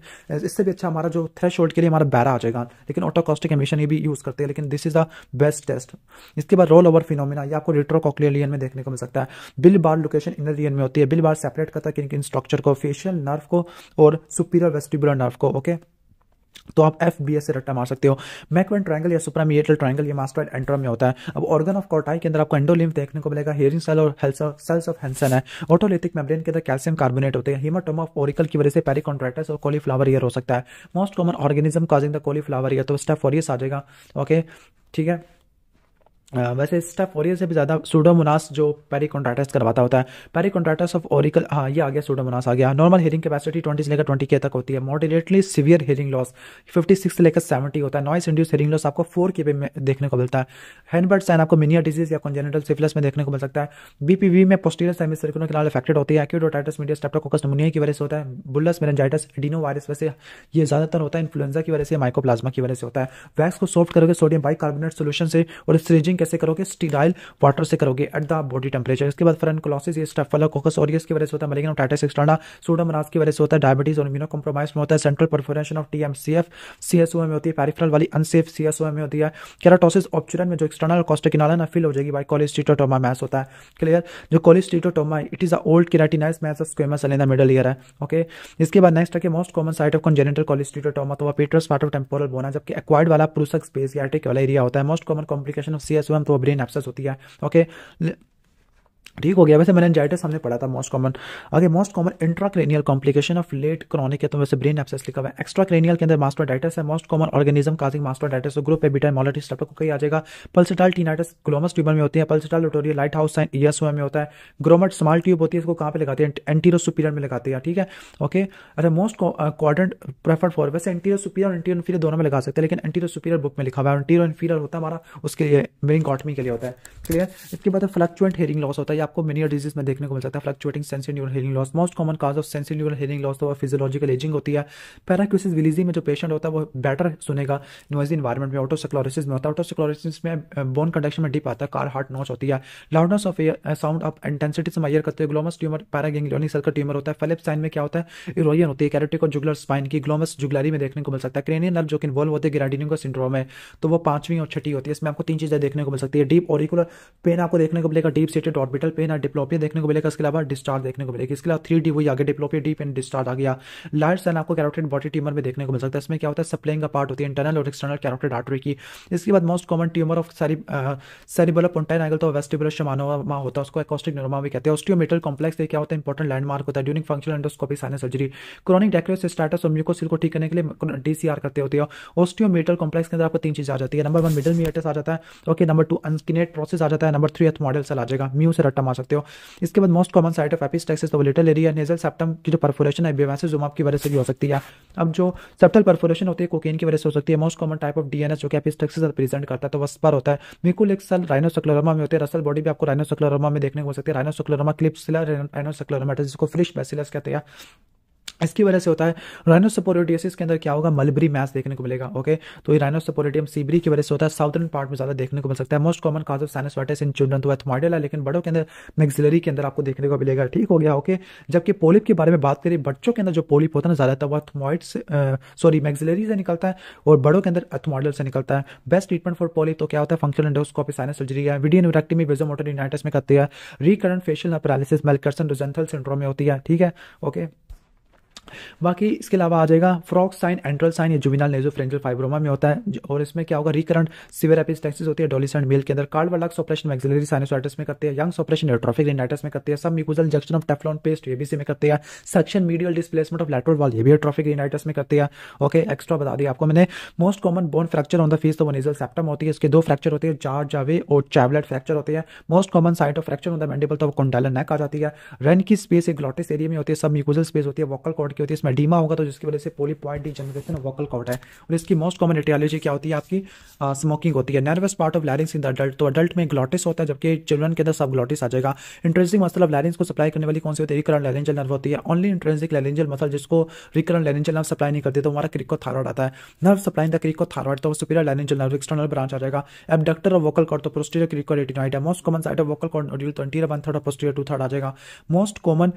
इससे भी अच्छा हमारा जो थ्रेश के लिए हमारा बैरा आ जाएगा लेकिन ऑटो ऑटोकॉस्टिक एमिशन ये भी यूज़ करते हैं लेकिन this is the best test इसके बाद रोल ओवर फिनोमिना ये आपको रिट्रोकॉक्लियर लियन में देखने को मिल सकता है बिल बार लोकेशन इनर लियन में होती है बिल बार सेपरेट करता है किन किन स्ट्रक्चर को फेशियल नर्व को और सुपीरियर वेस्टिबुलर नर्व को ओके okay? तो आप एफ बी एस से रट्टा मार सकते हो मैकवेन ट्रायंगल या सुप्रामिएटल ट्रायंगल ये मास्टोइड एंट्रम में होता है अब ऑर्गन ऑफ कॉर्टाई के अंदर आपको एंडोलिम देखने को मिलेगा हेयरिंग सेल और सेल्स ऑफ हेंसन है ऑटोलिथिक मेम्ब्रेन के अंदर कैल्शियम कार्बोनेट होते हैं हिमाटोम ऑफ ओरिकल की वजह से पेरिकॉन्ट्रैक्टस और कोलीफ्लावर ईयर हो सकता है most common organism causing the cauliflower ear तो स्टेफोरियस आ जाएगा ओके ठीक है वैसे स्टेफ ओरियल से भी ज़्यादा सूडोमोनास जो पेरी कॉन्ट्राटस करवाता होता है पेरी कॉन्ट्राटस ऑफ ओरिकल हाँ ये आ गया सूडोमोनास आ गया नॉर्मल हेयरिंग कैपेसिटी ट्वेंटी से लेकर ट्वेंटी के तक होती है moderately severe hearing loss fifty six से लेकर सेवेंटी होता है नॉइस इंड्यूस हेयरिंग लॉस आपको फोर के में देखने को मिलता है हैंडबर्ड साइन आपको मिनिया डिजीज या कॉन्जेनेटल सिफिलस में देखने को मिल सकता है बीपीवी में पोस्टीरियर सेमी सर्कुलर के इफेक्टेड होती है एक्यूडोटाइटिस मीडिया स्टेप्टोकोकस निमोनिया की वजह से होता है बुल्लस मेरेजाइटस डीनो वायरस वैसे ये ज़्यादातर होता है इन्फ्लुएंजा की वजह से माइकोप्लाजमा की वजह से होता है वैक्स को सॉफ्ट करोगे सोडियम बाइकार्बोनेट सोल्यूशन से और स्ट्रेजिंग तरीके से करोगे स्टीराइल वाटर से करोगे एट द बॉडी टेम्परेचर इसके बाद फ्रनकोलॉसिस ये स्टेफलोकोकस और इसकी वजह से होता है मलेगन टाइटस एक्सटर्ना सोडोमनास की वजह से होता है डायबिटीज और इम्यूनो कॉम्प्रोमाइज में होता है central perforation of TMCF CSOM में होती है पैरिफ्रल वाली अनसेफ सीएसओएम में होती है केराटोसिस ऑप्चुरन में जो एक्सटर्नल कॉस्टिकिनाला ना फिल हो जाएगी बाई कोलिस्टिटोटोमा मैस होता है क्लियर जो cholesteatoma it is a old keratinized mass of squamous in the middle ear है ओके इसके बाद नेक्स्ट है most common site of congenital cholesteatoma तो वो पीटर्स पार्ट ऑफ टेम्पोरल है जबकि एक्वायर्ड वाला पुरुषक स्पेस गैटिक वाला एरिया होता है most common complication of CSOM तो ब्रेन एफसेस होती है ओके ठीक हो गया वैसे मैंने मेनेंजाइटिस हमने पढ़ा था मोस्ट कॉमन आगे most common intracranial complication of late chronic है तो वैसे ब्रेन एप्सेस लिखा हुआ है एक्स्ट्रा क्रेनियल के अंदर मास्टोडाइटिस है most common organism causing mastoiditis तो ग्रुप है बीटा मोलिटिस टाइप को कहीं आ जाएगा पल्सिटाल टीनाइटिस ग्लोमस ट्यूबर में होती है पल्सिटाल लोटोरियल लाइट हाउस साइन ईयसो में होता है ग्रोमट स्मॉल ट्यूब होती है इसको कहाँ पर लगाते हैं एंटीरो सुपीरियर में लगाते हैं ठीक है ओके अरे मोस्ट क्वाड्रेंट प्रेफर्ड फॉर वैसे एंटीरो सुपीरियर और एंटीरो इनफीरियर दोनों में लगा सकते हैं लेकिन एंटीरो सुपीरियर बुक में लिखा हुआ है एंटीरो इनफीरियर होता है हमारा उसके लिए मेरिंग के लिए होता है क्लियर इसके बाद फ्लक्चुएंट हेयरिंग लॉस होता है आपको मेनियर डिजीज में देखने को मिल सकता है fluctuating sensitive neural hearing loss most common cause of sensitive neural hearing loss तो फिजियोलॉजिकल एजिंग होती है पैराक्यूसिस विलीजी में जो पेशेंट होता है वो बेटर सुनेगा नोइजी इन्वायरमेंट में ऑटोसक्लोरिसिस में होता है ऑटोसक्लोरिसिस में बोन कंडक्शन में डीप आता है कार हार्ट नॉच होती है loudness of air sound of intensity से मैयर करते हैं ग्लोमस ट्यूमर पैरागेंग्लियोनिक सेल का ट्यूमर होता है फिलिप साइन में क्या होता है इरोयन होती है कैरेटिक और जुगुलर स्पाइन की ग्लोमस जुगुलरी में देखने को मिल सकता है क्रेनियन नर्व जो कि इन्वॉल्व होते हैं गिराडिनिंग का सिंड्रोम है तो वो पांचवीं और छठी होती है इसमें आपको तीन चीजें देखने को मिल सकती है डीप ऑरिकुलर पेन आपको देखने को मिलेगा डीप सीटेड ऑर्बिटल पे ना डिप्लोपिया देखने को मिलेगा इसके अलावा डिस्टार देखने को मिलेगा इसके अलावा थ्री डी वही आगे डिप्लोपिया डीप एंड डिस्टार आ गया लार्ज सेन आपको कैरेक्टेड बॉडी ट्यूमर में देखने को मिल सकता है इसमें क्या होता है सप्लेंग का पार्ट होती है इंटरनल और एक्सटर्नल कैरोटेड आर्टरी की इसके बाद मोस्ट कॉमन ट्यूमर ऑफ सारी सेरिबुलर पुंटाइन आगे तो वेस्टिबुलर शमानोमा होता है उसको एकॉस्टिक नोमा भी कहते हैं ऑस्टियोमेटल कॉम्प्लेक्स क्या होता है इंपॉर्टेंट लैंडमार्क होता है during function endoscopy sinus surgery chronic डेक्रेस स्टार्टस और म्यूकोसिल को ठीक करने के लिए डीसीआर करते होते हैं ऑस्टियोमेटल कॉम्प्लेक्स के अंदर आपको तीन चीज आ जाती है नंबर वन मिडिल मीटर्स आ जाता है okay number two uncinate process आ जाता है number three ethmoidal cell आ जाएगा म्यू से रट्टा कमा सकते हो इसके बाद मोस्ट कॉमन साइड ऑफ एपिस तो लिटल एरिया नेजल सेप्टम की जो परफोरेशन है बेवैसे बेवासिजुमाब की वजह से भी हो सकती है अब जो सेप्टल परफोरेशन होती है कोकेन की वजह से हो सकती है most common type of DNS जो कि एपिस्टेक्स प्रेजेंट करता है तो वह पर होता है बिल्कुल एक सल राइनोसक्लोरमा में होते हैं रसल बॉडी भी आपको राइनोसक्लोरमा में देखने को मिल सकती है राइनोसक्लोरमा क्लिप्सिला राइनोसक्लोरोमाटिस जिसको फिश बेसिलस कहते हैं इसकी वजह से होता है राइनोसपोरेटियसिस के अंदर क्या होगा मलबरी मैस देखने को मिलेगा ओके तो ये राइनोसपोरेटियम सीबरी की वजह से होता है साउथर्न पार्ट में ज्यादा देखने को मिल सकता है most common cause of sinusitis in children तो एथमॉइडल है लेकिन बड़ों के अंदर मैक्सिलरी के अंदर आपको देखने को मिलेगा ठीक हो गया ओके जबकि पोलिप के बारे में बात करें बच्चों के अंदर जो पोलिप होता है ना ज्यादातर वो एथमॉइड सॉरी मैक्सिलरी से निकलता है और बड़ों के अंदर एथमॉडल से निकलता है बेस्ट ट्रीटमेंट फॉर पोलिप तो क्या होता है फंक्शनल एंडोस्कोपी साइनस सर्जरी है वीडियो न्यूरेक्टमी वेजोमोटर यूनाइटिस में करती है recurrent facial paralysis Melkersson Rosenthal syndrome में होती है ठीक है ओके बाकी इसके अलावा आ जाएगा फ्रॉक साइन एंट्रल साइन या जुबिनाल नेजो फ्रेंजल फाइब्रोमा में होता है और इसमें क्या होगा रिकरेंट सिवियर एपिस्टेक्सिस होती है डोलिसेंट मेल के अंदर Caldwell Luc operation maxillary sinusitis में करते हैं यंग्स ऑपरेशन न्यूट्रोफिक रिनाइटस में करते हैं sub mucosal junction of Teflon paste ABC में करते हैं suction medial displacement of lateral wall ये भी ट्रॉफिक रिनाइटस में करते हैं ओके एक्स्ट्रा बता दिया आपको मैंने most common bone fracture on the face तो वनिजल सेप्टम होती है इसके दो फ्रैक्चर होते हैं जार जावे और चैबलेट फ्रैक्चर होते हैं most common site of fracture on the mandible तो वो कॉन्डाइलन नेक आ जाती है रेन की स्पेस एक ग्लॉटिस एरिया में होती है सब म्यूकुजल स्पेस होती है वोकल कॉर्ड की होती है इसमें डीमा होगा तो जिसकी वजह से poly polypoid generation vocal cord है और इसकी मोस्ट कॉमन एटियालॉजी क्या होती है आपकी स्मोकिंग होती है nervous part of larynx in the adult तो अडल्ट में ग्लॉटिस होता है जबकि चिल्ड्रन के अंदर सब ग्लॉटिस आ जाएगा इंट्रेंसिक मसल ऑफ लैरिंग्स को सप्लाई करने वाली कौन सी होती है रिकरण लैरेंजल नर्व होती है ओनली इंट्रेंसिक लैरेंजल मसल जिसको रिकरण लैरेंजल नर्व सप्लाई नहीं करती तो हमारा क्रिको थायरॉयड आता है nerve supply the crico thyroid तो superior laryngeal nerve external branch आ जाएगा एबडक्टर ऑफ वोकल कॉर्ड तो प्रोस्टीरियर क्रिको रेटिनॉइड है most common side of vocal cord nodule तो एंटीरियर वन थर्ड और प्रोस्टीरियर टू थर्ड आ जाएगा most common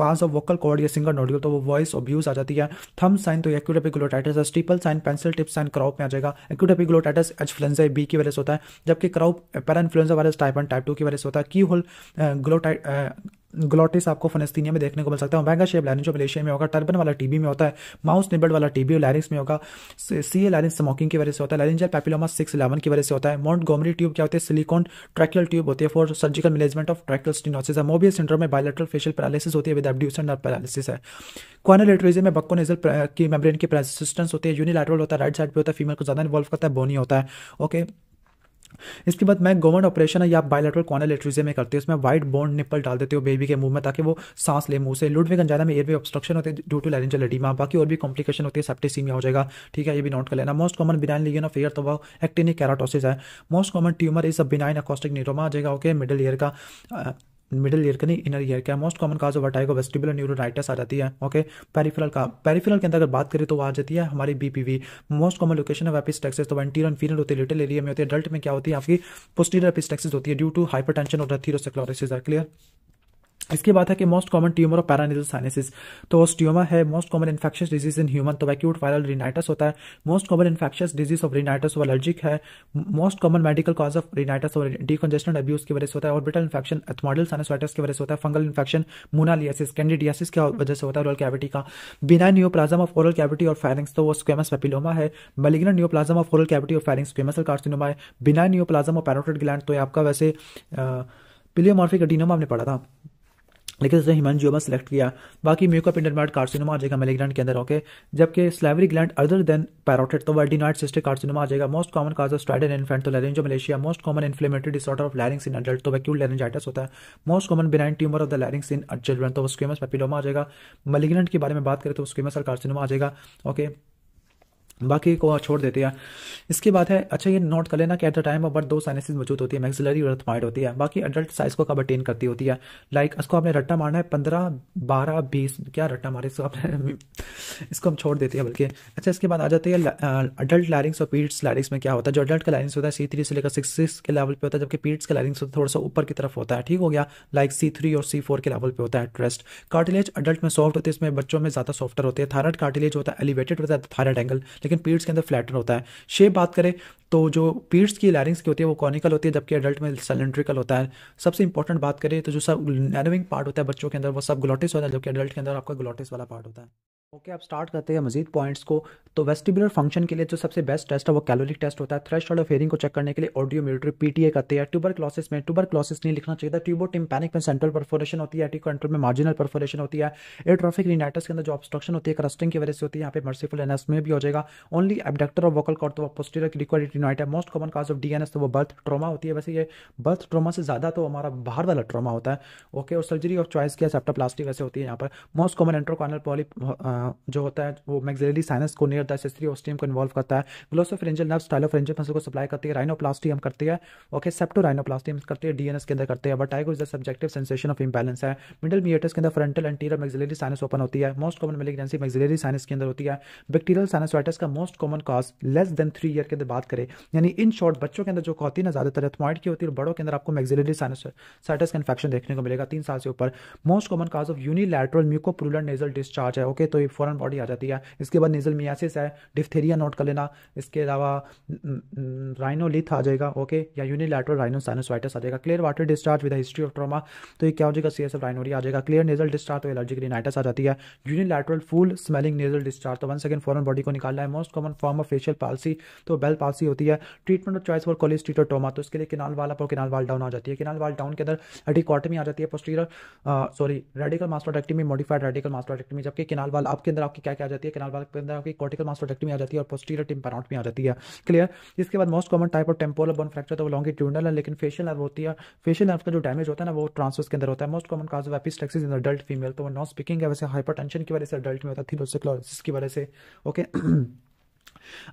cause of vocal cord या single nodule तो वो वॉइस साइज ऑब्यूज आ जाती है थम साइन तो एक्यूट एपिग्लोटाइटिस है steeple sign pencil tip sign croup में आ जाएगा एक्यूट एपिग्लोटाइटिस एचफ्लुएंजा बी की वजह से होता है जबकि croup para influenza virus type one type two की वजह से होता है की होल ग्लोटाइट ग्लोटिस आपको फनस्तीनिया में देखने को मिल सकता है वैगा शेप जो मलेशिया में होगा टर्बन वाला टीबी में होता है माउस निबर्ड वाला टीबी लैरिंग्स में होगा सी ए लैरिंस स्मोकिंग की वजह से होता है लैरिंजल पैपिलोमा सिक्स इलेवन की वजह से होता है माउंट गोमरी ट्यूब क्या होती है सिलिकॉन ट्रैकियल ट्यूब होती है for surgical management of tracheal stenosis Moebius syndrome में बायोलेट्रल फेशियल पैरालिसिस होती है विद एबड्यूसन एंड पैरालिसिस है क्वानलेट्रिज्म में बक्को नेजल की मेम्ब्रेन की रेसिस्टेंस होती है यूनिलैटरल होता है राइट साइड पर होता है फीमेल को ज़्यादा इन्वॉल्व करता है बोनी होता है ओके इसके बाद मैं गवर्न ऑपरेशन है या आप कॉर्नर लेट्रीजे में करते हो उसमें वाइट बोन निप्पल डाल देते हो बेबी के मुंह में ताकि वो सांस ले मुंह से में गंजाना में भी ऑब्स्ट्रक्शन होते हैं ड्यू टू लैरेंजल एडीमा बाकी और भी कॉम्प्लिकेशन होती है सेप्टिसीमिया हो जाएगा ठीक है ये भी नोट कर लेना most common benign lesion of ear तो वो एक्टिनिक कैराटोसिस है most common tumour is a benign acoustic neuroma आ जाएगा ओके मिडिल ईयर का मिडिल ईयर का नहीं इनर ईयर का most common cause of attack of vestibular neuritis आ जाती है ओके पेरिफेरल का पेरिफेरल के अंदर अगर बात करें तो आ जाती है हमारी BPV most common location of epistaxis तो एंटीरियर एंड फीनल होती है लिटिल एरिया में होती है एडल्ट में क्या होती है आपकी पोस्टीरियर एपिस्टेक्सिस होती है ड्यू टू हाइपरटेंशन और थीरोसिक्लोरिस आर क्लियर इसके बाद है कि most common tumour of paranasal sinuses तो ओस्टियोमा है most common infectious disease in human तो वैक्यूट वायरल रिनाइटस होता है most common infectious disease of rhinitis वो एलर्जिक है most common medical cause of rhinitis और डिकंजेशन अब्यूज की वजह से होता है ऑर्बिटल इन्फेक्शन एथमॉडल साइनसवाइटिस की वजह से होता है फंगल इन्फेक्शन मोनालियासिस कैंडिडियासिस की वजह से होता है ओरल कैविटी का benign neoplasm of oral cavity और फायरिंग्स तो वो स्क्वेमस पेपिलोमा है malignant neoplasm of oral cavity और फायरिंग स्क्वेमस कार्सिनोमा है benign neoplasm of parotid gland तो आपका वैसे पिलियोमॉर्फिक एडिनोमा हमने पढ़ा था लेकिन उसने हिमांजियोमा सेलेक्ट किया बाकी म्यूकअप इंडरमाइट कार्सिनोमा आ जाएगा मेलेग्रेंट के अंदर ओके जबकि salivary gland other than parotid तो वर्डिनाइट सिस्टिक कार्सिनोमा आ जाएगा most common cause of stridor infant तो लेरेंजो malacia most common inflammatory disorder of larynx in adult तो वैक्यूल लेरेंजाइटिस होता है most common benign tumour of the larynx in adult तो squamous papilloma आ जाएगा malignant के बारे में बात करें तो स्क्यूमस और कार्सिनोमा आ जाएगा ओके okay? बाकी को छोड़ देते हैं इसके बाद है अच्छा ये नोट कर लेना कि at the time of birth दो साइनसिस मौजूद होती है मैक्सिलरी और अर्थमाइड होती है बाकी एडल्ट साइज को कब अटेन करती होती है लाइक इसको आपने रट्टा मारना है पंद्रह बारह बीस क्या रट्टा मारे इसको आपने इसको हम छोड़ देते हैं बल्कि अच्छा इसके बाद आ जाते हैं अडल्ट लैरिंग्स और पीट्स लायरिंग्स में क्या होता है जो अडल्ट का लैरिंग्स होता है सी थ्री से लेकर सिक्स सिक्स के लेवल पर होता है जबकि पीट्स का लायरिंग्स थोड़ा सा ऊपर की तरफ होता है ठीक हो गया लाइक सी थ्री और सी फोर के लेवल पर होता है ट्रस्ट कार्टिलेज अडल्ट में सॉफ्ट होते है इसमें बच्चों में ज़्यादा सॉफ्टर होते हैं थायराइड कार्टिलेज होता है एलिवेटेड होता है थायराइड एंगल लेकिन पीट्स के अंदर फ्लैटन होता है शेप बात करें तो जो पीट्स की लैरिंग्स की होती है वो कॉनिकल होती है जबकि एडल्ट में सिलेंड्रिकल होता है सबसे इंपॉर्टेंट बात करें तो जो सब नैरोविंग पार्ट होता है बच्चों के अंदर वो सब ग्लोटिस होता है जबकि एडल्ट के अंदर आपका ग्लोटिस वाला पार्ट होता है ओके आप स्टार्ट करते हैं मजीद पॉइंट्स को तो वेस्टिबुलर फंक्शन के लिए जो सबसे बेस्ट टेस्ट है वो कैलोरिक टेस्ट होता है थ्रेश और फेरिंग को चेक करने के लिए ऑडियो मिलिट्री पीटीए करते हैं ट्यूबर क्लॉसिस में ट्यूबर क्लॉसिस नहीं लिखना चाहिए था ट्यूबो टिम्पैनिक में सेंट्रल परफोरेशन होती है कंट्रोल में मार्जिनल परफोरेशन होती है एट्रॉफिक रिनाइटस के अंदर जो ऑब्स्ट्रक्शन होती है क्रस्टिंग की वजह से होती है यहाँ पे मर्सीफुल एनएस में भी हो जाएगा ओनली एबडक्टर और वोकल कॉर्ड तो वो पोस्टीरियर रिक्वायर्ड रीनाइट है most common cause of D तो वो बर्थ ट्रोमा होती है वैसे ये बर्थ ट्रोमा से ज़्यादा तो हमारा बाहर वाला ट्रोमा होता है ओके और सर्जरी ऑफ चॉइस की सेप्टोप्लास्टी वैसे होती है यहाँ पर मोस्ट कॉमन एंट्रोकॉनल पॉली जो होता है वो मैग्जिलरी साइनस को नियर द ऑस्टियम को इन्वॉल्व करता है ग्लोसोफ्रेंजल नर्व स्टाइलोफरेंजल मसल को सप्लाई करती है राइनोप्लास्टी हम करती है ओके सेप्टो राइनोप्लास्टी हम करते हैं डीएनएस के अंदर करते हैं vertigo is the subjective sensation of imbalance है मिडल मीटर्स के अंदर frontal anterior maxillary sinus open होती है most common malignancy maxillary sinus के अंदर होती है बैक्टीरियल साइनसवाइटस का most common cause less than three year के अंदर बात करें यानी इन शॉर्ट बच्चों के अंदर जो होती है ना ज्यादातर एथमॉइड की होती है बड़ों के अंदर आपको मैग्जिलरी साइनसाइटिस का इन्फेक्शन देखने को मिलेगा तीन साल से ऊपर most common cause of unilateral mucopurulent nasal discharge है ओके तो कोई फॉरन बॉडी आ जाती है इसके बाद नेजल मियासिस है डिफ्थेरिया नोट कर लेना इसके अलावा राइनोलिथ आ जाएगा ओके या यूनिलैटरल राइनोसाइनोसाइटिस आ जाएगा clear water discharge with history of trauma तो ये क्या हो जाएगा सी एस आ जाएगा क्लियर नेजल डिस्चार्ज तो एलर्जिक रिनाइटस आ जाती है unilateral foul smelling nasal discharge तो वन सेकंड फॉरन बॉडी को निकालना है most common form of facial palsy तो बेल पालसी होती है treatment of choice for cholesteatoma तो इसके लिए किनाल वाला पर किनाल वाल डाउन आ जाती है किनाल वाल डाउन के अंदर एडिकॉटमी आ जाती है posterior sorry radical mastoidectomy modified radical mastoidectomy जबकि किनाल वाल आपके अंदर आपकी क्या क्या आ जाती है कैनाल वाल के अंदर आपकी कॉर्टिकल मास में आ जाती है और पोस्टीरियर टिम्पेराउट में आ जाती है क्लियर इसके बाद most common type of temporal bone fracture तो वो ट्यूनल है लेकिन फेशियल नर्व होती है फेशियल नर्व का जो डैमेज होता है ना वो ट्रांसफर्स के अंदर होता है most common cause of epistaxis in adult female तो वो नॉन स्पीकिंग है वैसे हाइपर की वजह से अडल्ट में होता है थीलोसिक्लोसिस की वजह से ओके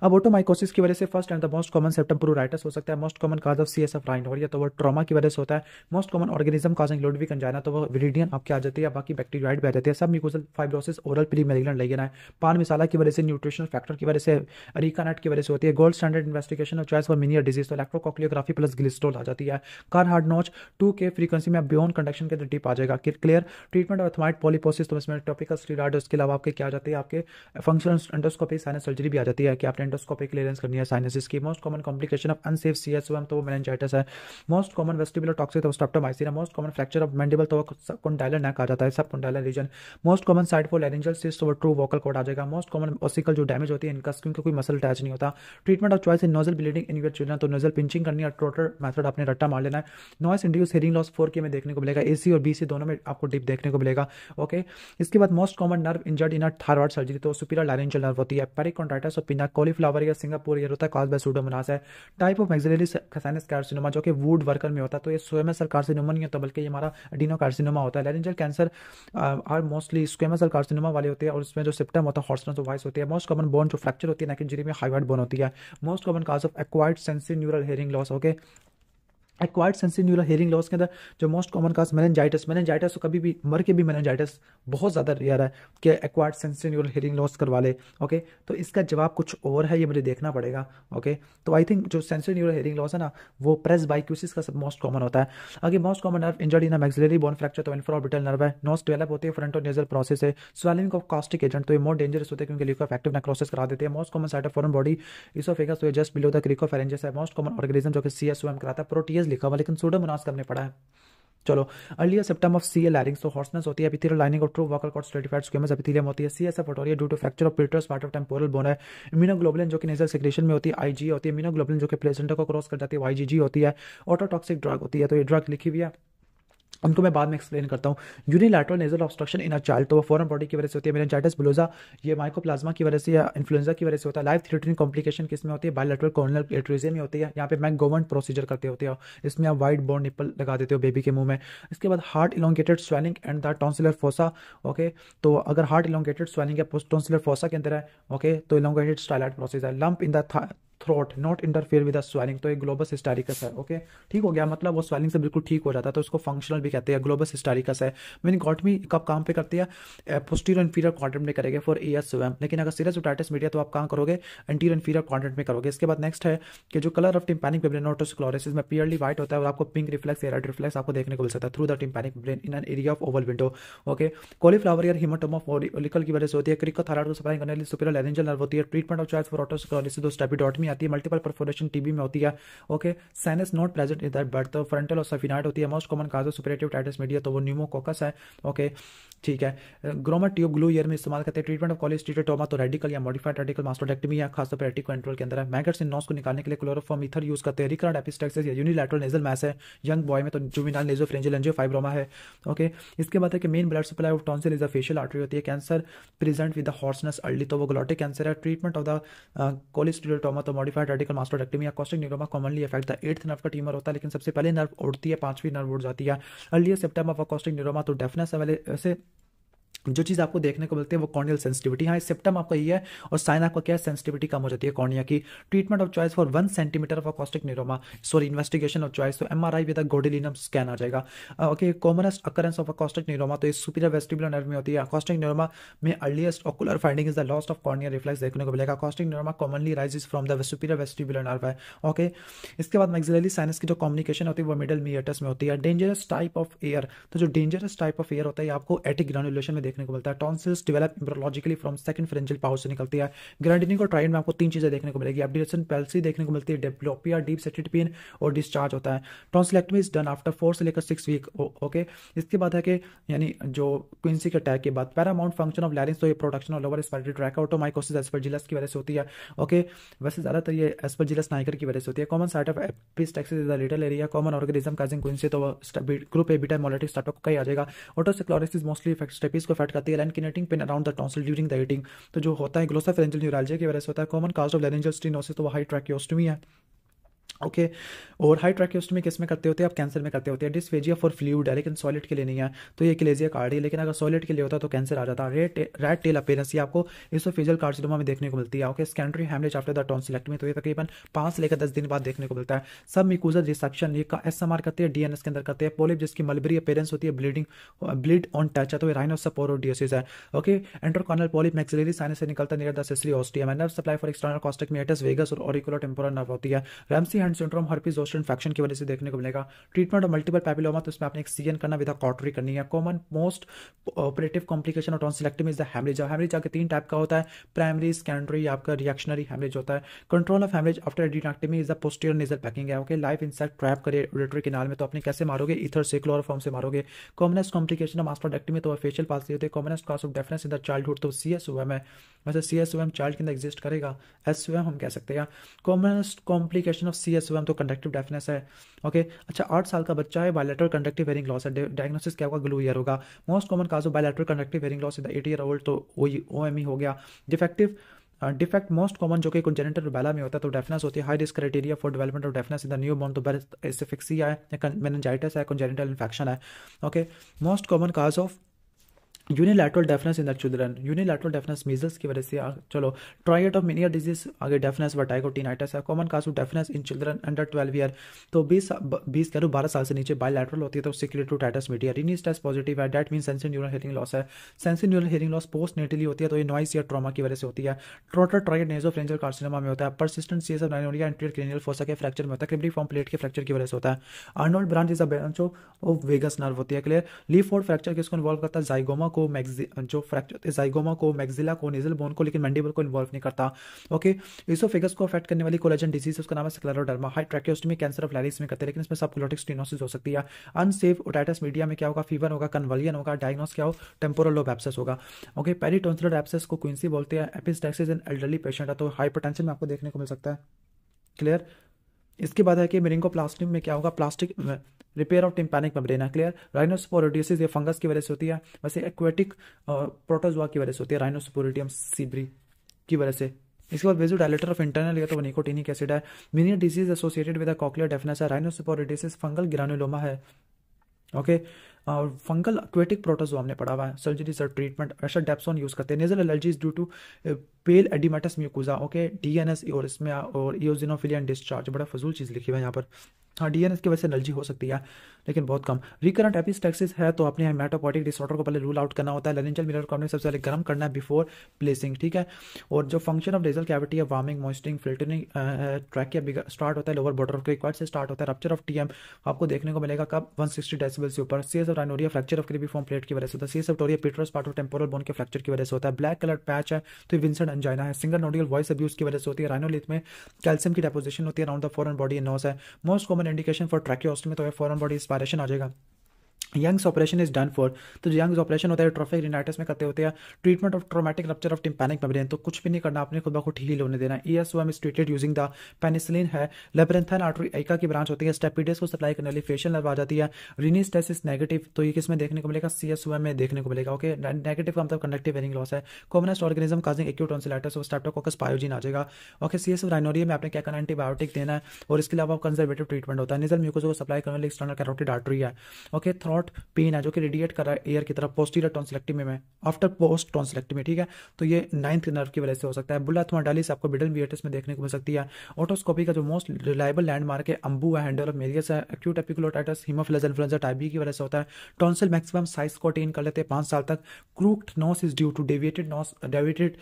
अब ऑटोमाइकोसिस की वजह से first and the most common septum सेप्टम्प्रोराइटस हो सकता है most common cause of C S F rhinorrhoea तो वो ट्रॉमा की वजह से होता है most common organism causing Ludwig's angina तो वो विडियन आपकी आ जाती है बाकी बैक्टीरियाइड भी आ जाती है sub mucosal fibrosis oral pre malignant lesion है पान मिसाला की वजह से न्यूट्रिशनल फैक्टर की वजह से रिकानाट की वजह से होती है गोल्ड स्टैंडर्ड इन्वेस्टिगेशन और चॉइस फॉर मिनियर डिजीज तो इलेक्ट्रोकोक्लियोग्राफी प्लस ग्लिस्टोल आ जाती है Carhart notch two K frequency में बियोन कंडक्शन के डिप आ जाएगा क्लियर ट्रीटमेंट और थमाइट पॉलीपोसिस तो इसमें टॉपिकल स्टीराइड उसके अलावा आपके क्या आ जाती है आपके फंक्शनल एंडोस्कोपी साइनस सर्जरी भी आ जाती है कि आपने एंडोस्कोपिक क्लियरेंस करनी है साइनसिस की most common complication of unsafe C S तो वो मेनजाइटिस है मोस्ट कॉमन वेस्टिबुलर टॉक्सिक तो स्ट्रेप्टोमाइसिन है most common fracture of mandible तो कुंडाइलन नैक आ जाता है sub condylar region most common side for laryngeal cyst वो ट्रू वोकल कोड आ जाएगा मोस्ट कॉमन ओसिकल जो डैमेज होती है इनका क्योंकि कोई मसल अटैच नहीं होता treatment of choice in nasal bleeding in your children तो नोजल पिंचिंग करनी है टोटल मेथड आपने रट्टा मार लेना है noise induced hearing loss four K में देखने को मिलेगा ए और बी दोनों में आपको डिप देखने को मिलेगा ओके इसके बाद most common nerve injured in thyroid surgery तो सुपीरियर लारेंजल नर्व होती है पेरिकॉन्ड्राइटिस और पिना कॉलीफ्लावर या सिंगापुर ये होता है कॉज बाई सूडोमोनास है टाइप ऑफ मैक्सिलरी कार्सिनोमा जो कि वुड वर्कर में होता है तो ये स्वेमस कार्सिनोमा नहीं होता बल्कि ये हमारा डीनो कार्सिनोमा होता है laryngeal cancer are mostly squamous cell carcinoma वाले होते हैं और उसमें जो सिप्टम होता है हॉर्सनस वॉइस होती है मोस्ट कॉमन बोन जो फ्रैक्चर होती है नेक इंजरी में हाईवर्ड बोन होती है most common cause of acquired sensorineural hearing loss okay acquired sensorineural hearing loss के अंदर जो most common cause meningitis meningitis कभी भी मर के भी मेनेंजाइटिस बहुत ज़्यादा रेयर है कि एक्वायर्ड सेंसिन्यूलर हेयरिंग लॉस करवा ले ओके तो इसका जवाब कुछ और है ये मुझे देखना पड़ेगा ओके तो आई थिंक जो सेंसिन्यूलर हेयरिंग लॉस है ना वो प्रेस बाइक्यूसिस का सब मोस्ट कॉमन होता है अगर most common nerve injured in maxillary bone fracture तो इन्फ्राऑर्बिटल नर्व है नोस डेवलप होती है फ्रंट और नेजर प्रोसेस है स्वेलिंग ऑफ कास्टिक एजेंट तो ये मोर डेंजरस होते हैं क्योंकि लिकोफेक्टिव नेक्रोसिस करा देते हैं most common side of foreign body oesophagus तो ये just below the crico cricopharyngeus है मोस्ट कॉमन ऑर्गेनिज्म जो कि सी एस ओ एम कराता है प्रोटीएस ईयर्स लिखा हुआ लेकिन सोडोमोनास करने पड़ा है चलो अर्लियर सिप्टम ऑफ सी लैरिंग्स तो हॉर्सनेस होती है epithelial lining of true vocal cord stratified squamous epithelium होती है सी एस एफ होती है due to fracture of petrous part of temporal bone है इम्यूनोग्लोबुलिन जो कि नेजल सिक्रेशन में होती है आईजी होती है इम्यूनोग्लोबुलिन जो कि प्लेसेंटा को क्रॉस कर जाती है वाईजीजी होती है ऑटोटॉक्सिक ड्रग होती है तो ये ड्रग लिखी हुई है उनको मैं बाद में एक्सप्लेन करता हूँ unilateral nasal obstruction in a child तो वो फॉरन बॉडी की वजह से होती है मेरेंजाइटिस ब्लोजा ये माइकोप्लाज्मा की वजह से या इन्फ्लुएंजा की वजह से होता है लाइफ थ्रेटनिंग कॉम्प्लिकेशन किसमें होती है बायोलेटरल कॉर्नल एट्रिजियम में होती है यहाँ पे मैं गवर्न प्रोसीजर करते होते हो इसमें आप वाइट बोन निपल लगा देते हो बेबी के मुंह में इसके बाद hard elongated swelling and the tonsillar fossa okay तो अगर हार्ट इलोंगेटेड स्वेलिंग या पोस्ट टॉन्सिलर फोसा के अंदर है ओके तो इलोंगेटेड स्टाइलाइट प्रोसेस है lump in the throat not interfere with swelling तो एक ग्लोबस हिस्टारिकस है ओके ठीक हो गया मतलब वो स्वेलिंग से बिल्कुल ठीक हो जाता है तो उसको फंक्शनल भी कहते हैं ग्लोबस हिस्टारिकस है मैंने गॉटमी कब काम पे करती है पोस्टीर इन्फीरियर क्वाड्रेंट में करेंगे फॉर ई एस स्वैम लेकिन अगर सीरियस उटाइटिस मीडिया तो आप कहाँ करोगे एंटीरियर इन्फीरियर क्वाड्रेंट में करोगे इसके बाद नेक्स्ट है कि जो colour of tympanic membrane otosclerosis में पियरली व्हाइट होता है और आपको पिंक रिफ्लेक्स एयर रिफ्लेक्स आपको देखने को मिल सकता है through the tympanic membrane in an area of oval window okay cauliflower या हिमाटोमा फोलिकल की वजह से होती है क्रिको थायराइड को सप्लाई करने लिए सुपर लैरेंजल नर्व होती है treatment of choice for otosclerosis दो स्टेपी स्टेबिडोटमी आती है मल्टीपल परफोरेशन टीबी में होती है okay sinus not present in that birth तो फ्रंटल और सफिनाइट होती है most common cause of suppurative otitis media तो वो न्यूमोकोकस है ओके ठीक है ग्रोमा ट्यूब ग्लू ईयर में इस्तेमाल करते हैं ट्रीटमेंट ऑफ कॉलेस्टीटोमा तो रेडिकल या मॉडिफाइड रेडिकल मास्टोडेक्टमी या खासतौर पर रेटिक कंट्रोल के अंदर है मैगर इन नॉस को निकालने के लिए क्लोरोफॉर्म ईथर यूज करते हैं रिकार्ड एपिस्टेक्सिस या यूनिलैटरल नेजल मैस है यंग बॉय में तो juvenile nasopharyngeal angiofibroma है ओके इसके बाद है कि main blood supply of tonsil is a facial artery होती है cancer present with the hoarseness early तो वो ग्लोटिक कैंसर है ट्रीटमेंट ऑफ द कोलिस्टोमा तो मॉडिफाइड रेडिकल मास्टोडेक्टमी या acoustic neuroma commonly affect the eighth nerve का tumour होता है लेकिन सबसे पहले नर्व उड़ती है पांचवी नर्व उड़ जाती है earlier symptom of a acoustic neuroma तो डेफनेस वाले ऐसे जो चीज़ आपको देखने को मिलती है वो कॉर्नियल सेंसिटिविटी हाँ सिप्टम आपका ये है और साइन आपका क्या है सेंसिटिविटी कम हो जाती है कॉर्निया की treatment of choice for one centimetre of acoustic neuroma sorry investigation of choice तो M R I with gadolinium scan आ जाएगा okay commonest occurrence of acoustic neuroma तो सुपीरियर वेस्टिबुलर नर्व में होती है अकॉस्टिक निरोमा में earliest ocular finding is the lost of cornea reflex देखने को मिलेगा acoustic neuroma commonly arise from the superior vestibular nerve है ओके इसके बाद मैग्जिलरी साइनस की जो कम्युनिकेशन होती है वो मिडल मीटर्स में होती है डेंजरस टाइप ऑफ एयर तो जो डेंजरस टाइप ऑफ एयर होता है आपको एटिक ग्रेनुलेशन में देखने को मिलता है tonsils develop embryologically from second pharyngeal pouch से निकलती है ग्रैंडिनिंग और ट्राइन में आपको तीन चीजें देखने को मिलेगी एबडिशन पेल्सी देखने को मिलती है डेप्लोपिया डीप सेटेड पेन और डिस्चार्ज होता है tonsillectomy is done after four से लेकर सिक्स वीक ओके इसके बाद है कि यानी जो क्विंसी के अटैक के बाद पैरामाउंट फंक्शन ऑफ लैरिंस तो ये production of lower respiratory tract otomycosis aspergillus की वजह से होती है ओके वैसे ज्यादातर ये एस्पर्जिलस नाइकर की वजह से होती है common site of epistaxis is the little area common organism causing quinsy तो group A beta haemolytic strep का ही आ जाएगा ऑटोसेक्लोरिस मोस्टली मोस्टली स्टेपीज को इफेक्ट करती है line pain around the tonsil during the eating तो जो होता है ग्लोसोफेरेंजल न्यूरालजिया की वजह से होता है common cause of laryngeal stenosis तो वो हाई ट्रैक्योस्टमी है ओके okay. और हाई ट्रैक्योस्ट में किस में करते होते हैं आप कैंसर में करते होते हैं डिसफेजिया फॉर फ्लूड है लेकिन सॉलिड के लिए नहीं है तो ये क्लेजिया कार्ड है लेकिन अगर सॉलिड के लिए होता तो कैंसर आ जाता रेट रेड टेल अपेरेंस ये आपको इसोफेजियल कार्सिनोमा में देखने को मिलती है okay secondary haemorrhage after the tonsillectomy में तो ये तकरीबन पांच लेकर दस दिन बाद देखने को मिलता है सब मिकूजा रिसेक्शन ये एस एम आर करते हैं डीएनएस के अंदर करते हैं पोलिप जिसकी मलबरी अपेरेंस होती है ब्लीडिंग ब्लीड ऑन टच है तो ये राइनोसपोरोडियोसिस है okay antrochoanal polyp maxillary sinus से निकलता near the accessory ostium and supply for external acoustic meatus vagus और ऑरिकुलर टेम्पोरल नर्व होती है Ramsay Hunt syndrome herpes zoster infection की वजह से देखने को मिलेगा ट्रीटमेंट और मल्टीपल पैपिलोमा तो उसमें आपने एक सीजन करना विदा कॉटरी करनी है कॉमन मोस्ट ऑपरेटिव कॉम्प्लिकेशन और tonsillectomy is the haemorrhage haemorrhage आपके तीन टाइप का होता है प्राइमरी सेकेंडरी आपका रिएक्शनरी हैमरेज होता है control of haemorrhage after adenoidectomy is the posterior nasal packing है ओके लाइफ इंसेक्ट ट्रैप करे रेटरी किनाल में तो आपने कैसे मारोगे इथर से क्लोरोफॉर्म से मारोगे कॉमनेस्ट कॉम्प्लिकेशन ऑफ मास्टोडेक्टमी तो फेशियल पास होते हैं commonest cause of deafness in the childhood तो सी एस है वैसे सी एस चाइल्ड के अंदर एग्जिस्ट करेगा एस हम कह सकते हैं commonest complication of C S तो कंडक्टिव डेफनेस है ओके अच्छा आठ साल का बच्चा है बायलेटर कंडक्टिव हेयरिंग लॉस है डायग्नोसिस क्या होगा ग्लू ईयर होगा most common cause of bilateral conductive hearing loss in the eight year old तो ओ एम ई हो गया डिफेक्टिव डिफेक्ट मोस्ट कॉमन जो कि कुछ जेनेटर बैला में होता है तो डेफनेस होती है high risk criteria for development of deafness in the newborn तो बर्थ एसिफिक्सिया है मेनजाइटिस है कुछ जेनेटल इन्फेक्शन है okay most common cause of unilateral deafness in the children unilateral deafness measles की वजह से चलो ट्राइट ऑफ मिनियर डिजीज आगे डेफनेस वर्टाइकोटिनाइटिस है common cause of deafness in children under twelve year तो बीस बीस कह लो बारह साल से नीचे बायलैटरल होती है तो otitis media Rinne's test positive है that mean sensorineural hearing loss है sensorineural hearing loss postnatally होती है तो ये नॉइस या ट्रामा की वजह से होती है Trotter's triad nasopharyngeal carcinoma में होता है persistent C S F rhinorrhoea anterior cranial fossa के फ्रैक्चर में होता है क्रिमरी फॉर्म प्लेट के फ्रैक्चर की वजह से होता है Arnold branch is a branch of vagus nerve होती है क्लियर लीफ फोर्ड फ्रैक्चर किसको इन्वॉल्व करता है जाइगोमा को को जो फ्रैक्चर जाइगोमा को मैगजिला को नेजल बोन को लेकिन मंडीबल को इन्वॉल्व नहीं करता ओके इसो इसोफेगस को अफेक्ट करने वाली कोलेजन डिजीज उसका नाम है scleroderma high tracheostomy cancer of larynx में करते हैं लेकिन इसमें सब क्लोटिक स्टीनोसिस हो सकती है अनसेफ ओटाइटस मीडिया में क्या होगा फीवर होगा कन्वलियन होगा डायग्नोस क्या हो टेम्पोरल लोब एप्सेस होगा ओके पेरीटोन्सुलर एप्सेस को क्विंसी बोलते हैं एपिस्टेक्सिस इन एल्डरली पेशेंट है तो हाइपरटेंशन में आपको देखने को मिल सकता है क्लियर इसके बाद है कि मेरिंगो प्लास्टिक में क्या होगा plastic repair of tympanic membrane है क्लियर राइनोस्पोरोडियोसिस ये फंगस की वजह से होती है वैसे एक्वेटिक प्रोटोजोआ की वजह से होती है राइनोसपोरिटियम सीब्री की वजह से इसके बाद वेजो डायलेटर ऑफ इंटरनल या तो निकोटिनिक एसिड है Meniere's disease associated with cochlear deafness है राइनोस्पोरोडियोसिस फंगल ग्रानुलोमा है ओके और फंगल एक्वेटिक प्रोटोजो हमने पढ़ा हुआ है सर्जरी सर ट्रीटमेंट अशर डेप्सोन यूज़ करते हैं nasal allergies due to pale oedematous mucosa okay DNS और इसमें और इोजिनोफिलियन डिस्चार्ज बड़ा फजूल चीज़ लिखी हुआ है यहाँ पर हाँ डीएनएस की वजह से एलर्जी हो सकती है लेकिन बहुत कम रिकरेंट एपिस्टैक्सिस है तो अपने यहाँ मेटापोटिक डिसऑर्डर को पहले रूल आउट करना होता है लेनेंजल मिरर को हमने सबसे पहले गर्म करना है बिफोर प्लेसिंग ठीक है और जो फंक्शन ऑफ डेजल कैविटी है warming moistening filtering trachea start होता है लोअर बॉर्डर ऑफ क्वाइट से स्टार्ट होता है रप्चर ऑफ टीएम आपको देखने को मिलेगा कब सिक्सटी डेसिबल से ऊपर CS of rhinorrhoea fracture of form plate की वजह से होता है CS of otorrhoea petrous part of temporal bone के फ्रैक्चर की वजह से होता है ब्लैक कलर पैच है तो विंसेंट अंजाइना है सिंगल नोडियल वॉइस अब्यूज की वजह से होती है राइनोलिथ में कैल्सियम की डेपोजिशन होती है around the foreign body nose है most common indication for tracheostomy में तो फॉरन बॉडी एक्सपायरेशन आ जाएगा Young's operation is done for तो जो यंग्स ऑपरेशन होता है ट्रॉफिक रिनाइटिस में करते होते हैं treatment of traumatic rupture of tympanic membrane तो कुछ भी नहीं करना अपने खुद बहुत हील होने देना ई एस वो M is treated using the penicillin है लेब्रेंथन आर्टरी एका की ब्रांच होती है स्टेपिडेस को सप्लाई करने वाली फेशियल नर्व आ जाती है रिनीस टेस्ट इज नेगेटिव तो ये किस में देखने को मिलेगा सी एस ओ एम में देखने को मिलेगा ओके नेगेटिव का मतलब कंडक्टिव वेनिंग लॉस है commonest organism causing acute tonsillitis और स्टेप्टोकोकस पायोजिन आ जाएगा ओके सी एस राइनोरिया में आपने क्या करना एंटीबायोटिक देना है और इसके अलावा कंजर्वेटिव ट्रीटमेंट होता है निजल म्यूकोज को सप्लाई करने वाली एक्सटर्नल कैरोटिड आर्टरी है ओके थ्रॉट नॉट पेन है जो कि रेडिएट कर रहा है एयर की तरफ पोस्टीरियर टॉन्सिलेक्टिमी में आफ्टर पोस्ट में ठीक है तो ये नाइन्थ नर्व की वजह से हो सकता है बुला अथवा डालिस आपको बिडल वियटिस में देखने को मिल सकती है ऑटोस्कोपी का जो मोस्ट रिलायबल लैंडमार्क है अंबू है हैंडल ऑफ मेरियस है acute epiglottitis haemophilus influenza type B की वजह से होता है टॉन्सल मैक्सिमम साइज को अटेन कर लेते हैं पांच साल तक crooked nose is due to deviated nose deviated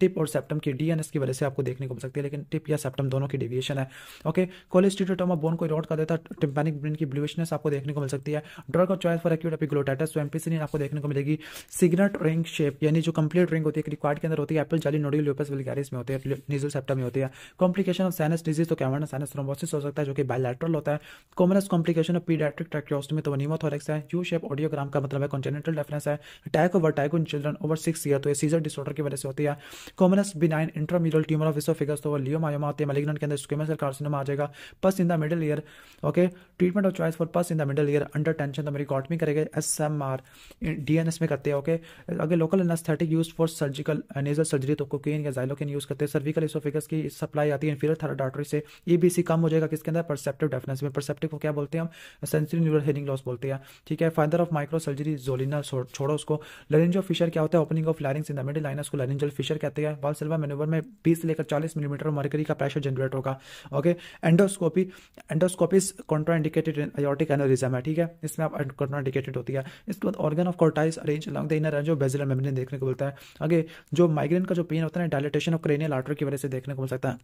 tip और सेप्टम की डीएनएस की वजह से आपको देखने को मिल सकती है लेकिन टिप या सेप्टम दोनों की डेविएशन है ओके कोलेस्टिटोटोमा बोन को इरोड कर देता है टिम्पैनिक ब्रेन की ब्लूशनेस आपको देखने को मिल सकती है ड्रग और चॉइस फॉर एक्यूट एपिग्लोटाइटिस तो एम्पीसिनिन आपको देखने को मिलेगी सिग्नट रिंग शेप यानी जो कंप्लीट रिंग होती है रिक्वाड के अंदर होती है एप्पल जाली नोडी लोपस विलगैरिस में होती है निजल सेप्टा में होती है कॉम्प्लिकेशन ऑफ साइनस डिजीज तो कैमरा साइनस थ्रोमोसिस हो सकता है जो कि बायलेट्रल होता है commonest complication of paediatric tracheostomy तो वनीमोथोरेक्स है यू शेप ऑडियोग्राम का मतलब है कॉन्टिनेंटल डेफरेंस है attack over type in children over six year तो ये सीजर डिसऑर्डर की वजह से होती है commonest benign intramural tumour of oesophagus तो वो लियो मायोमा होती है मलिग्नेंट के अंदर स्क्वेमस सेल कार्सिनोमा आ जाएगा pus in the middle ear okay treatment of choice for pus in the middle ear under tension तो मेरी डिकॉटमी करेंगे S M R D N S में करते हैं ओके अगर local anaesthetic use for surgical nasal surgery तो cocaine या xylocaine use करते हैं सर्विकल इसोफिकस की सप्लाई आती है इनफीरियर थर्ड डॉक्टरी से ईबीसी कम हो जाएगा किसके अंदर परसेप्टिव डेफिनेस में परसेप्टिव को क्या बोलते हैं हम सेंसरी न्यूरल हेरिंग लॉस बोलते हैं ठीक है फादर ऑफ माइक्रो सर्जरी जोलिना छोड़ो उसको लरेंजो फिशर क्या होता है opening of larynx in the middle line उसको लरेंजल फिशर कहते हैं वाल सिल्वा मेनोवर में बीस लेकर चालीस मिलीमीटर मरकरी का प्रेशर जनरेट होगा okay endoscopy endoscopy endoscopies contraindicated aortic aneurysm है ठीक है इसमें आप कॉर्नोडिकेटेड होती है इसके बाद organ of Corti is arrange along the inner जो बेजिलर मेम्ब्रेन देखने को मिलता है आगे जो माइग्रेन का जो पेन होता है डायलिटेशन ऑफ क्रेनियल आर्टर की वजह से देखने को मिल सकता है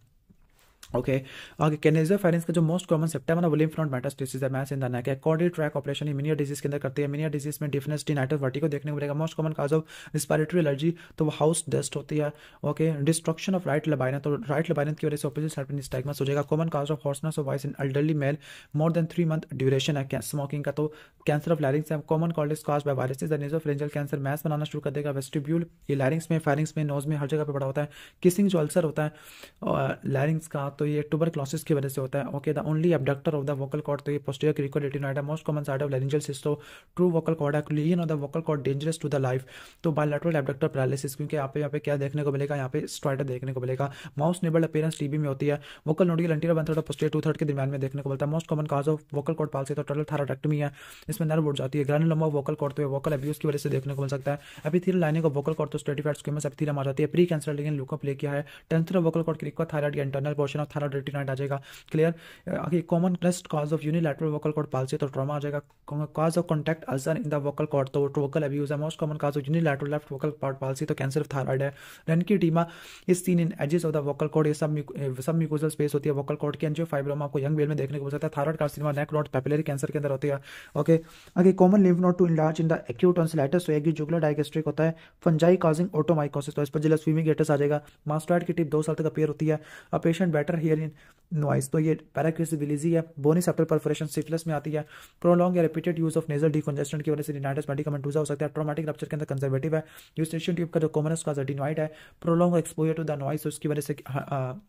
ओके आगे कैनेजर फाइनेंस का जो मोस्ट कॉमन सेप्टम है ना विलियम फ्रॉन्ट मेटास्टेसिस है match in the cordial track operation Meniere's disease के अंदर करते हैं इमिनियर डिजीज में डिफनेस डिनाइटल वर्टिको देखने को मिलेगा most common cause of respiratory allergy तो वो हाउस डस्ट होती है okay destruction of right labyrinth तो राइट लबाइनत की वजह से ऑपोजिट साइड में स्टैगमस हो जाएगा common cause of hoarseness of voice in elderly male more than three month duration है स्मोकिंग का तो कैंसर ऑफ लैरिंग्स है common colds caused by viruses nasopharyngeal cancer mass बनाना शुरू कर देगा वेस्टिब्यूल ये लैरिंग्स में फायरिंग्स में नोज में हर जगह पर बड़ा होता है किसिंग जो अल्सर होता है लैरिंग्स का तो ये टूबर क्लॉसिस की वजह से होता है okay the only abductor of the vocal cord तो ये posterior cricoarytenoid most common side of laryngeal cyst true vocal cord है एक्लियन of the vocal cord dangerous to the life तो बायोलेटरल एबडक्टर पैरालिसिस क्योंकि यहाँ पे यहाँ पे क्या देखने को मिलेगा यहाँ पे स्ट्राइडर देखने को मिलेगा माउस नेबल अपेरेंस टीबी में होती है vocal nodule anterior one third posterior two third के दरमियान में देखने को मिलता है most common cause of vocal cord palsy तो टोटल थायराडेक्टमी है इसमें नर्व उड़ जाती है ग्रैन ग्रैनुलोमा वोकल कॉर्ड तो वोकल अब्यूज की वजह से देखने को मिल सकता है अभी थी लाइनिंग ऑफ वोकल कॉर्ड तो स्टेटिफाइड स्क्यूमस थी आ जाती है प्री कैंसर लेकिन लुकअप प्ले किया है टेंथ वोकल कॉर्ड क्रिक का थायराइड इंटरनल पोर्शन थारा रेटिनाइट आ जाएगा क्लियर आगे commonest cause of unilateral vocal cord palsy तो ट्रॉमा आ जाएगा cause of contact ulcer in the vocal cord तो वोकल अब्यूज है most common cause of unilateral left vocal cord palsy तो cancer of thyroid है Reinke's oedema is seen in edges of the vocal cord ये सब submucosal space होती है vocal cord की angiofibroma आपको यंग बेल में देखने को मिल सकता है thyroid carcinoma neck node papillary cancer के अंदर होती है ओके आगे common lymph node to enlarge in the acute tonsillitis तो एगी जुगुलर डायगेस्ट्रिक होता है फंजाई काजिंग ऑटोमाइकोसिस तो इस पर जिला स्विमिंग गेटस आ जाएगा मास्टोइड की टिप दो साल तक अपेयर होती है a patient better hearing noise तो ये पैराक्रिसिबिलिजी है बोनी सेप्टल परफोरेशन सिफिलस में आती है प्रोलॉन्ग या repeated use of nasal decongestant की वजह से रिनाइटिस मेडिकामेंटूजा हो सकता है ट्रोमेटिक रप्चर के अंदर कंजर्वेटिव है यूस्टेशन ट्यूब का जो कॉमनस का जटिनॉइड है prolong exposure to the noise उसकी वजह से हाँ, हाँ,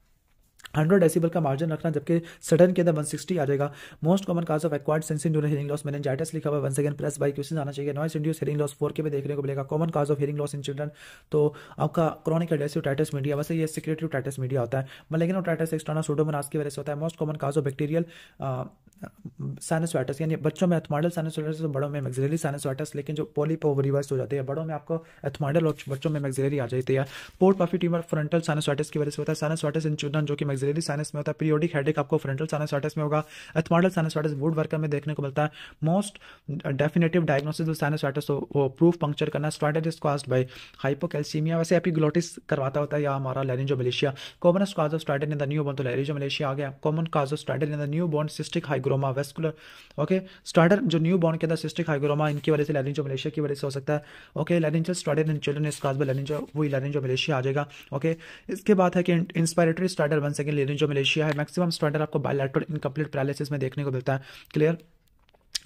हंड्रेड डेसिबल का मार्जिन रखना जबकि सडन के अंदर वन सिक्सटी आ जाएगा most common cause of acquired sensorineural hearing loss मैंने लिखा हुआ one second press by question आना चाहिए noise induce hearing loss four के भी देखने को मिलेगा common cause of hearing loss in children तो आपका क्रॉनिक एडेसिव टाइटस मीडिया वैसे ये सिक्रेटिव टाइटस मीडिया होता है मलेगन टाइटस एक्सटर्नल सोडोमनास की वजह से होता है most common cause of bacterial sinusitis यानी बच्चों में एथमाइडल साइनसवाइटस बड़ों में मैग्जिलरी साइनसवाइटस लेकिन जो पोलिप वो रिवर्स हो जाती है बड़ों में आपको एथमाइडल और बच्चों में मैग्जिलरी आ जाती है पोर्ट पफी ट्यूमर फ्रंटल साइनसवाइटस की वजह से होता है साइनसवाइटस इन चिल्ड्रन जो कि मैक्सिलरी साइनस में होता है पीरियोडिक हेडेक आपको फ्रंटल साइनसाइटिस में होगा एथमॉडल साइनसाइटिस वुड वर्कर में देखने को मिलता है most definitive diagnosis of sinusitis वो प्रूफ पंक्चर करना स्ट्रॉइडाइटिस कॉज बाई हाइपोकैल्सीमिया वैसे एपिग्लोटिस करवाता होता है या हमारा laryngomalacia common cause of stridor in the newborn तो लेरेंजो मलेशिया आ गया common cause of stridor in the newborn cystic hygroma vascular okay stridor जो न्यू बोन के अंदर सिस्टिक हाइग्रोमा इनकी वजह से लेरेंजो मलेशिया की वजह से हो सकता है ओके लेरेंजल स्ट्राइडल इन चिल्ड्रन इस काज बाई लेरेंजो वही लेरेंजो मलेशिया आ जाएगा ओके इसके बाद है कि इंस्पायरेटरी स्ट्राइडल वन सेकंड लेनी जो मलेशिया है मैक्सिमम स्टैंडर्ड आपको बायोलेट्रल इनकम्प्लीट पैरालिसिस में देखने को मिलता है क्लियर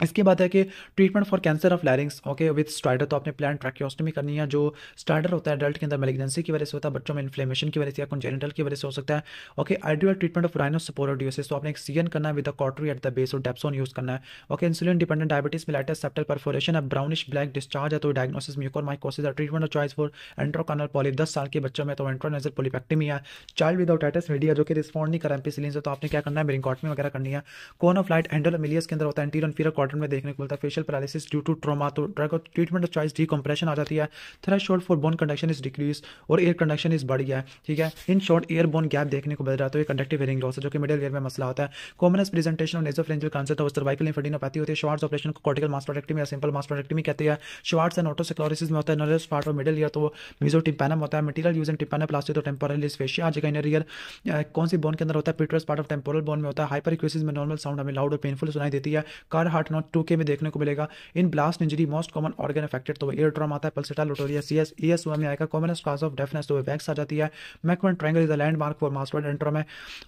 इसके बाद है कि treatment for cancer of larynx okay with stridor तो आपने प्लान ट्रैक्योस्टमी करनी है जो स्टार्डर होता है एडल्ट के अंदर मेलिग्नेंसी की वजह से होता है बच्चों में इन्फ्लेमेशन की वजह से या कंजेनेटल की वजह से हो सकता है okay ideal treatment of rhino rhinosporidiosis तो आपने एक सीएन करना है with cautery at the base और डेप्सोन यूज करना है okay insulin dependent diabetes mellitus septal perforation अब ब्राउनिश ब्लैक डिस्चार्ज है तो diagnosis mucor mycosis treatment of choice for antrochoanal polyp दस साल के बच्चों में तो एंट्रोनेजर पोलिपेक्टमी है चाइल्ड विदाउट एटिस मीडिया जो कि रिस्पॉन्ड नहीं कर एम्पीसिलिन से तो आपने क्या करना है मेरिंगॉटमी वगैरह करनी है कोन ऑफ लाइट एंडोलोमिलियस के अंदर होता है एंटीरोन फिर क्वार्टर में देखने को मिलता है facial paralysis due to trauma तो ड्रग और treatment of choice decompression आ जाती है threshold for bone conduction is decrease और एयर कंडक्शन इज बढ़ गया है ठीक है in short air bone gap देखने को मिल रहा है तो ये कंडक्टिव हेरिंग लॉस है जो कि मिडिल ईयर में मसला होता है कॉमनस प्रेजेंटेशन और नेजोफ्रेंजल कैंसर तो सर्वाइकल इन्फेडिनोपैथी होती है शॉर्ट्स ऑपरेशन को कॉर्टिकल मास्टोडेक्टमी या सिंपल में कहते हैं शॉर्ट्स एंड ऑटोसिक्लोरिसिस में होता है नर्वस पार्ट और मिडिल ईयर तो मीजो टिम्पैनम होता है material use in tympanoplasty तो टेम्पोरल फेशिया आज का इनर ईयर कौन सी बोन के अंदर होता है petrous part of temporal bone में होता है हाइपर में नॉर्मल साउंड हमें लाउड और पेनफुल सुनाई देती है कार हार्ट नॉट टू के में देखने को मिलेगा in blast injury most common organ affected तो एयर ड्रम आता है पल्सिटा लोटोरिया सी एस ई एस में आएगा कॉमनस काज ऑफ डेफनेस तो वैक्स आ जाती है MacEwen triangle is a landmark for mastoid antrum है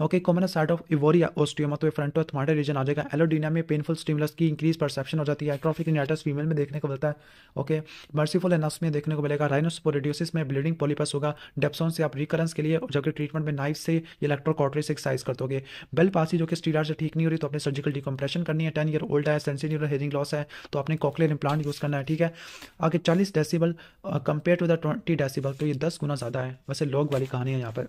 okay commonest site of ivory osteoma तो फ्रंट ऑफ फ्रंटोथमाटे रीजन आ जाएगा एलोडीना में पेनफुल स्टिमुलस की इंक्रीज परसेप्शन हो जाती है ट्रॉफिक इनाइटस फीमेल में देखने को मिलता है ओके मर्सीफुल एनस में देखने को मिलेगा राइनोसपोरिडियोसिस में ब्लीडिंग पॉलिपस होगा डेप्सोन से आप रिकरेंस के लिए जबकि ट्रीटमेंट में नाइफ से इलेक्ट्रोकॉटरी से एक्सरसाइज कर दोगे बेल पासी जो कि स्टीरार से ठीक नहीं हो रही तो अपने सर्जिकल डिकम्प्रेशन करनी है टेन ईयर ओल्ड है कंसी हेयरिंग लॉस है तो आपने कॉकलेर इम्प्लांट यूज़ करना है ठीक है आगे चालीस decibel compare to the twenty decibel तो ये दस गुना ज़्यादा है वैसे लोग वाली कहानी है यहाँ पर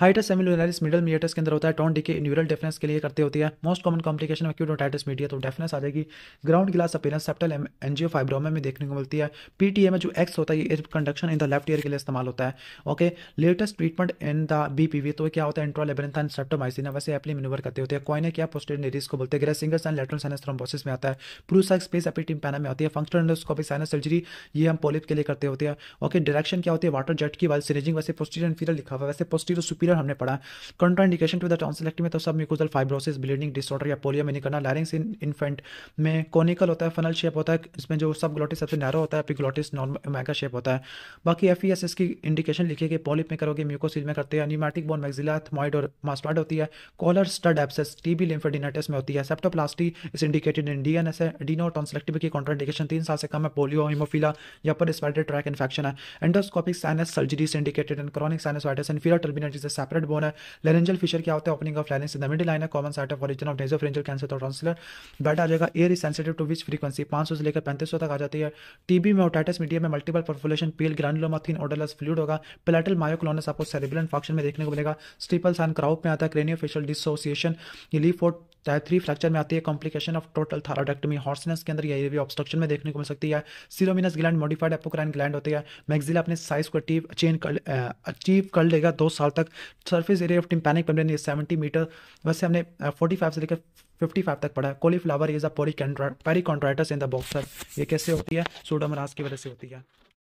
हाइटस सेमिलुनारिस मिडल मीटर्स के अंदर होता है टॉन डी के न्यूरल डेफनेस के लिए करते होती है मोस्ट कॉमन कॉम्प्लिकेशन में क्यूट मीडिया तो डेफनेस आ जाएगी ground glass appearance septal angiofibroma में देखने को मिलती है पीटीए में जो एक्स होता है ये conduction in the left ear के लिए इस्तेमाल होता है okay latest treatment in the BPV तो क्या होता है इंट्रोलेबरेंथन सेप्टोमाइसिन वैसे एप्ली मिनोवर करते होते हैं कॉइने क्या पोस्टेड नेरिस को बोलते हैं Griesinger's and lateral sinus thrombosis में आता है प्रूसा स्पेस एपिटिम पैना में होती है फंक्शनल एंडोस्कोपिक साइनस सर्जरी ये हम पोलिप के लिए करते होते हैं ओके डायरेक्शन क्या होती है वाटर जेट की वाइल सीरेजिंग वैसे पोस्टीरियर इन्फीरियर लिखा हुआ है वैसे पोस्टीरियर तो सुपीरियर हमने पढ़ा कंट्राइंडेशन टू द टॉन्सिलेक्ट में तो submucosal fibrosis bleeding disorder या पोलियो में निकलना लैरिंग्स इन इन्फेंट में कॉनिकल होता है फनल शेप होता है इसमें जो सब ग्लोटिस सबसे नैरो होता है एपिग्लोटिस नॉर्मल मैगा शेप होता है बाकी एफ ई एस एस की इंडिकेशन लिखी कि पॉलिप में करोगे म्यूकोसिल में करते हैं न्यूमेटिक बोन मैगजिला थमॉइड और मास्टॉइड होती है collar stud abscess TB lymphadenitis में होती है septoplasty is indicated in D N S है डीनोट ऑनसेलेक्टिव की कॉन्ट्राइंडेशन तीन साल से कम है पोलियो हिमोफिला या पर स्पाइडेड ट्रैक इन्फेक्शन है endoscopic sinus surgery indicated in chronic sinusitis and फिर turbinal French is separate bone है लेरेंजल फिशर क्या होता है opening of lining the middle line है common site of origin of nasopharyngeal cancer तो ट्रांसलर बेटा आ जाएगा ear is sensitive to which frequency पांच सौ से लेकर पैंतीस तक आ जाती है टीबी में ओटाइटस मीडिया में multiple perforation pale granuloma thin odourless fluid होगा पिलेटल मायोक्लोनस आपको सेरिबिलन फंक्शन में देखने को मिलेगा स्टीपल्स एंड क्राउप में आता है क्रेनियो डिसोसिएशन ये लीफ टाइप थ्री फ्रैक्चर में आती है complication of total thyroidectomy hoarseness के अंदर या भी ऑब्स्ट्रक्शन में देखने को मिल सकती है ceruminous gland modified apocrine gland होती है मैगजिला अपने साइज को अचीव चेंज कर अचीव कर लेगा दो साल तक surface area of tympanic seventy metre वैसे हमने फोर्टी फाइव से लेकर फिफ्टी फाइव तक पड़ा है कोली फ्लावर इज अ पोरी पेरी कॉन्ट्राइटस इन द बॉक्सर ये कैसे होती है सोडोमराज की वजह से होती है